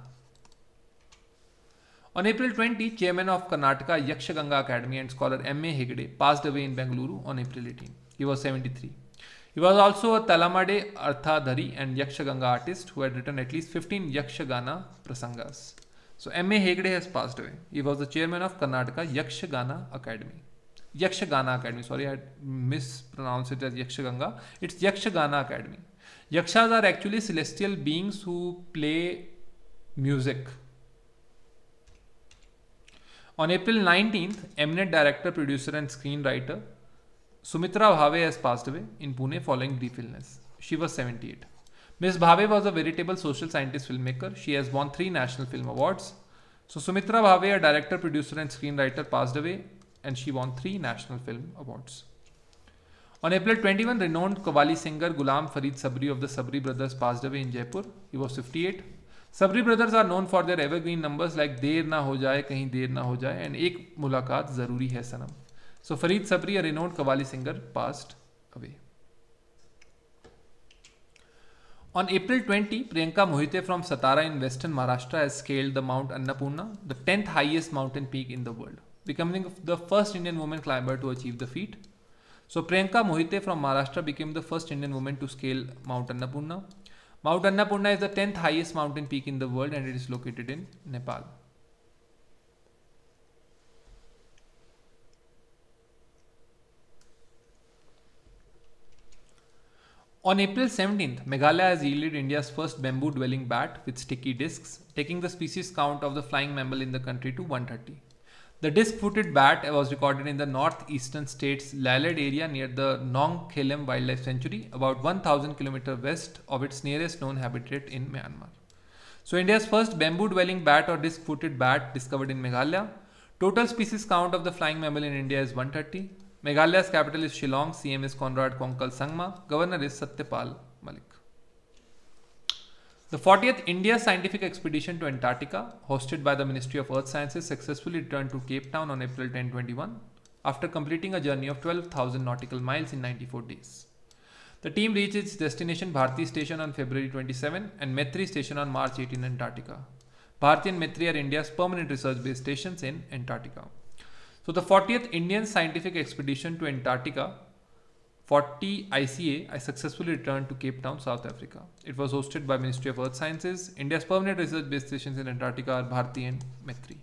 On April 20, chairman of Karnataka Yakshaganga Academy and scholar M.A. Hegde passed away in Bengaluru on April 18. He was 73. He was also a Talamade Arthadhari and Yakshaganga artist who had written at least 15 Yakshagana Prasangas. So M.A. Hegde has passed away. He was the chairman of Karnataka Yakshagana Academy. Yakshagana Academy. Sorry, I mispronounced it as Yakshaganga. It's Yakshagana Academy. Yakshas are actually celestial beings who play music. On April 19th, eminent director, producer, and screenwriter Sumitra Bhave has passed away in Pune following grief illness. She was 78. Ms. Bhave was a veritable social scientist filmmaker. She has won three national film awards. So, Sumitra Bhave, a director, producer, and screenwriter, passed away and she won three national film awards. On April 21, renowned Qawwali singer Gulam Farid Sabri of the Sabri brothers passed away in Jaipur. He was 58. Sabri brothers are known for their evergreen numbers like "Deer Na Ho जाए Kahin Deer Na Ho जाए and "Ek Mulaqat Zaruri Hai Sanam." So Farid Sabri, a renowned qawwali singer, passed away. On April 20, Priyanka Mohite from Satara in western Maharashtra has scaled the Mount Annapurna, the 10th highest mountain peak in the world, becoming the first Indian woman climber to achieve the feat. So Priyanka Mohite from Maharashtra became the first Indian woman to scale Mount Annapurna. Mount Annapurna is the 10th highest mountain peak in the world and it is located in Nepal. On April 17th, Meghalaya has yielded India's first bamboo dwelling bat with sticky discs, taking the species count of the flying mammal in the country to 130. The disc-footed bat was recorded in the northeastern state's Laled area near the Nong Khelem Wildlife Sanctuary, about 1,000 km west of its nearest known habitat in Myanmar. So India's first bamboo-dwelling bat or disc-footed bat discovered in Meghalaya. Total species count of the flying mammal in India is 130. Meghalaya's capital is Shillong, CM is Conrad Konkal Sangma, governor is Satyapal the 40th India Scientific Expedition to Antarctica, hosted by the Ministry of Earth Sciences, successfully returned to Cape Town on April 10, 21, after completing a journey of 12,000 nautical miles in 94 days. The team reached its destination Bharti Station on February 27 and Maitri Station on March 18 in Antarctica. Bharti and Maitri are India's permanent research based stations in Antarctica. So, the 40th Indian Scientific Expedition to Antarctica 40 ICA, I successfully returned to Cape Town, South Africa. It was hosted by Ministry of Earth Sciences. India's permanent research base stations in Antarctica are Bharti and Maitri.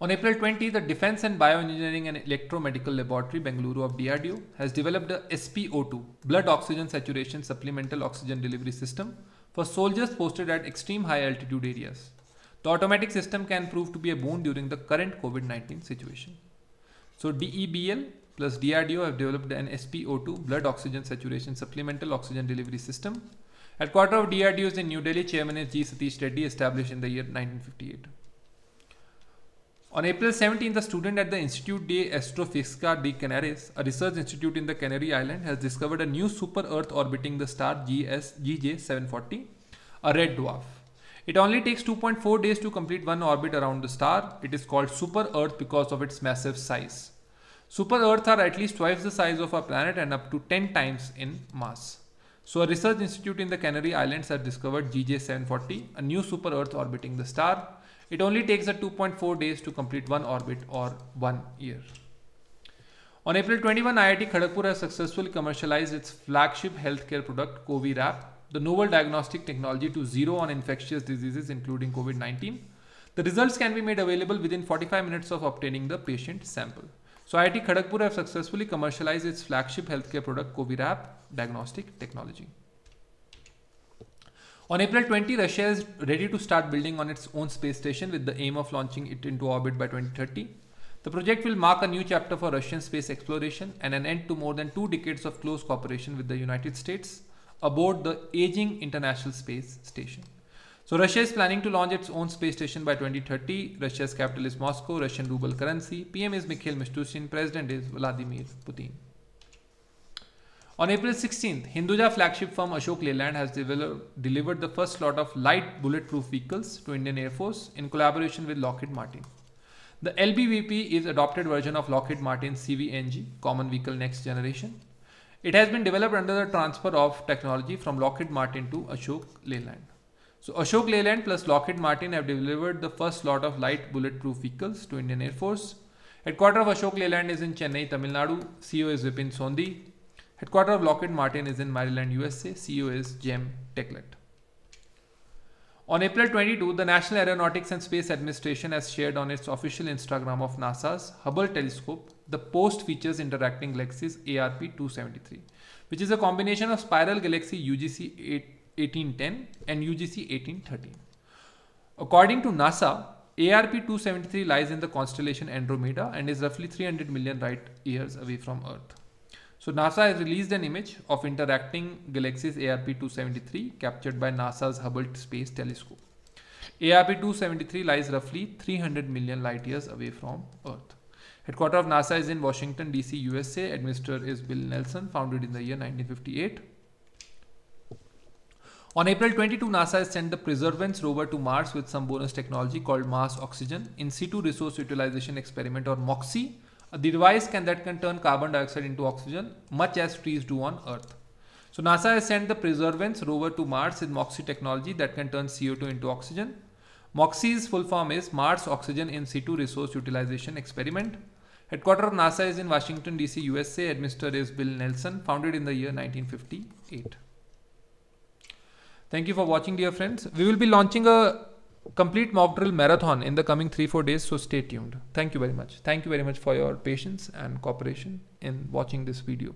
On April 20, the Defense and Bioengineering and Electromedical Laboratory, Bengaluru of DRDO, has developed a SpO2, Blood Oxygen Saturation Supplemental Oxygen Delivery System, for soldiers posted at extreme high altitude areas. The automatic system can prove to be a boon during the current COVID 19 situation. So, DEBL plus DRDO have developed an SpO2 blood oxygen saturation supplemental oxygen delivery system. At quarter of DRDOs in New Delhi, Chairman is G. Satish Reddy established in the year 1958. On April 17, the student at the Institute de Astrofísica de Canarias, a research institute in the Canary Island, has discovered a new super Earth orbiting the star GS GJ740, a red dwarf. It only takes 2.4 days to complete one orbit around the star. It is called super Earth because of its massive size. Super Earths are at least twice the size of our planet and up to 10 times in mass. So a research institute in the Canary Islands has discovered GJ740, a new super Earth orbiting the star. It only takes a 2.4 days to complete one orbit or one year. On April 21, IIT Kharagpur has successfully commercialized its flagship healthcare product, CoviRap, the novel diagnostic technology to zero on infectious diseases including COVID-19. The results can be made available within 45 minutes of obtaining the patient sample. So IIT Kharagpur have successfully commercialized its flagship healthcare product Covirap diagnostic technology. On April 20, Russia is ready to start building on its own space station with the aim of launching it into orbit by 2030. The project will mark a new chapter for Russian space exploration and an end to more than two decades of close cooperation with the United States aboard the aging International Space Station. So Russia is planning to launch its own space station by 2030. Russia's capital is Moscow, Russian ruble currency. PM is Mikhail Mishustin, President is Vladimir Putin. On April 16th, Hinduja flagship firm Ashok Leyland has delivered the first lot of light bulletproof vehicles to Indian Air Force in collaboration with Lockheed Martin. The LBVP is adopted version of Lockheed Martin CVNG, Common Vehicle Next Generation. It has been developed under the transfer of technology from Lockheed Martin to Ashok Leyland. So Ashok Leyland plus Lockheed Martin have delivered the first lot of light bulletproof vehicles to Indian Air Force. Headquarter of Ashok Leyland is in Chennai, Tamil Nadu. CEO is Vipin Sondi. Headquarter of Lockheed Martin is in Maryland, USA. CEO is Jim Techlet. On April 22, the National Aeronautics and Space Administration has shared on its official Instagram of NASA's Hubble telescope the post features interacting galaxies ARP 273, which is a combination of spiral galaxy UGC 8 1810 and UGC 1813. According to NASA, ARP 273 lies in the constellation Andromeda and is roughly 300 million light years away from Earth. So NASA has released an image of interacting galaxies ARP 273 captured by NASA's Hubble Space Telescope. ARP 273 lies roughly 300 million light years away from Earth. Headquarters of NASA is in Washington DC, USA. Administrator is Bill Nelson, founded in the year 1958. On April 22, NASA sent the Perseverance rover to Mars with some bonus technology called Mars Oxygen in situ resource utilization experiment or MOXIE. Uh, the device can that can turn carbon dioxide into oxygen, much as trees do on Earth. So NASA has sent the Perseverance rover to Mars with MOXIE technology that can turn CO2 into oxygen. MOXIE's full form is Mars Oxygen in situ resource utilization experiment. Headquarters of NASA is in Washington DC, USA. Administrator is Bill Nelson, founded in the year 1958. Thank you for watching dear friends. We will be launching a complete mock drill marathon in the coming 3-4 days so stay tuned. Thank you very much. Thank you very much for your patience and cooperation in watching this video.